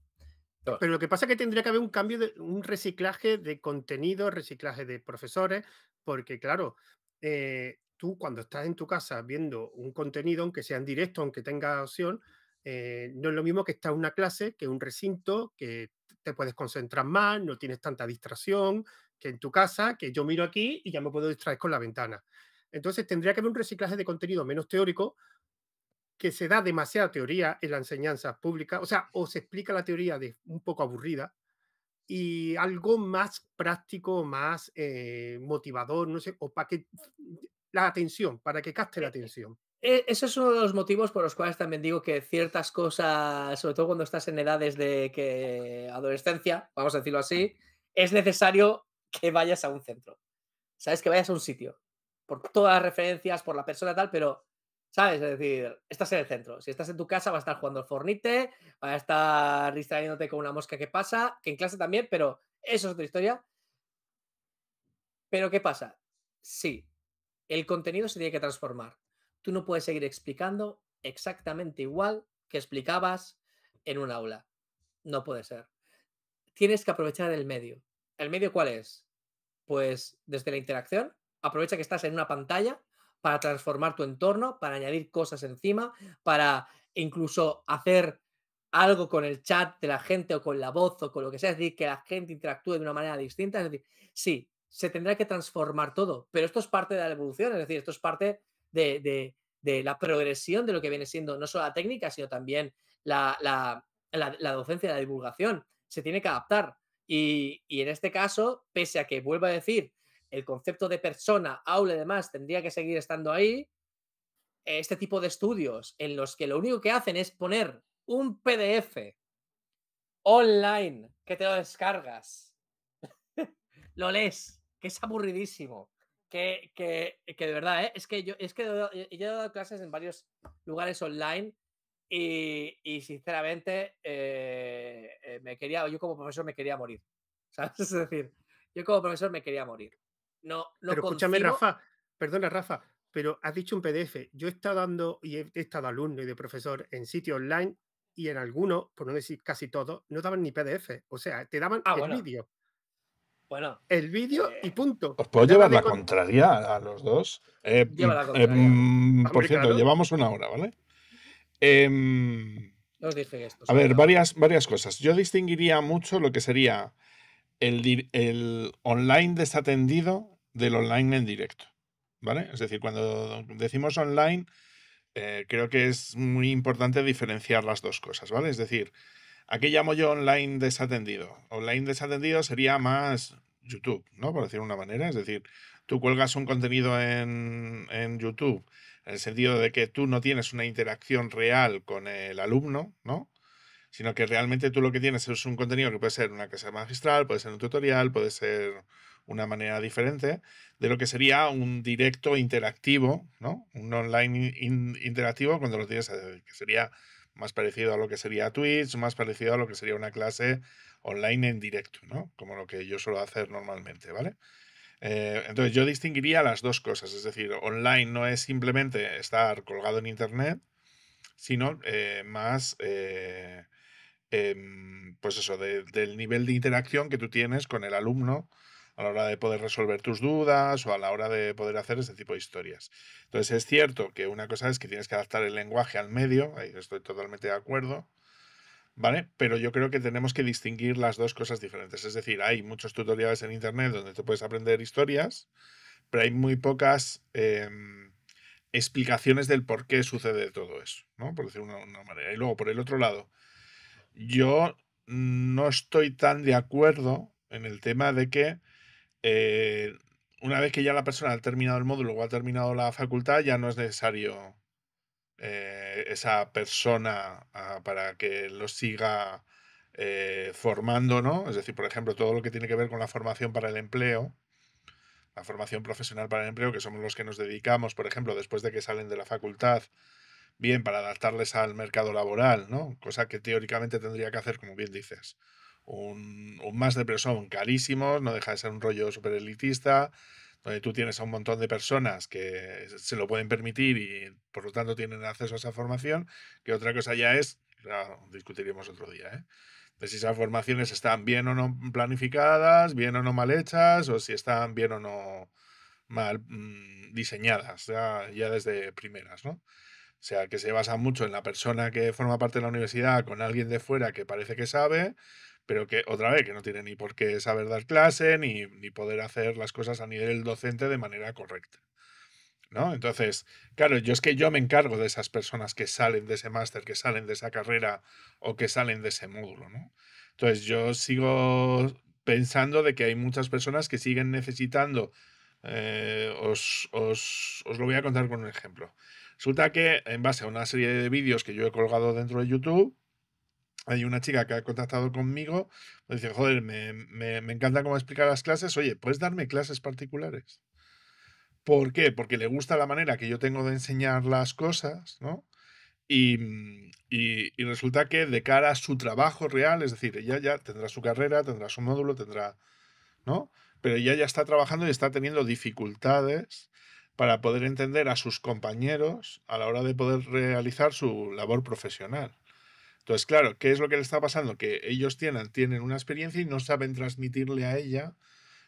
Pero, lo que pasa es que tendría que haber un cambio, de, un reciclaje de contenido, reciclaje de profesores, porque claro, eh, tú cuando estás en tu casa viendo un contenido, aunque sea en directo, aunque tenga opción, eh, no es lo mismo que estar en una clase, que un recinto, que te puedes concentrar más, no tienes tanta distracción, en tu casa, que yo miro aquí y ya me puedo distraer con la ventana. Entonces tendría que haber un reciclaje de contenido menos teórico, que se da demasiada teoría en la enseñanza pública, o sea, o se explica la teoría de un poco aburrida y algo más práctico, más eh, motivador, no sé, o para que la atención, para que capte la eh, eh, atención. Ese es uno de los motivos por los cuales también digo que ciertas cosas, sobre todo cuando estás en edades de adolescencia, vamos a decirlo así, es necesario que vayas a un centro. Sabes que vayas a un sitio. Por todas las referencias, por la persona tal, pero, ¿sabes? Es decir, estás en el centro. Si estás en tu casa, va a estar jugando al Fornite, va a estar distrayéndote con una mosca que pasa, que en clase también, pero eso es otra historia. Pero, ¿qué pasa? Sí, el contenido se tiene que transformar. Tú no puedes seguir explicando exactamente igual que explicabas en un aula. No puede ser. Tienes que aprovechar el medio. ¿El medio cuál es? Pues desde la interacción, aprovecha que estás en una pantalla para transformar tu entorno, para añadir cosas encima, para incluso hacer algo con el chat de la gente o con la voz o con lo que sea, es decir, que la gente interactúe de una manera distinta. Es decir, sí, se tendrá que transformar todo, pero esto es parte de la evolución, es decir, esto es parte de, la progresión de lo que viene siendo no solo la técnica, sino también la, la docencia, la divulgación. Se tiene que adaptar. Y, en este caso, pese a que vuelva a decir, el concepto de persona, aula y demás tendría que seguir estando ahí, este tipo de estudios en los que lo único que hacen es poner un PDF online que te lo descargas, lo lees, que es aburridísimo, que, de verdad, ¿eh? es que yo es que yo he dado clases en varios lugares online y, sinceramente, eh, eh, me quería, yo como profesor me quería morir. Es decir, yo como profesor me quería morir. No, Pero escúchame, Rafa, perdona, Rafa, pero has dicho un PDF. Yo he estado dando y he, estado alumno y de profesor en sitio online y en algunos, por no decir casi todos, no daban ni PDF. O sea, te daban ah, el vídeo. Bueno. El vídeo y eh, punto. ¿Os puedo llevar la contraria a los dos? Mm, mm, por cierto, llevamos una hora, ¿vale? Em, a ver, varias, varias cosas. Yo distinguiría mucho lo que sería el, online desatendido del online en directo. ¿Vale? Es decir, cuando decimos online, eh, creo que es muy importante diferenciar las dos cosas, ¿vale? Es decir, ¿a qué llamo yo online desatendido? Online desatendido sería más YouTube, ¿no? Por decir una manera. Es decir, tú cuelgas un contenido en, en YouTube en el sentido de que tú no tienes una interacción real con el alumno, ¿no? Sino que realmente tú lo que tienes es un contenido que puede ser una clase magistral, puede ser un tutorial, puede ser una manera diferente de lo que sería un directo interactivo, ¿no? Un online interactivo cuando lo tienes, eh, que sería más parecido a lo que sería Twitch, más parecido a lo que sería una clase online en directo, ¿no? Como lo que yo suelo hacer normalmente, ¿vale? Eh, entonces yo distinguiría las dos cosas, es decir, online no es simplemente estar colgado en Internet, sino eh, más, eh, em, pues eso, del nivel de interacción que tú tienes con el alumno a la hora de poder resolver tus dudas o a la hora de poder hacer ese tipo de historias. Entonces es cierto que una cosa es que tienes que adaptar el lenguaje al medio, ahí estoy totalmente de acuerdo, ¿vale? Pero yo creo que tenemos que distinguir las dos cosas diferentes. Es decir, hay muchos tutoriales en Internet donde tú puedes aprender historias, pero hay muy pocas em, explicaciones del por qué sucede todo eso, ¿no? Por decir una, una manera. Y luego, por el otro lado, yo no estoy tan de acuerdo en el tema de que eh, una vez que ya la persona ha terminado el módulo o ha terminado la facultad, ya no es necesario eh, esa persona ah, para que lo siga eh, formando, ¿no? Es decir, por ejemplo, todo lo que tiene que ver con la formación para el empleo, la formación profesional para el empleo, que somos los que nos dedicamos, por ejemplo, después de que salen de la facultad, bien, para adaptarles al mercado laboral, ¿no? Cosa que teóricamente tendría que hacer, como bien dices. Un, más más pero son carísimos, no deja de ser un rollo super elitista, donde tú tienes a un montón de personas que se lo pueden permitir y por lo tanto tienen acceso a esa formación, que otra cosa ya es, discutiremos otro día, ¿eh? de si esas formaciones están bien o no planificadas, bien o no mal hechas, o si están bien o no mal mm, diseñadas, ya, desde primeras, ¿no? O sea, que se basa mucho en la persona que forma parte de la universidad con alguien de fuera que parece que sabe, pero que otra vez, que no tiene ni por qué saber dar clase ni, poder hacer las cosas a nivel docente de manera correcta. ¿No? Entonces, claro, yo es que yo me encargo de esas personas que salen de ese máster, que salen de esa carrera o que salen de ese módulo, ¿no? Entonces, yo sigo pensando de que hay muchas personas que siguen necesitando. Eh, os, os, os lo voy a contar con un ejemplo. Resulta que en base a una serie de vídeos que yo he colgado dentro de YouTube, hay una chica que ha contactado conmigo, me dice, joder, me, encanta cómo explicar las clases, oye, ¿puedes darme clases particulares? ¿Por qué? Porque le gusta la manera que yo tengo de enseñar las cosas, ¿no? Y, mm, y, y resulta que de cara a su trabajo real, es decir, ella ya tendrá su carrera, tendrá su módulo, tendrá, ¿no? Pero ella ya está trabajando y está teniendo dificultades para poder entender a sus compañeros a la hora de poder realizar su labor profesional. Entonces, claro, ¿qué es lo que le está pasando? Que ellos tienen, tienen una experiencia y no saben transmitirle a ella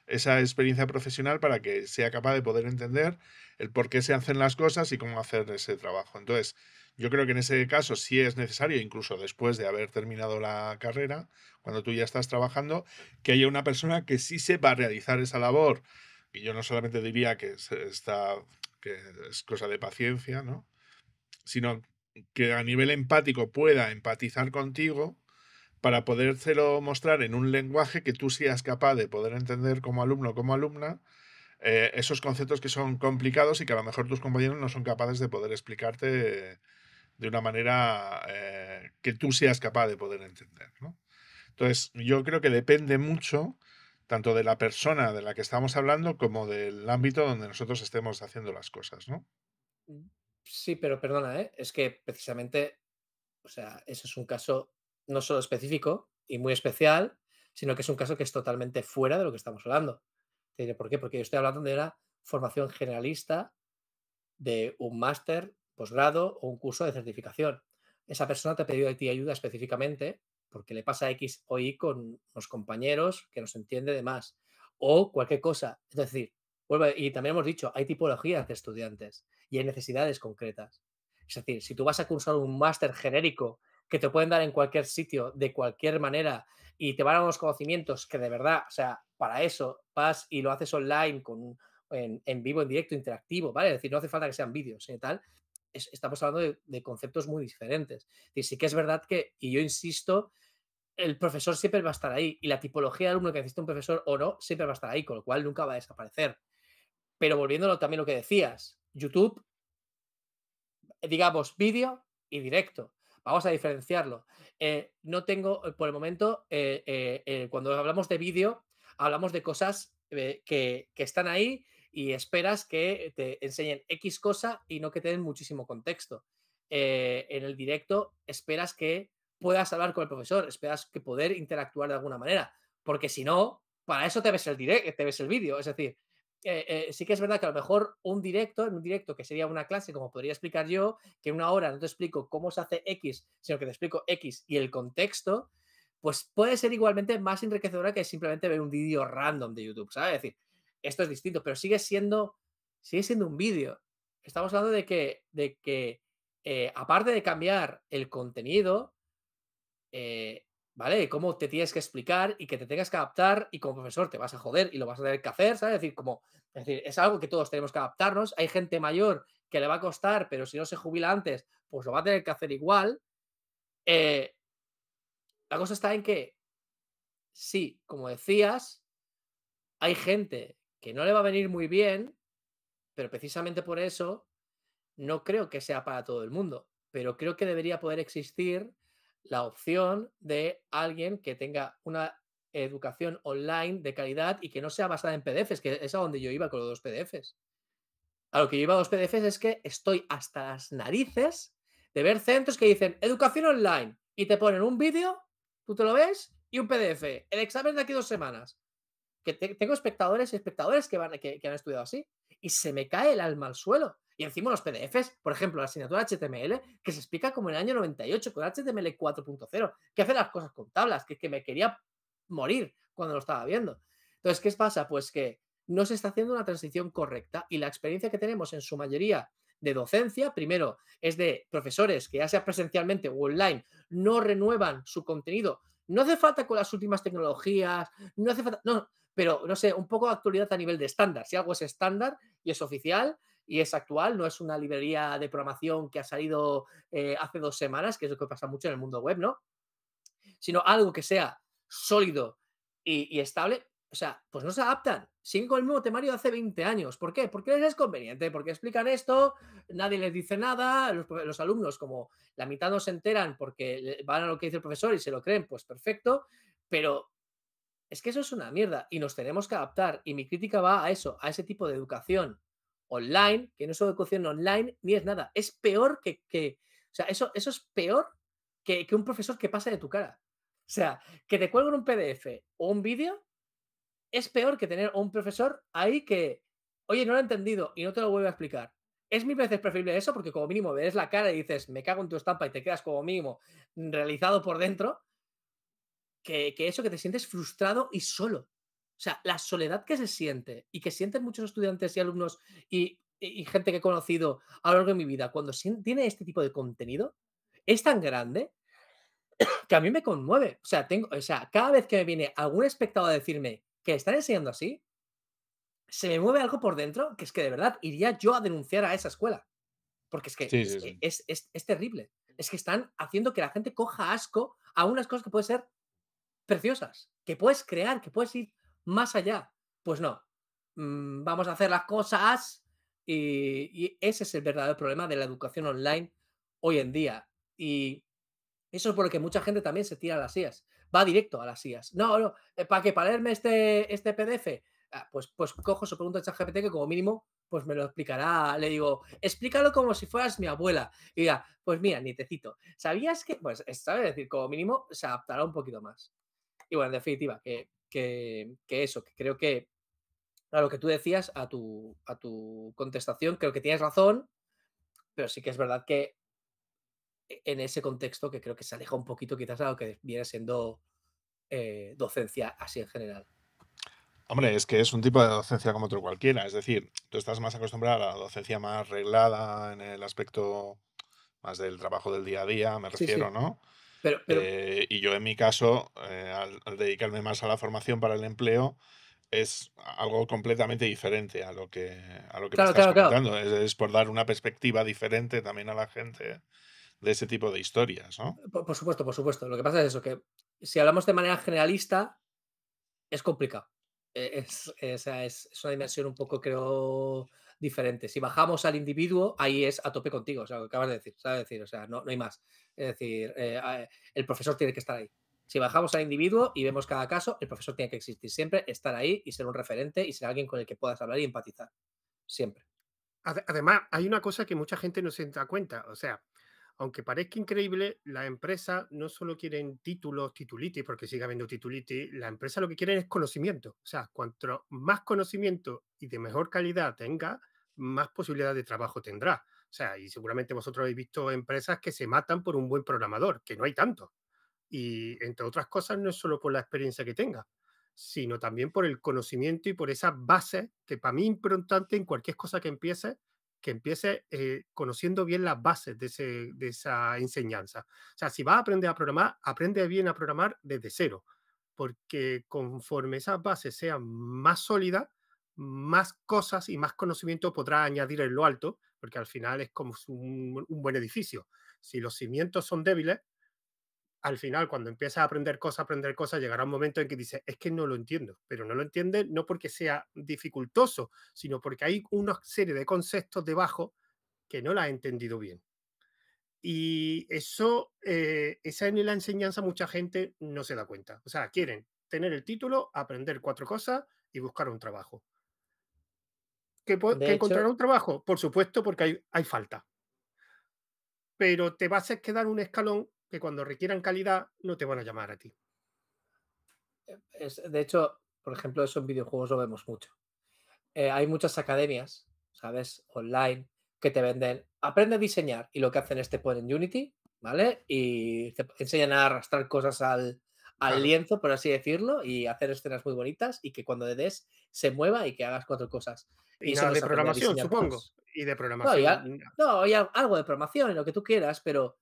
esa experiencia profesional para que sea capaz de poder entender el por qué se hacen las cosas y cómo hacer ese trabajo. Entonces, yo creo que en ese caso sí es necesario, incluso después de haber terminado la carrera, cuando tú ya estás trabajando, que haya una persona que sí sepa realizar esa labor. Y yo no solamente diría que, está, que es cosa de paciencia, ¿no? sino que a nivel empático pueda empatizar contigo para podérselo mostrar en un lenguaje que tú seas capaz de poder entender como alumno o como alumna eh, esos conceptos que son complicados y que a lo mejor tus compañeros no son capaces de poder explicarte de una manera eh, que tú seas capaz de poder entender. Entonces, yo creo que depende mucho tanto de la persona de la que estamos hablando como del ámbito donde nosotros estemos haciendo las cosas. ¿no? Mm. Sí, pero perdona, ¿eh? es que precisamente, o sea, ese es un caso no solo específico y muy especial, sino que es un caso que es totalmente fuera de lo que estamos hablando. por qué, porque yo estoy hablando de una formación generalista de un máster, posgrado o un curso de certificación. Esa persona te ha pedido de ti ayuda específicamente porque le pasa X o Y con los compañeros que nos entiende de más o cualquier cosa. Es decir, y también hemos dicho, hay tipologías de estudiantes y hay necesidades concretas. Es decir, si tú vas a cursar un máster genérico que te pueden dar en cualquier sitio, de cualquier manera, y te van a dar unos conocimientos que de verdad, o sea, para eso vas y lo haces online, en, vivo, en directo, interactivo, ¿vale? Es decir, no hace falta que sean vídeos y eh, tal. estamos hablando de, conceptos muy diferentes. Y sí que es verdad que, y yo insisto, el profesor siempre va a estar ahí y la tipología de alumno que necesita un profesor o no siempre va a estar ahí, con lo cual nunca va a desaparecer. Pero volviéndolo también lo que decías, YouTube, eh, digamos, vídeo y directo. Vamos a diferenciarlo. Eh, no tengo, eh, por el momento, cuando hablamos de vídeo, hablamos de cosas que, están ahí y esperas que te enseñen X cosa y no que te den muchísimo contexto. en el directo esperas que puedas hablar con el profesor, esperas que poder interactuar de alguna manera, porque si no, para eso te ves el directo te ves el vídeo, es decir, eh, eh, sí que es verdad que a lo mejor un directo, en un directo que sería una clase, como podría explicar yo, que en una hora no te explico cómo se hace X, sino que te explico X y el contexto, pues puede ser igualmente más enriquecedora que simplemente ver un vídeo random de YouTube, ¿sabes? Es decir, esto es distinto, pero sigue siendo, sigue siendo un vídeo. Estamos hablando de que, de que eh, aparte de cambiar el contenido, eh, ¿vale? cómo te tienes que explicar y que te tengas que adaptar y como profesor te vas a joder y lo vas a tener que hacer, ¿sabes? Es decir, como, es decir, es algo que todos tenemos que adaptarnos. Hay gente mayor que le va a costar, pero si no se jubila antes, pues lo va a tener que hacer igual. Eh, la cosa está en que, sí, como decías, hay gente que no le va a venir muy bien, pero precisamente por eso no creo que sea para todo el mundo, pero creo que debería poder existir la opción de alguien que tenga una educación online de calidad y que no sea basada en PDFs, que es a donde yo iba con los dos PDFs. A lo que yo iba a los PDFs es que estoy hasta las narices de ver centros que dicen educación online y te ponen un vídeo, tú te lo ves, y un PDF. El examen de aquí dos semanas. Que tengo espectadores y espectadores que, van, que, que han estudiado así y se me cae el alma al suelo. Y encima los PDFs, por ejemplo, la asignatura HTML, que se explica como en el año 98 con HTML 4.0, que hace las cosas con tablas, que, que me quería morir cuando lo estaba viendo. Entonces, ¿qué pasa? Pues que no se está haciendo una transición correcta y la experiencia que tenemos en su mayoría de docencia, primero, es de profesores que ya sea presencialmente o online, no renuevan su contenido. No hace falta con las últimas tecnologías, no hace falta, no, pero no sé, un poco de actualidad a nivel de estándar. Si algo es estándar y es oficial, y es actual, no es una librería de programación que ha salido eh, hace dos semanas, que es lo que pasa mucho en el mundo web, ¿no? Sino algo que sea sólido y, estable, o sea, pues no se adaptan. Siguen con el mismo temario de hace 20 años. ¿Por qué? Porque les es conveniente, porque explican esto, nadie les dice nada, los, los, alumnos como la mitad no se enteran porque van a lo que dice el profesor y se lo creen, pues perfecto, pero es que eso es una mierda y nos tenemos que adaptar y mi crítica va a eso, a ese tipo de educación online, que no es educación online ni es nada. Es peor que. que o sea, eso, eso es peor que, un profesor que pasa de tu cara. O sea, que te cuelguen un PDF o un vídeo es peor que tener un profesor ahí que, oye, no lo he entendido y no te lo vuelve a explicar. Es mil veces preferible eso porque como mínimo ves la cara y dices, me cago en tu estampa y te quedas como mínimo realizado por dentro, que, que eso que te sientes frustrado y solo. O sea, la soledad que se siente y que sienten muchos estudiantes y alumnos y, gente que he conocido a lo largo de mi vida cuando tiene este tipo de contenido es tan grande que a mí me conmueve. O sea, tengo, o sea, cada vez que me viene algún espectador a decirme que están enseñando así, se me mueve algo por dentro que es que de verdad iría yo a denunciar a esa escuela. Porque es que, es, terrible. Es que están haciendo que la gente coja asco a unas cosas que pueden ser preciosas, que puedes crear, que puedes ir más allá. Pues no, mm, vamos a hacer las cosas y, ese es el verdadero problema de la educación online hoy en día. Y eso es por que mucha gente también se tira a las sillas, va directo a las sillas. No, no, eh, ¿para qué? ¿Para leerme este, este PDF? Ah, pues, pues cojo su pregunta de ChatGPT que como mínimo pues me lo explicará. Le digo, explícalo como si fueras mi abuela. Y diga, pues mira, nietecito, ¿sabías que? Pues, ¿sabes? decir, como mínimo se adaptará un poquito más. Y bueno, en definitiva, que que, eso, que creo que a lo que tú decías, a tu, a tu contestación, creo que tienes razón, pero sí que es verdad que e, en ese contexto que creo que se aleja un poquito quizás a lo que viene siendo eh, docencia así en general. Hombre, es que es un tipo de docencia como otro cualquiera, es decir, tú estás más acostumbrado a la docencia más reglada en el aspecto más del trabajo del día a día, me refiero, ¿no? Eh, y yo en mi caso, eh, al, dedicarme más a la formación para el empleo, es algo completamente diferente a lo que, a lo estás Es, por dar una perspectiva diferente también a la gente de ese tipo de historias, ¿no? Por, supuesto, por supuesto. Lo que pasa es eso, que si hablamos de manera generalista, es complicado. E, es, es, es una dimensión un poco, creo, diferente. Si bajamos al individuo, ahí es a tope contigo, o sea, lo que acabas de decir, Decir, o sea, no, no hay más. Es decir, eh, eh, el profesor tiene que estar ahí. Si bajamos al individuo y vemos cada caso, el profesor tiene que existir siempre, estar ahí y ser un referente y ser alguien con el que puedas hablar y empatizar. Siempre. Además, hay una cosa que mucha gente no se da cuenta. O sea, aunque parezca increíble, la empresa no solo quieren títulos, titulitis, porque siga habiendo titulitis, la empresa lo que quieren es conocimiento. O sea, cuanto más conocimiento y de mejor calidad tenga, más posibilidad de trabajo tendrá. O sea, y seguramente vosotros habéis visto empresas que se matan por un buen programador, que no hay tanto. Y entre otras cosas, no es solo por la experiencia que tenga, sino también por el conocimiento y por esa base que para mí es importante en cualquier cosa que empiece que empiece eh, conociendo bien las bases de, esa enseñanza. O sea, si vas a aprender a programar, aprende bien a programar desde cero, porque conforme esas bases sean más sólidas, más cosas y más conocimiento podrás añadir en lo alto, porque al final es como un buen edificio. Si los cimientos son débiles, al final, cuando empiezas a aprender cosas, aprender cosas, llegará un momento en que dices, es que no lo entiendo, pero no lo entiende no porque sea dificultoso, sino porque hay una serie de conceptos debajo que no la has entendido bien. Y eso, eh, esa en la enseñanza, mucha gente no se da cuenta. O sea, quieren tener el título, aprender cuatro cosas y buscar un trabajo. ¿Que, encontrar encontrar un trabajo? Por supuesto, porque hay, hay falta. Pero te vas a quedar un escalón que cuando requieran calidad no te van a llamar a ti. Eh, de hecho, por ejemplo, eso en videojuegos lo vemos mucho. Eh, hay muchas academias, ¿sabes? Online, que te venden, aprende a diseñar y lo que hacen es te ponen Unity, ¿vale? Y te enseñan a arrastrar cosas al, al lienzo, por así decirlo, y hacer escenas muy bonitas y que cuando le des se mueva y que hagas cuatro cosas. Y, de programación, supongo. Y de programación. No, ya, algo de programación, lo que tú quieras, pero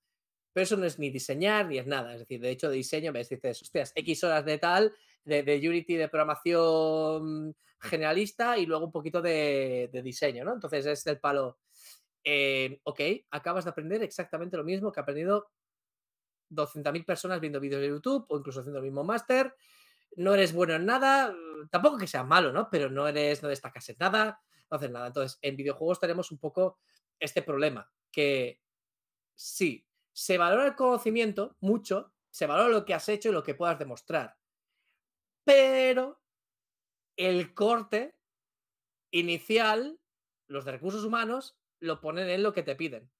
pero eso no es ni diseñar ni es nada. Es decir, de hecho, de diseño me dices, hostias, X horas de tal, de, Unity de programación generalista y luego un poquito de, diseño, ¿no? Entonces es el palo. Eh, ok, acabas de aprender exactamente lo mismo que ha aprendido 200.000 personas viendo vídeos de YouTube o incluso haciendo el mismo máster. No eres bueno en nada, tampoco que sea malo, ¿no? Pero no eres, no destacas en nada, no haces nada. Entonces, en videojuegos tenemos un poco este problema, que sí, se valora el conocimiento mucho, se valora lo que has hecho y lo que puedas demostrar. Pero el corte inicial, los de recursos humanos, lo ponen en lo que te piden.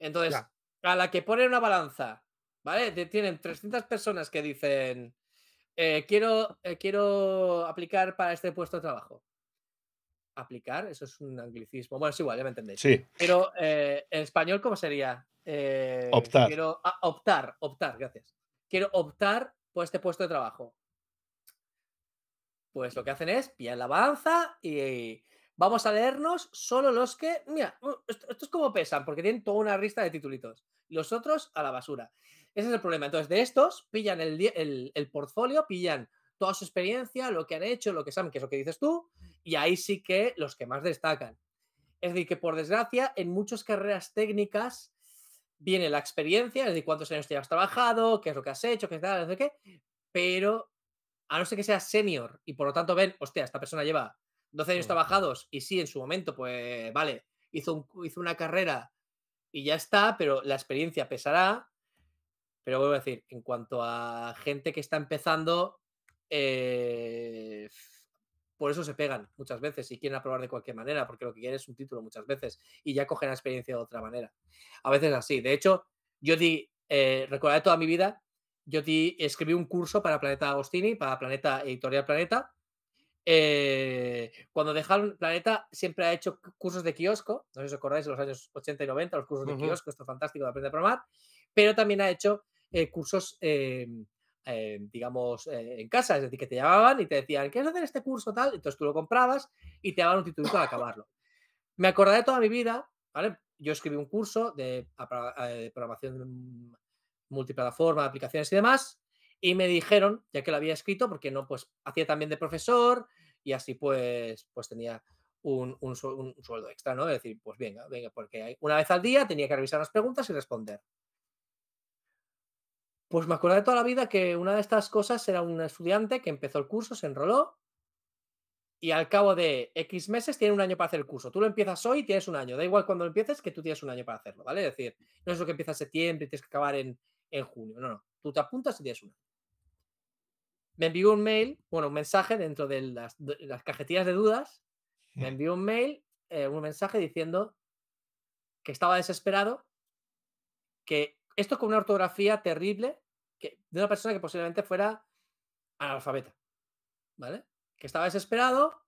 Entonces, a la que ponen una balanza, ¿vale? Tienen 300 personas que dicen, eh, quiero, eh, quiero aplicar para este puesto de trabajo aplicar, eso es un anglicismo. Bueno, es igual, ya me entendéis. Sí. Pero eh, en español, ¿cómo sería? Eh, optar. Quiero, ah, optar, optar, gracias. Quiero optar por este puesto de trabajo. Pues lo que hacen es pillar la balanza y vamos a leernos solo los que. Mira, uh, estos esto es como pesan, porque tienen toda una lista de titulitos. Los otros a la basura. Ese es el problema. Entonces, de estos, pillan el, el, el portfolio, pillan toda su experiencia, lo que han hecho, lo que saben, qué es lo que dices tú, y ahí sí que los que más destacan. Es decir, que por desgracia, en muchas carreras técnicas viene la experiencia, es decir, cuántos años te has trabajado, qué es lo que has hecho, qué tal, no sé qué, pero a no ser que sea senior y por lo tanto ven, hostia, esta persona lleva 12 años trabajados y sí, en su momento, pues vale, hizo, hizo una carrera y ya está, pero la experiencia pesará. Pero vuelvo a decir, en cuanto a gente que está empezando, eh, por eso se pegan muchas veces y quieren aprobar de cualquier manera, porque lo que quieren es un título muchas veces y ya cogen la experiencia de otra manera. A veces así. De hecho, yo di, eh, recordaré toda mi vida, yo di, escribí un curso para Planeta Agostini, para Planeta Editorial Planeta. Eh, cuando dejaron Planeta, siempre ha hecho cursos de kiosco, no sé si os acordáis, de los años 80 y 90, los cursos de kiosco, esto fantástico de aprender a programar, pero también ha hecho eh, cursos digamos, eh, en casa. Es decir, que te llamaban y te decían, ¿quieres hacer este curso tal? Entonces tú lo comprabas y te daban un título para acabarlo. Me acordaré toda mi vida, ¿vale? Yo escribí un curso de, eh, programación multiplataforma, de aplicaciones y demás, y me dijeron, ya que lo había escrito, porque no, pues hacía también de profesor y así pues, pues tenía un, un, sueldo extra, ¿no? Es decir, pues venga, venga, porque una vez al día tenía que revisar las preguntas y responder. Pues me acordé toda la vida que una de estas cosas era un estudiante que empezó el curso, se enroló y al cabo de X meses tiene un año para hacer el curso. Tú lo empiezas hoy y tienes un año. Da igual cuando empieces que tú tienes un año para hacerlo, ¿vale? Es decir, no es lo que empieza en septiembre y tienes que acabar en, junio. No, no. Tú te apuntas y tienes un año. Me envió un mail, bueno, un mensaje dentro de las, cajetillas de dudas. Me envió un mail, eh, un mensaje diciendo que estaba desesperado, que esto con una ortografía terrible, de una persona que posiblemente fuera analfabeta, ¿vale? Que estaba desesperado,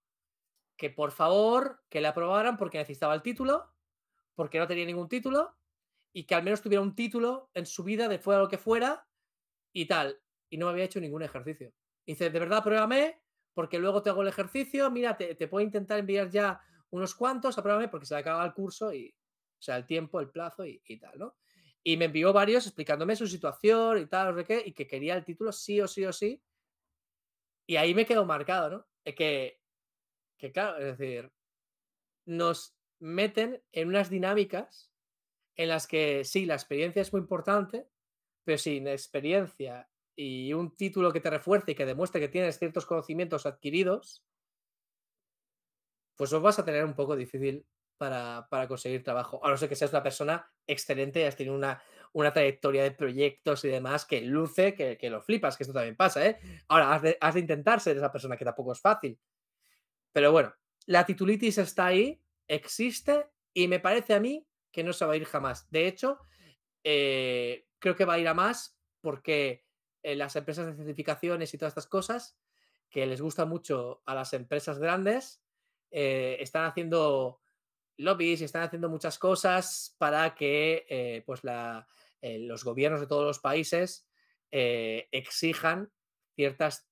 que por favor, que le aprobaran porque necesitaba el título, porque no tenía ningún título, y que al menos tuviera un título en su vida de fuera lo que fuera y tal. Y no había hecho ningún ejercicio. dice, de verdad, pruébame, porque luego te hago el ejercicio, mira, te, puedo intentar enviar ya unos cuantos, apruébame, porque se acaba el curso y, o sea, el tiempo, el plazo y, y tal, ¿no? Y me envió varios explicándome su situación y tal, y que quería el título sí o sí o sí. Y ahí me quedó marcado, ¿no? Que, que claro, es decir, nos meten en unas dinámicas en las que sí, la experiencia es muy importante, pero sin experiencia y un título que te refuerce y que demuestre que tienes ciertos conocimientos adquiridos, pues os vas a tener un poco difícil para, conseguir trabajo. A no ser que seas una persona excelente, has tenido una, una trayectoria de proyectos y demás que luce, que, lo flipas, que esto también pasa, ¿eh? Ahora, has de, intentar ser esa persona que tampoco es fácil. Pero bueno, la titulitis está ahí, existe y me parece a mí que no se va a ir jamás. De hecho, eh, creo que va a ir a más porque eh, las empresas de certificaciones y todas estas cosas que les gusta mucho a las empresas grandes están haciendo lobbies y están haciendo muchas cosas para que eh, pues eh, los gobiernos de todos los países eh, exijan ciertas,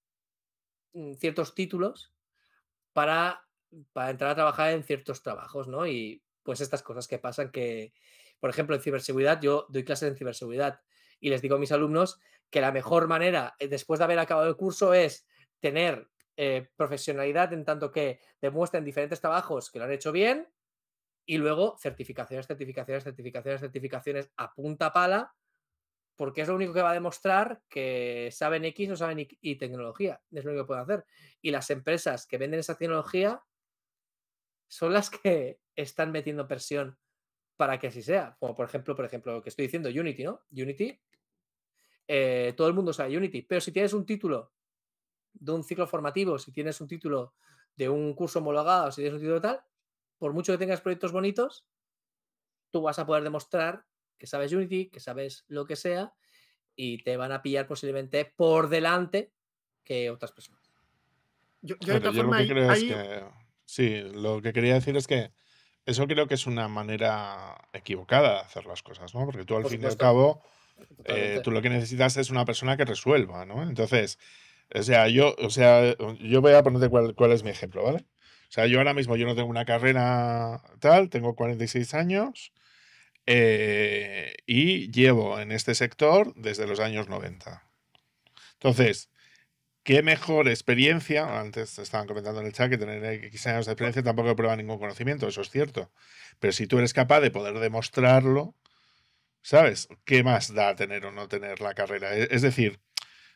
mm, ciertos títulos para, para, entrar a trabajar en ciertos trabajos, ¿no? Y pues estas cosas que pasan que, por ejemplo, en ciberseguridad, yo doy clases en ciberseguridad y les digo a mis alumnos que la mejor manera, después de haber acabado el curso, es tener profesionalidad en tanto que demuestren diferentes trabajos que lo han hecho bien y luego certificaciones, certificaciones, certificaciones, certificaciones a punta pala, porque es lo único que va a demostrar que saben X no saben Y tecnología. Es lo único que pueden hacer. Y las empresas que venden esa tecnología son las que están metiendo presión para que así sea. Como por ejemplo, por ejemplo, lo que estoy diciendo, Unity, ¿no? Unity. Eh, todo el mundo sabe Unity, pero si tienes un título de un ciclo formativo, si tienes un título de un curso homologado, si tienes un título tal, por mucho que tengas proyectos bonitos, tú vas a poder demostrar que sabes Unity, que sabes lo que sea, y te van a pillar posiblemente por delante que otras personas. Yo, creo que, sí, lo que quería decir es que eso creo que es una manera equivocada de hacer las cosas, ¿no? Porque tú al fin y al cabo, eh, tú lo que necesitas es una persona que resuelva, ¿no? Entonces, o sea, yo, o sea, yo voy a ponerte cuál es mi ejemplo, ¿vale? O sea, yo ahora mismo yo no tengo una carrera tal, tengo 46 años eh, y llevo en este sector desde los años 90. Entonces, qué mejor experiencia, antes estaban comentando en el chat que tener X años de experiencia tampoco prueba ningún conocimiento, eso es cierto. Pero si tú eres capaz de poder demostrarlo, ¿sabes? ¿Qué más da tener o no tener la carrera? E, es decir,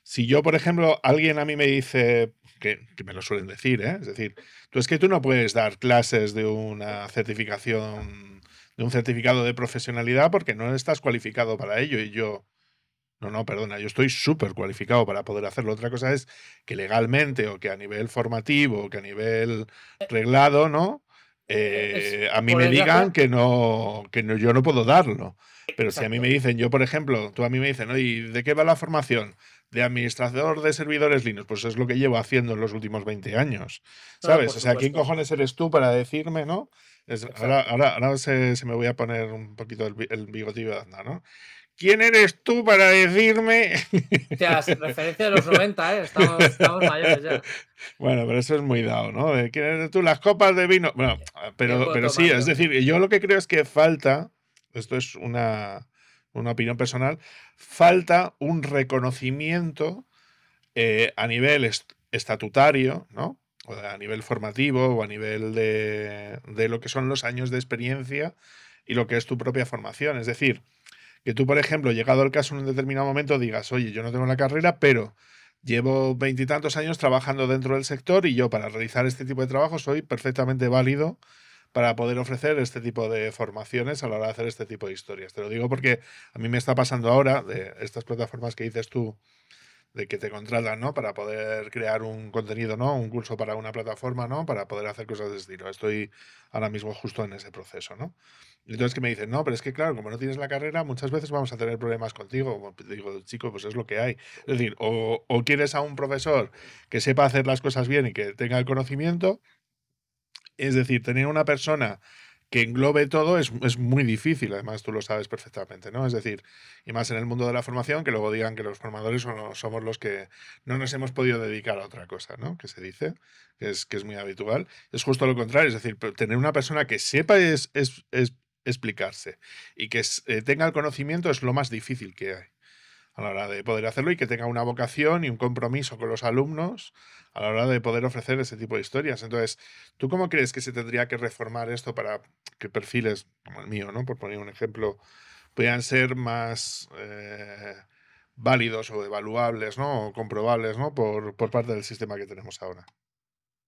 si yo, por ejemplo, alguien a mí me dice, que, me lo suelen decir, ¿eh? es decir, tú es que tú no puedes dar clases de una certificación, de un certificado de profesionalidad porque no estás cualificado para ello. Y yo, no, no, perdona, yo estoy súper cualificado para poder hacerlo. Otra cosa es que legalmente o que a nivel formativo o que a nivel reglado, ¿no? Eh, a mí me digan que no, que no, yo no puedo darlo. Pero si a mí me dicen, yo por ejemplo, tú a mí me dicen, ¿no? ¿y de qué va la formación? de administrador de servidores Linux, pues es lo que llevo haciendo en los últimos 20 años. Ah, ¿Sabes? o sea, ¿quién cojones eres tú para decirme, no? ahora, se, me voy a poner un poquito el, bigotillo de ¿no? ¿Quién eres tú para decirme? O sea, referencia de los 90, ¿eh? Estamos, mayores ya. Bueno, pero eso es muy dado, ¿no? ¿Quién eres tú? Las copas de vino. Bueno, pero, pero sí, es decir, yo lo que creo es que falta, esto es una, una opinión personal, falta un reconocimiento eh, a nivel estatutario, ¿no? O a nivel formativo o a nivel de, de lo que son los años de experiencia y lo que es tu propia formación. Es decir, que tú, por ejemplo, llegado al caso en un determinado momento, digas, oye, yo no tengo la carrera, pero llevo veintitantos años trabajando dentro del sector y yo para realizar este tipo de trabajo soy perfectamente válido para poder ofrecer este tipo de formaciones a la hora de hacer este tipo de historias. Te lo digo porque a mí me está pasando ahora de estas plataformas que dices tú de que te contratan, ¿no? Para poder crear un contenido, ¿no? Un curso para una plataforma, ¿no? Para poder hacer cosas de estilo. Estoy ahora mismo justo en ese proceso, ¿no? entonces que me dicen, no, pero es que claro, como no tienes la carrera, muchas veces vamos a tener problemas contigo. Pues digo, chico, pues es lo que hay. Es decir, o, o quieres a un profesor que sepa hacer las cosas bien y que tenga el conocimiento, es decir, tener una persona que englobe todo es, muy difícil, además tú lo sabes perfectamente, ¿no? Es decir, y más en el mundo de la formación, que luego digan que los formadores somos los que no nos hemos podido dedicar a otra cosa, ¿no? Que se dice, que es, que es muy habitual. Es justo lo contrario, es decir, tener una persona que sepa es, es explicarse y que eh, tenga el conocimiento es lo más difícil que hay a la hora de poder hacerlo y que tenga una vocación y un compromiso con los alumnos a la hora de poder ofrecer ese tipo de historias. Entonces, ¿tú cómo crees que se tendría que reformar esto para que perfiles como el mío, ¿no? por poner un ejemplo, puedan ser más eh, válidos o evaluables ¿no? o comprobables ¿no? por, parte del sistema que tenemos ahora?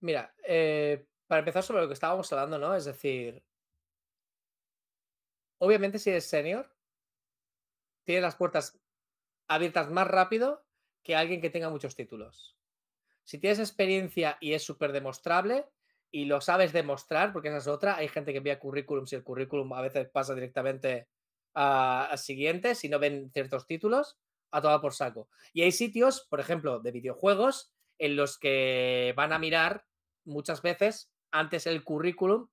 Mira, eh, para empezar sobre lo que estábamos hablando, ¿no? Es decir, obviamente si eres senior, tienes las puertas abiertas más rápido que alguien que tenga muchos títulos. Si tienes experiencia y es súper demostrable y lo sabes demostrar, porque esa es otra, hay gente que envía currículums y el currículum a veces pasa directamente al siguiente si no ven ciertos títulos, a toda por saco. Y hay sitios, por ejemplo, de videojuegos, en los que van a mirar muchas veces antes el currículum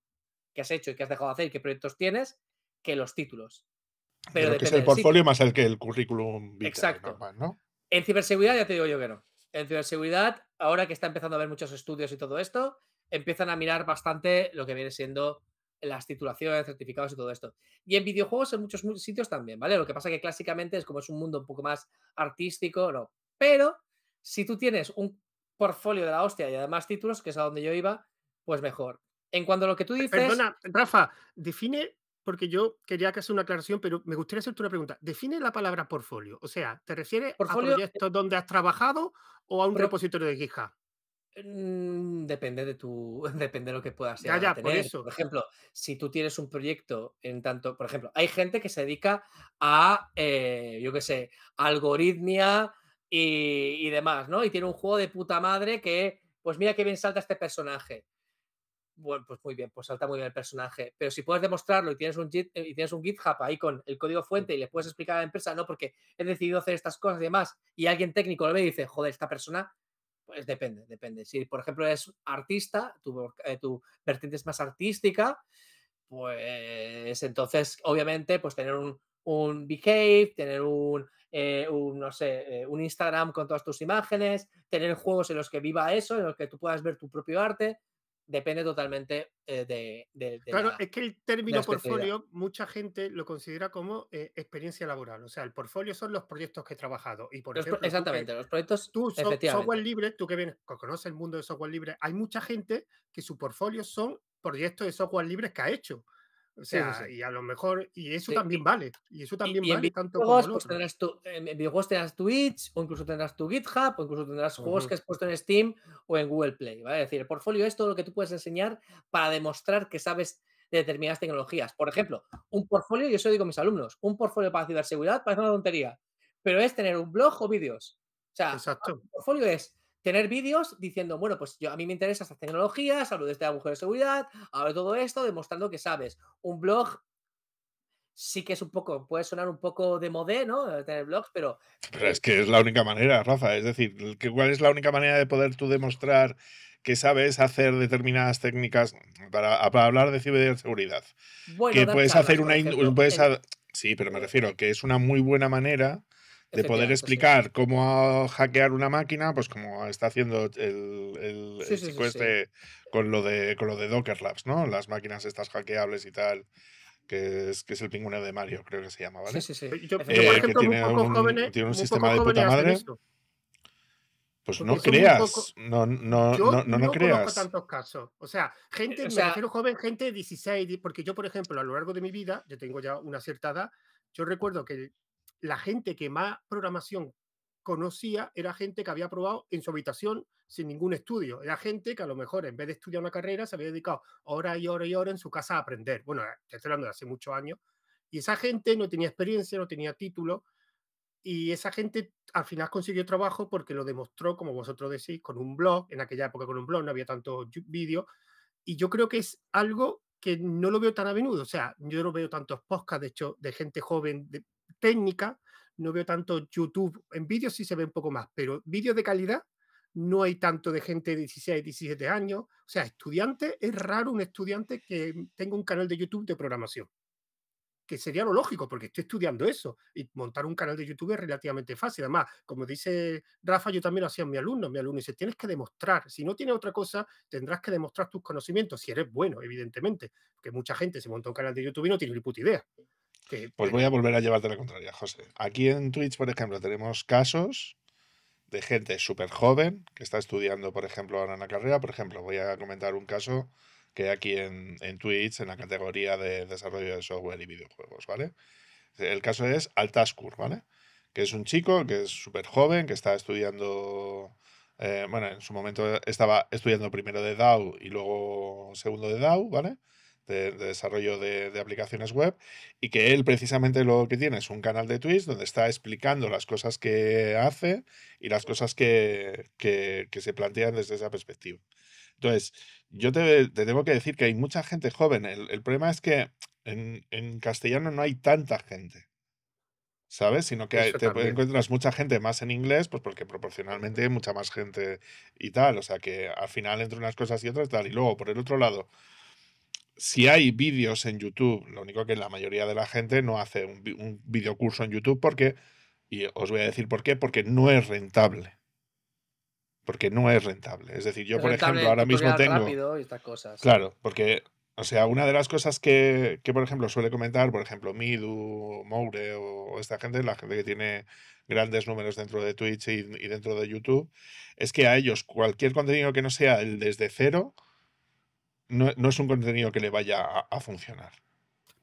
que has hecho y que has dejado de hacer y qué proyectos tienes que los títulos. Pero que es el portfolio más el que el currículum Exacto. En ciberseguridad ya te digo yo que no. En ciberseguridad, ahora que está empezando a haber muchos estudios y todo esto, empiezan a mirar bastante lo que viene siendo las titulaciones, certificados y todo esto. Y en videojuegos en muchos sitios también, ¿vale? Lo que pasa que clásicamente es como es un mundo un poco más artístico, no. Pero si tú tienes un portfolio de la hostia y además títulos, que es a donde yo iba, pues mejor. En cuanto a lo que tú dices. Perdona, Rafa, define porque yo quería que hacer una aclaración, pero me gustaría hacerte una pregunta. Define la palabra portfolio. O sea, ¿te refieres a a eh proyectos donde has trabajado o a un repositorio de GitHub? Mm, depende de tu. Depende lo que puedas hacer tener. Por, eso. por ejemplo, si tú tienes un proyecto en tanto. Por ejemplo, hay gente que se dedica a, eh, yo qué sé, algoritmia y, y demás, ¿no? Y tiene un juego de puta madre que, pues mira qué bien salta este personaje bueno, pues muy bien, pues salta muy bien el personaje. Pero si puedes demostrarlo y tienes un, Git, eh, y tienes un GitHub ahí con el código fuente y le puedes explicar a la empresa, no, porque he decidido hacer estas cosas y demás, y alguien técnico lo ve y dice, joder, esta persona, pues depende, depende. Si, por ejemplo, eres artista, eh, tu, vertiente es más artística, pues entonces, obviamente, pues tener un, un Behave, tener un, eh, no sé, un Instagram con todas tus imágenes, tener juegos en los que viva eso, en los que tú puedas ver tu propio arte depende totalmente eh, de, Claro, es que el término portfolio mucha gente lo considera como eh, experiencia laboral. O sea, el portfolio son los proyectos que he trabajado. Y por ejemplo, exactamente, los proyectos. Tú, software libre, tú que vienes, conoces el mundo de software libre, hay mucha gente que su portfolio son proyectos de software libre que ha hecho. O sea, y a lo mejor, y eso también vale. Y eso también vale tanto como. Pues en videojuegos tendrás Twitch, o incluso tendrás tu GitHub, o incluso tendrás juegos que has puesto en Steam o en Google Play. ¿vale? Es decir, el portfolio es todo lo que tú puedes enseñar para demostrar que sabes de determinadas tecnologías. Por ejemplo, un portfolio, y eso digo a mis alumnos, un portfolio para ciberseguridad parece una tontería, pero es tener un blog o vídeos. O sea, Exacto. portfolio es tener vídeos diciendo, bueno, pues yo a mí me interesa estas tecnologías, hablo de este agujero de seguridad, hablo todo esto, demostrando que sabes. Un blog sí que es un poco, puede sonar un poco de modé, ¿no? Tener blogs, pero... Pero es que es la única manera, Rafa. Es decir, ¿cuál es la única manera de poder tú demostrar que sabes hacer determinadas técnicas para, hablar de ciberseguridad? Bueno, que puedes hacer una... Sí, pero me refiero que es una muy buena manera de poder explicar cómo hackear una máquina, pues como está haciendo el, el, este con lo de con de Docker Labs, ¿no? Las máquinas estas hackeables y tal. Que es, es el pingüino de Mario, creo que se llama, ¿vale? Sí, sí, sí. Yo, eh, que ¿eh? tiene un, sistema de puta madre. Pues no creas. No, No, no, yo no, no, tantos casos. O sea, gente, eh, me refiero joven, gente de 16, porque yo, por ejemplo, a lo largo de mi vida, yo tengo ya una cierta edad, yo recuerdo que la gente que más programación conocía era gente que había probado en su habitación sin ningún estudio. Era gente que a lo mejor en vez de estudiar una carrera se había dedicado hora y hora y hora en su casa a aprender. Bueno, estoy hablando de hace muchos años. Y esa gente no tenía experiencia, no tenía título. Y esa gente al final consiguió trabajo porque lo demostró, como vosotros decís, con un blog. En aquella época con un blog no había tanto vídeo. Y yo creo que es algo que no lo veo tan a menudo. O sea, yo no veo tantos podcasts, de hecho, de gente joven de, técnica, no veo tanto YouTube, en vídeos sí se ve un poco más, pero vídeos de calidad no hay tanto de gente de 16, 17 años, o sea, estudiante, es raro un estudiante que tenga un canal de YouTube de programación, que sería lo lógico, porque estoy estudiando eso, y montar un canal de YouTube es relativamente fácil, además, como dice Rafa, yo también lo hacía a mi alumno, mi alumno dice, tienes que demostrar, si no tienes otra cosa, tendrás que demostrar tus conocimientos, si eres bueno, evidentemente, porque mucha gente se monta un canal de YouTube y no tiene ni puta idea, pues voy a volver a llevarte la contraria, José. Aquí en Twitch, por ejemplo, tenemos casos de gente súper joven que está estudiando, por ejemplo, ahora en la carrera. Por ejemplo, voy a comentar un caso que hay aquí en, Twitch, en la categoría de desarrollo de software y videojuegos, ¿vale? El caso es Altascur, ¿vale? Que es un chico que es súper joven, que está estudiando, eh, bueno, en su momento estaba estudiando primero de DAO y luego segundo de DAO, ¿vale? de, desarrollo de, aplicaciones web, y que él precisamente lo que tiene es un canal de Twitch donde está explicando las cosas que hace y las cosas que, se plantean desde esa perspectiva. Entonces, yo te, tengo que decir que hay mucha gente joven. El, problema es que en, castellano no hay tanta gente. ¿Sabes? Sino que te encuentras mucha gente más en inglés, pues porque proporcionalmente hay mucha más gente y tal. O sea que al final entre unas cosas y otras tal. Y luego, por el otro lado, si hay vídeos en YouTube, lo único que la mayoría de la gente no hace un, videocurso en YouTube porque, y os voy a decir por qué, porque no es rentable. Porque no es rentable. Es decir, yo, por ejemplo, ahora mismo tengo. Claro, porque, o sea, una de las cosas que, por ejemplo, suele comentar, por ejemplo, Midu, Moure o, esta gente, la gente que tiene grandes números dentro de Twitch y dentro de YouTube, es que a ellos cualquier contenido que no sea el desde cero, no, es un contenido que le vaya a, funcionar.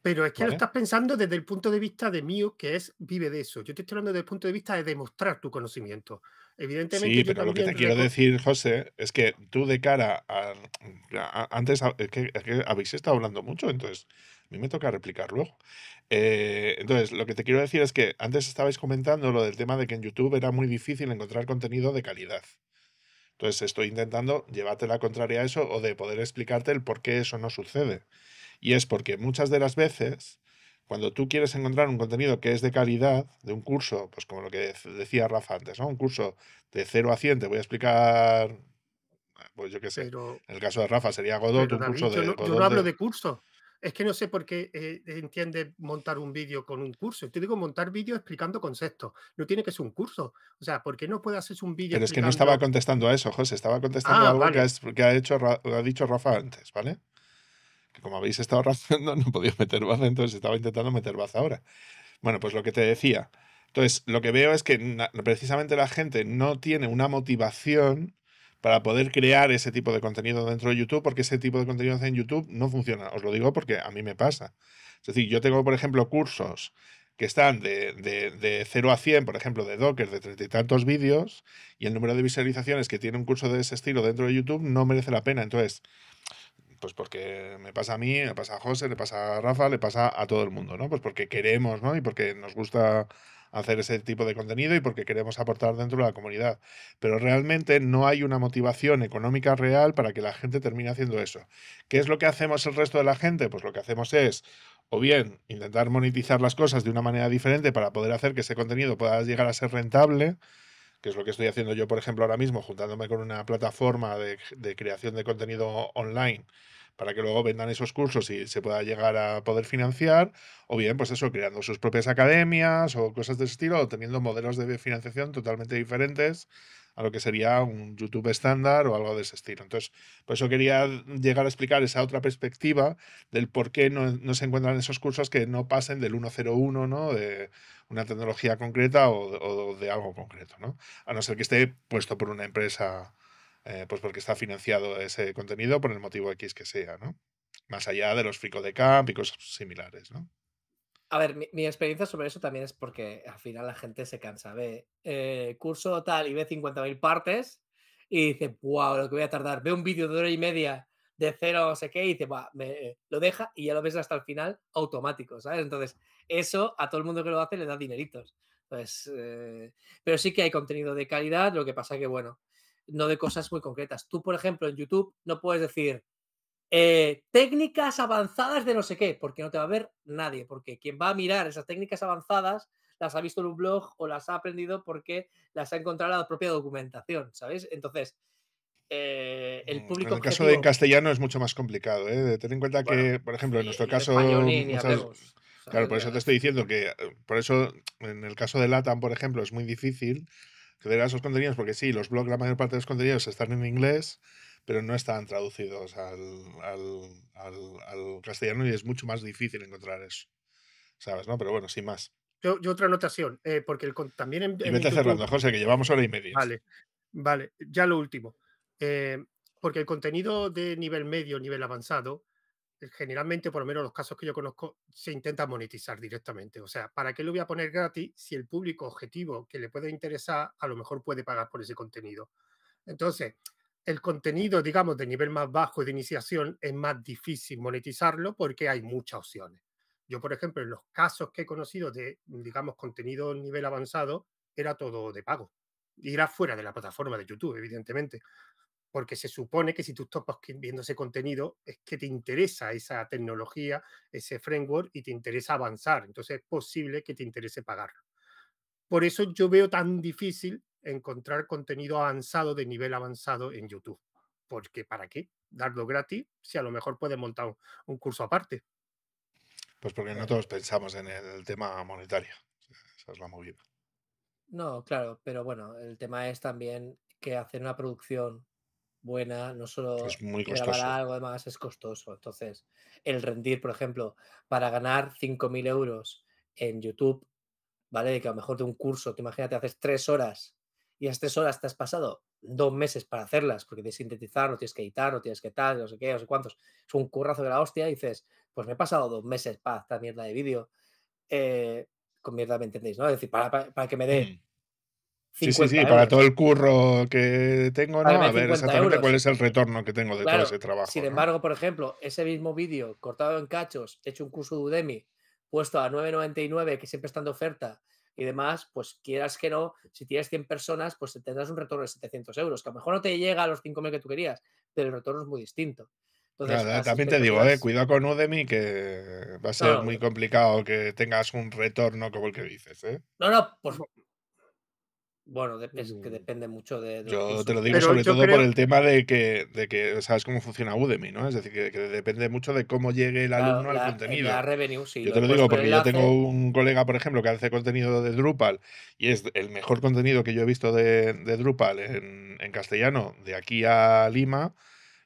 Pero es que lo estás pensando desde el punto de vista de mío, que es vive de eso. Yo te estoy hablando desde el punto de vista de demostrar tu conocimiento. Evidentemente. Sí, pero lo que te quiero decir, José, es que tú de cara a. antes, es que, habéis estado hablando mucho, entonces a mí me toca replicar luego. Eh, entonces, lo que te quiero decir es que antes estabais comentando lo del tema de que en YouTube era muy difícil encontrar contenido de calidad. Entonces estoy intentando llevarte la contraria a eso o de poder explicarte el por qué eso no sucede. Y es porque muchas de las veces, cuando tú quieres encontrar un contenido que es de calidad, de un curso, pues como lo que decía Rafa antes, ¿no? Un curso de 0 a 100, te voy a explicar, pues yo qué sé, en el caso de Rafa sería Godot, un curso de... Yo no, hablo de curso es que no sé por qué eh, entiende montar un vídeo con un curso. Te digo montar vídeo explicando conceptos. No tiene que ser un curso. O sea, ¿por qué no puedes hacer un vídeo? Pero es que no estaba contestando a eso, José. Estaba contestando a ah, algo que, ha, hecho, ha dicho Rafa antes, ¿vale? Que como habéis estado razonando, no podía meter baza, entonces estaba intentando meter baza ahora. Bueno, pues lo que te decía. Entonces, lo que veo es que precisamente la gente no tiene una motivación para poder crear ese tipo de contenido dentro de YouTube, porque ese tipo de contenido en YouTube no funciona. Os lo digo porque a mí me pasa. Es decir, yo tengo, por ejemplo, cursos que están de, de, 0 a 100, por ejemplo, de Docker, de treinta y tantos vídeos, y el número de visualizaciones que tiene un curso de ese estilo dentro de YouTube no merece la pena. Entonces, pues porque me pasa a mí, me pasa a José, le pasa a Rafa, le pasa a todo el mundo, ¿no? Pues porque queremos, ¿no? Y porque nos gusta hacer ese tipo de contenido y porque queremos aportar dentro de la comunidad. Pero realmente no hay una motivación económica real para que la gente termine haciendo eso. ¿Qué es lo que hacemos el resto de la gente? Pues lo que hacemos es o bien intentar monetizar las cosas de una manera diferente para poder hacer que ese contenido pueda llegar a ser rentable, que es lo que estoy haciendo yo, por ejemplo, ahora mismo, juntándome con una plataforma de, creación de contenido online para que luego vendan esos cursos y se pueda llegar a poder financiar, o bien, pues eso, creando sus propias academias o cosas de ese estilo, o teniendo modelos de financiación totalmente diferentes a lo que sería un YouTube estándar o algo de ese estilo. Entonces, por eso quería llegar a explicar esa otra perspectiva del por qué no, se encuentran esos cursos que no pasen del 101, ¿no? De una tecnología concreta o, o, de algo concreto, ¿no? A no ser que esté puesto por una empresa eh, pues porque está financiado ese contenido por el motivo X que sea, ¿no? Más allá de los fricos de camp y cosas similares, ¿no? A ver, mi, experiencia sobre eso también es porque al final la gente se cansa. Ve eh, curso tal y ve 50.000 partes y dice, wow, lo que voy a tardar. Ve un vídeo de hora y media de cero no sé qué y dice, eh, lo deja y ya lo ves hasta el final automático, ¿sabes? Entonces, eso a todo el mundo que lo hace le da dineritos. pero sí que hay contenido de calidad, lo que pasa que, bueno, no de cosas muy concretas. Tú, por ejemplo, en YouTube no puedes decir eh, técnicas avanzadas de no sé qué, porque no te va a ver nadie, porque quien va a mirar esas técnicas avanzadas las ha visto en un blog o las ha aprendido porque las ha encontrado la propia documentación, ¿sabes? Entonces, eh, el eh, público. En el caso de en castellano es mucho más complicado, ¿eh? Ten en cuenta que, por ejemplo, en nuestro caso. Claro, por eso te estoy diciendo que, por eso, en el caso de LATAM, por ejemplo, es muy difícil que a esos contenidos, porque sí, los blogs, la mayor parte de los contenidos están en inglés, pero no están traducidos al, al, al, castellano y es mucho más difícil encontrar eso. ¿Sabes? ¿No? Pero bueno, sin más. Yo, yo otra anotación, eh, porque también en. Y vete José, que llevamos hora y media. Vale, vale, ya lo último. Eh, porque el contenido de nivel medio, nivel avanzado, eh, generalmente, por lo menos los casos que yo conozco, se intenta monetizar directamente. O sea, ¿para qué lo voy a poner gratis si el público objetivo que le puede interesar a lo mejor puede pagar por ese contenido? Entonces, el contenido, digamos, de nivel más bajo de iniciación es más difícil monetizarlo porque hay muchas opciones. Yo, por ejemplo, en los casos que he conocido de, digamos, contenido nivel avanzado, era todo de pago. Y era fuera de la plataforma de YouTube, evidentemente porque se supone que si tú estás viendo ese contenido es que te interesa esa tecnología, ese framework y te interesa avanzar. Entonces es posible que te interese pagarlo. Por eso yo veo tan difícil encontrar contenido avanzado de nivel avanzado en YouTube. Porque ¿para qué darlo gratis si a lo mejor puedes montar un curso aparte? Pues porque no todos pensamos en el tema monetario. Esa es la movida. No, claro, pero bueno, el tema es también que hacer una producción buena, no solo es muy grabar algo, además es costoso. Entonces, el rendir, por ejemplo, para ganar 5.000 euros en YouTube, ¿vale? De que a lo mejor de un curso, te imagínate, haces tres horas y esas tres horas te has pasado dos meses para hacerlas, porque tienes que sintetizar, no tienes que editar, no tienes que tal, no sé qué, no sé cuántos. Es un currazo de la hostia y dices, pues me he pasado dos meses para esta mierda de vídeo. Eh, con mierda, ¿me entendéis? ¿no? Es decir, para, para que me dé mm sí, sí, sí, para todo el curro que tengo, ¿no? a ver exactamente cuál es el retorno que tengo de todo ese trabajo. Sin embargo, por ejemplo, ese mismo vídeo cortado en cachos, hecho un curso de Udemy, puesto a 9.99, que siempre está en oferta y demás, pues quieras que no, si tienes 100 personas, pues tendrás un retorno de 700 euros, que a lo mejor no te llega a los 5.000 que tú querías, pero el retorno es muy distinto. también te digo, eh, cuidado con Udemy, que va a ser muy complicado que tengas un retorno como el que dices. ¿eh? No, no, pues... Bueno, que depende mucho de. yo te lo digo sobre todo por el tema de que, de que sabes cómo funciona Udemy, ¿no? Es decir, que, depende mucho de cómo llegue el alumno al contenido. revenue, sí, yo te lo digo porque yo tengo un colega, por ejemplo, que hace contenido de Drupal y es el mejor contenido que yo he visto de, de Drupal en, en, castellano de aquí a Lima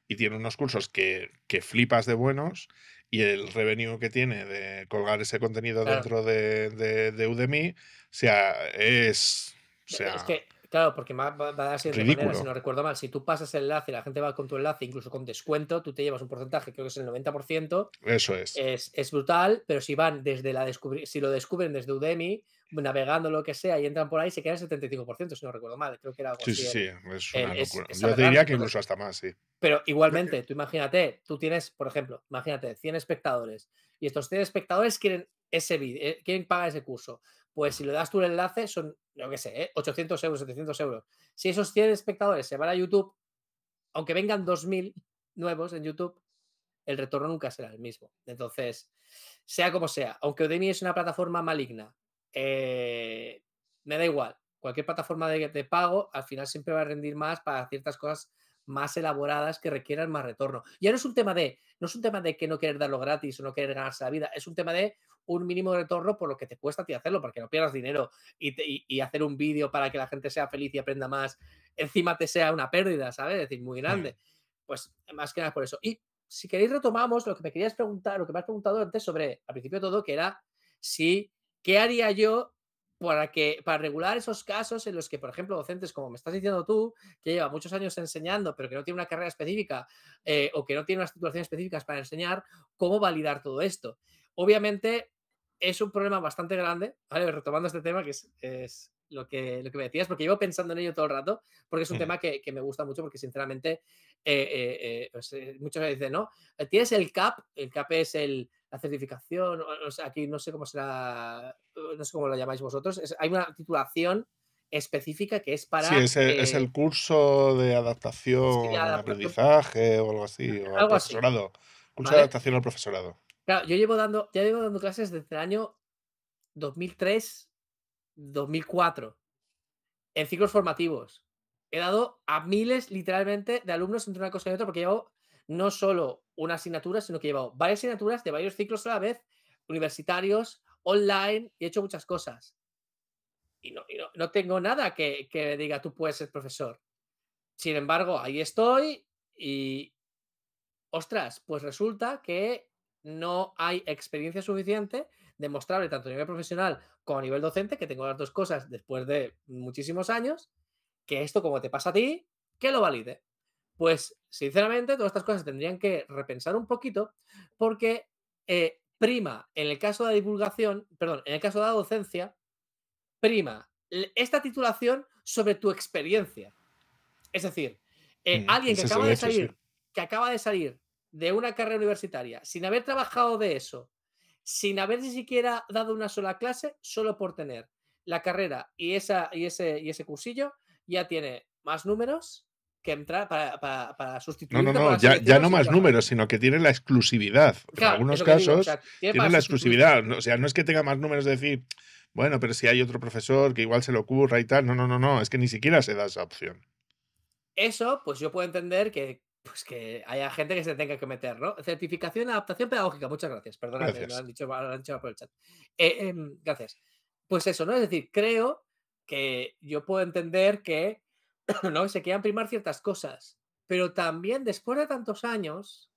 y tiene unos cursos que, que flipas de buenos y el revenue que tiene de colgar ese contenido dentro de, de, de Udemy, o sea, es es que, claro, porque va, a ser de si no recuerdo mal, si tú pasas el enlace, y la gente va con tu enlace, incluso con descuento, tú te llevas un porcentaje, creo que es el 90%. Eso es. Es, brutal, pero si van desde la si lo descubren desde Udemy, navegando lo que sea y entran por ahí, se queda el 75%, si no recuerdo mal. Creo que era algo sí, así. Sí, es una locura. Yo diría que incluso hasta más, sí. Pero igualmente, tú imagínate, tú tienes, por ejemplo, imagínate, 100 espectadores y estos 100 espectadores quieren ese vídeo, eh, quieren pagar ese curso. Pues si le das tú el enlace, son no que sé, 800 ¿eh? euros, 700 euros. Si esos 100 espectadores se van a YouTube, aunque vengan 2.000 nuevos en YouTube, el retorno nunca será el mismo. Entonces, sea como sea, aunque Udemy es una plataforma maligna, eh, me da igual. Cualquier plataforma de, de pago al final siempre va a rendir más para ciertas cosas más elaboradas que requieran más retorno. Ya no es un tema de, no es un tema de que no querer darlo gratis o no querer ganarse la vida, es un tema de un mínimo retorno por lo que te cuesta a ti hacerlo, porque no pierdas dinero y, hacer un vídeo para que la gente sea feliz y aprenda más, encima te sea una pérdida, ¿sabes? Es decir, muy grande. Pues más que nada por eso. Y si queréis retomamos lo que me querías preguntar, lo que me has preguntado antes sobre, al principio de todo, que era si, ¿qué haría yo para, que, para regular esos casos en los que, por ejemplo, docentes, como me estás diciendo tú, que lleva muchos años enseñando, pero que no tiene una carrera específica eh, o que no tiene unas situaciones específicas para enseñar, cómo validar todo esto. Obviamente, es un problema bastante grande, ¿vale? Retomando este tema, que es, lo que, lo que me decías, porque llevo pensando en ello todo el rato, porque es un tema que, me gusta mucho, porque sinceramente eh, eh, eh pues, muchos me dicen, ¿no? Tienes el CAP, el CAP es la certificación, aquí no sé cómo será no sé cómo lo llamáis vosotros, hay una titulación específica que es para... Sí, es el, eh, curso de adaptación al aprendizaje o algo así, o profesorado. Curso de adaptación al profesorado. Claro, yo llevo dando, ya llevo dando clases desde el año 2003, 2004, en ciclos formativos. He dado a miles, literalmente, de alumnos entre una cosa y otra, porque llevo no solo una asignatura, sino que he llevado varias asignaturas de varios ciclos a la vez, universitarios, online y he hecho muchas cosas. Y no, no, tengo nada que, que, diga tú puedes ser profesor. Sin embargo, ahí estoy y, ostras, pues resulta que no hay experiencia suficiente demostrable tanto a nivel profesional como a nivel docente, que tengo las dos cosas después de muchísimos años, que esto como te pasa a ti, que lo valide. Pues, sinceramente, todas estas cosas tendrían que repensar un poquito porque eh, prima, en el caso de la divulgación, perdón, en el caso de la docencia, prima esta titulación sobre tu experiencia. Es decir, eh, mm, alguien que acaba, de salir, que acaba de salir de una carrera universitaria sin haber trabajado de eso, sin haber ni siquiera dado una sola clase, solo por tener la carrera y, esa, y, ese, y ese cursillo, ya tiene más números, que entra para, para, sustituir. No, no, no, ya, no más números, sino que tiene la exclusividad. en algunos casos tiene, la exclusividad. O sea, no es que tenga más números de decir, bueno, pero si hay otro profesor que igual se lo ocurra y tal. No, no, no, no, es que ni siquiera se da esa opción. Eso, pues yo puedo entender que, pues que haya gente que se tenga que meter, ¿no? Certificación, adaptación pedagógica, muchas gracias, perdona, lo han dicho, lo por el chat. Eh, em, gracias. Pues eso, ¿no? Es decir, creo que yo puedo entender que ¿no? Se quieran primar ciertas cosas, pero también después de tantos años,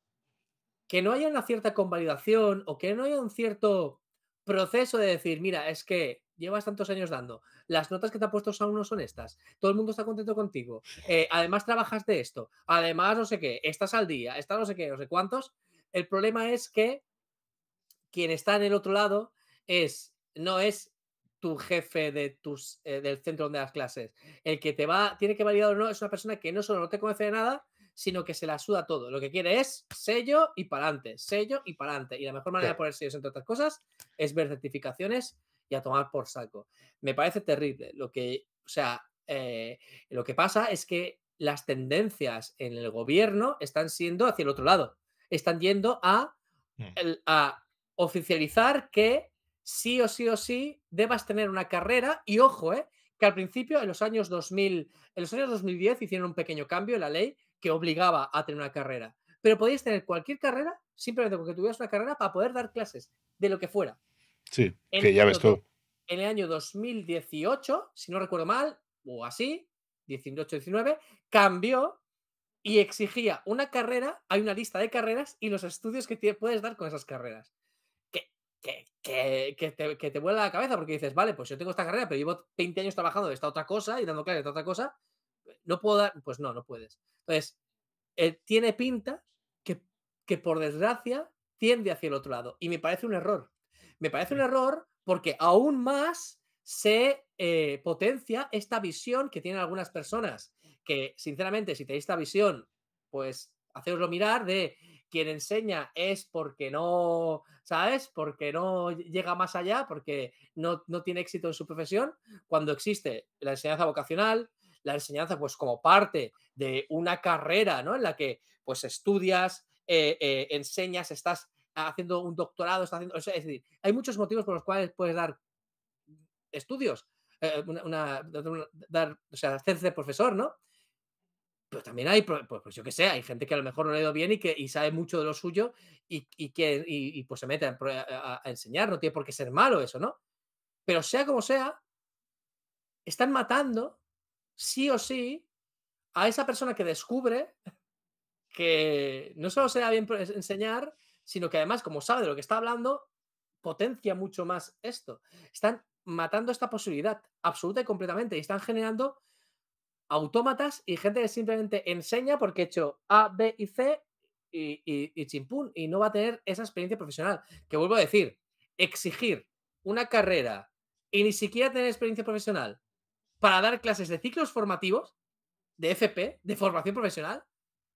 que no haya una cierta convalidación o que no haya un cierto proceso de decir, mira, es que llevas tantos años dando, las notas que te ha puesto a no son estas, todo el mundo está contento contigo, eh, además trabajas de esto, además no sé qué, estás al día, estás no sé qué, no sé cuántos. El problema es que quien está en el otro lado es, no es tu jefe de tus, eh, del centro donde das clases. El que te va, tiene que validar o no, es una persona que no solo no te conoce de nada, sino que se la suda todo. Lo que quiere es sello y para adelante, sello y para adelante. Y la mejor manera de poner sellos, entre otras cosas, es ver certificaciones y a tomar por saco. Me parece terrible. Lo que, o sea, eh, lo que pasa es que las tendencias en el gobierno están siendo hacia el otro lado. Están yendo a, mm. a oficializar que sí o sí o sí debas tener una carrera y ojo, eh, que al principio en los años 2000, en los años 2010 hicieron un pequeño cambio en la ley que obligaba a tener una carrera, pero podías tener cualquier carrera simplemente porque tuvieras una carrera para poder dar clases de lo que fuera. Sí, que ya ves tú. En el año 2018, si no recuerdo mal, o así, 18-19, cambió y exigía una carrera, hay una lista de carreras y los estudios que puedes dar con esas carreras. Que, que, que, te, que vuela la cabeza porque dices, vale, pues yo tengo esta carrera, pero llevo 20 años trabajando de esta otra cosa y dando clases de esta otra cosa, no puedo dar, pues no, no puedes. Entonces, eh, tiene pinta que, por desgracia tiende hacia el otro lado y me parece un error. Me parece un error porque aún más se eh, potencia esta visión que tienen algunas personas que, sinceramente, si tenéis esta visión, pues hacéoslo mirar de quien enseña es porque no, ¿sabes? Porque no llega más allá, porque no, tiene éxito en su profesión, cuando existe la enseñanza vocacional, la enseñanza pues como parte de una carrera, ¿no? En la que pues estudias, eh, eh, enseñas, estás haciendo un doctorado, estás haciendo, es decir, hay muchos motivos por los cuales puedes dar estudios, eh, sea, hacerse profesor, ¿no? Pero también hay, pues, pues, pues yo que sé, hay gente que a lo mejor no le ha ido bien y que sabe mucho de lo suyo y, que pues se mete a, enseñar, no tiene por qué ser malo eso, ¿no? Pero sea como sea, están matando, sí o sí, a esa persona que descubre que no solo se da bien enseñar, sino que además, como sabe de lo que está hablando, potencia mucho más esto. Están matando esta posibilidad absoluta y completamente y están generando autómatas y gente que simplemente enseña porque he hecho A, B y C y, y chimpún y no va a tener esa experiencia profesional. Que vuelvo a decir, exigir una carrera y ni siquiera tener experiencia profesional para dar clases de ciclos formativos, de FP, de formación profesional.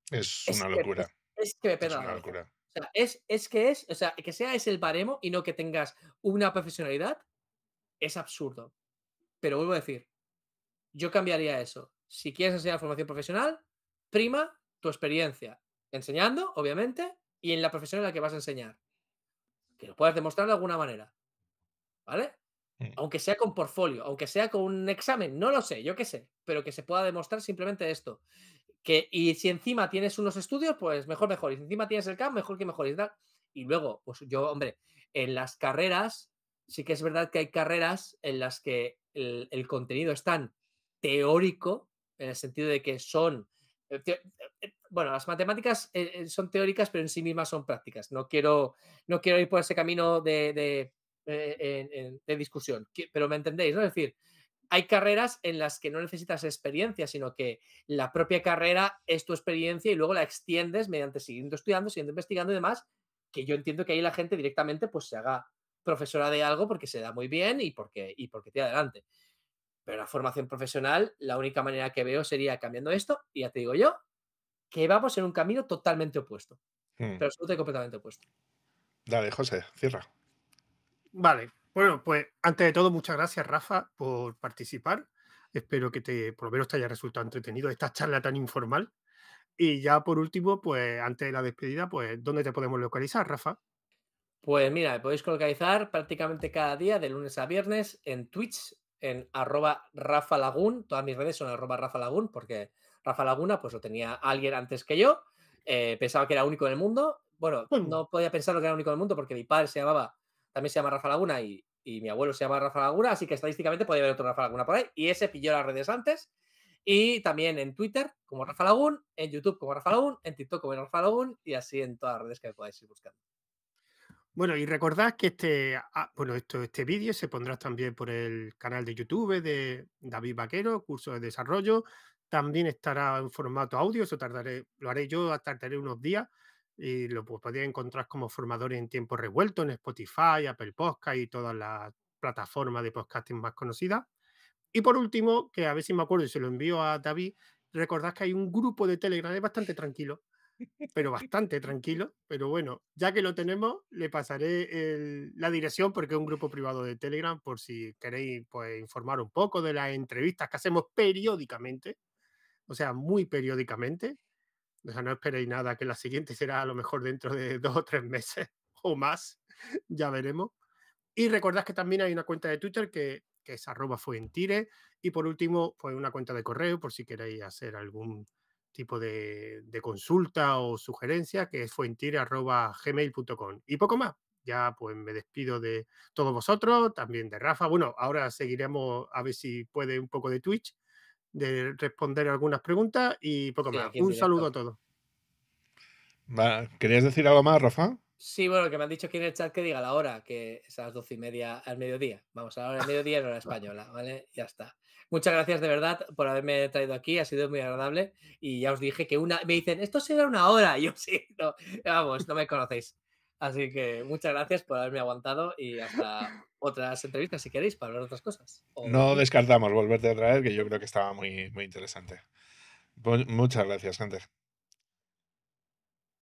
Es, una locura. Es, que me Es locura. es, que es, o sea, que sea es el baremo y no que tengas una profesionalidad, es absurdo. Pero vuelvo a decir, yo cambiaría eso si quieres enseñar formación profesional, prima tu experiencia, enseñando, obviamente, y en la profesión en la que vas a enseñar. Que lo puedas demostrar de alguna manera. ¿Vale? Mm. Aunque sea con portfolio, aunque sea con un examen, no lo sé, yo qué sé, pero que se pueda demostrar simplemente esto. Que, y si encima tienes unos estudios, pues mejor, mejor. Y si encima tienes el CAM, mejor que mejor. Y, y luego, pues yo, hombre, en las carreras, sí que es verdad que hay carreras en las que el, el contenido es tan teórico en el sentido de que son... Eh, eh, bueno, las matemáticas eh, son teóricas, pero en sí mismas son prácticas. No quiero, no quiero ir por ese camino de, de, discusión, pero me entendéis, ¿no? Es decir, hay carreras en las que no necesitas experiencia, sino que la propia carrera es tu experiencia y luego la extiendes mediante siguiendo estudiando, siguiendo investigando y demás, que yo entiendo que ahí la gente directamente pues se haga profesora de algo porque se da muy bien y porque, y porque te adelante. Pero la formación profesional, la única manera que veo sería cambiando esto, y ya te digo yo, que vamos en un camino totalmente opuesto. Hmm. Pero completamente opuesto. Dale, José, cierra. Vale. Bueno, pues antes de todo, muchas gracias, Rafa, por participar. Espero que te, por lo menos te haya resultado entretenido esta charla tan informal. Y ya por último, pues antes de la despedida, pues ¿dónde te podemos localizar, Rafa? Pues mira, me podéis localizar prácticamente cada día, de lunes a viernes, en Twitch, en arroba Rafa Lagún. Todas mis redes son arroba Rafa Lagún porque Rafa Laguna pues lo tenía alguien antes que yo. Eh, pensaba que era único en el mundo. Bueno, no podía pensar que era único en el mundo porque mi padre se llamaba, también se llama Rafa Laguna y, y mi abuelo se llama Rafa Laguna, así que estadísticamente podía haber otro Rafa Laguna por ahí. Y ese pilló las redes antes. Y también en Twitter como Rafa Lagún, en YouTube como Rafa Lagún, en TikTok como Rafa Lagún y así en todas las redes que podáis ir buscando. Bueno, y recordad que este, ah, bueno, esto, este vídeo se pondrá también por el canal de YouTube de David Vaquero, curso de desarrollo. También estará en formato audio, eso tardaré, lo haré yo, ah, tardaré unos días y lo pues, encontrar como formadores en tiempo revuelto en Spotify, Apple Podcast y todas las plataformas de podcasting más conocidas. Y por último, que a ver si me acuerdo y se lo envío a David, recordad que hay un grupo de Telegram, es bastante tranquilo, pero bastante tranquilo. Pero bueno, ya que lo tenemos, le pasaré la dirección porque es un grupo privado de Telegram por si queréis pues, informar un poco de las entrevistas que hacemos periódicamente, o sea, muy periódicamente. O sea, no esperéis nada, que la siguiente será a lo mejor dentro de dos o tres meses o más, ya veremos. Y recordad que también hay una cuenta de Twitter que, que es arroba fuentire. Y por último, pues una cuenta de correo por si queréis hacer algún tipo de, consulta o sugerencia, que es fuentir.gmail.com. Y poco más. Ya pues me despido de todos vosotros, también de Rafa. Bueno, ahora seguiremos a ver si puede un poco de Twitch, de responder algunas preguntas y poco más. Un saludo a todos. ¿Querías decir algo más, Rafa? Sí, bueno, que me han dicho aquí en el chat que diga la hora, que es a las doce y media al mediodía. Vamos, a la hora del mediodía en hora española, ¿vale? Ya está. Muchas gracias de verdad por haberme traído aquí, ha sido muy agradable y ya os dije que una, me dicen, esto será una hora, yo sí, no, vamos, no me conocéis. Así que muchas gracias por haberme aguantado y hasta otras entrevistas si queréis para hablar otras cosas. No descartamos volverte a traer que yo creo que estaba muy, muy interesante. Pues, muchas gracias, gente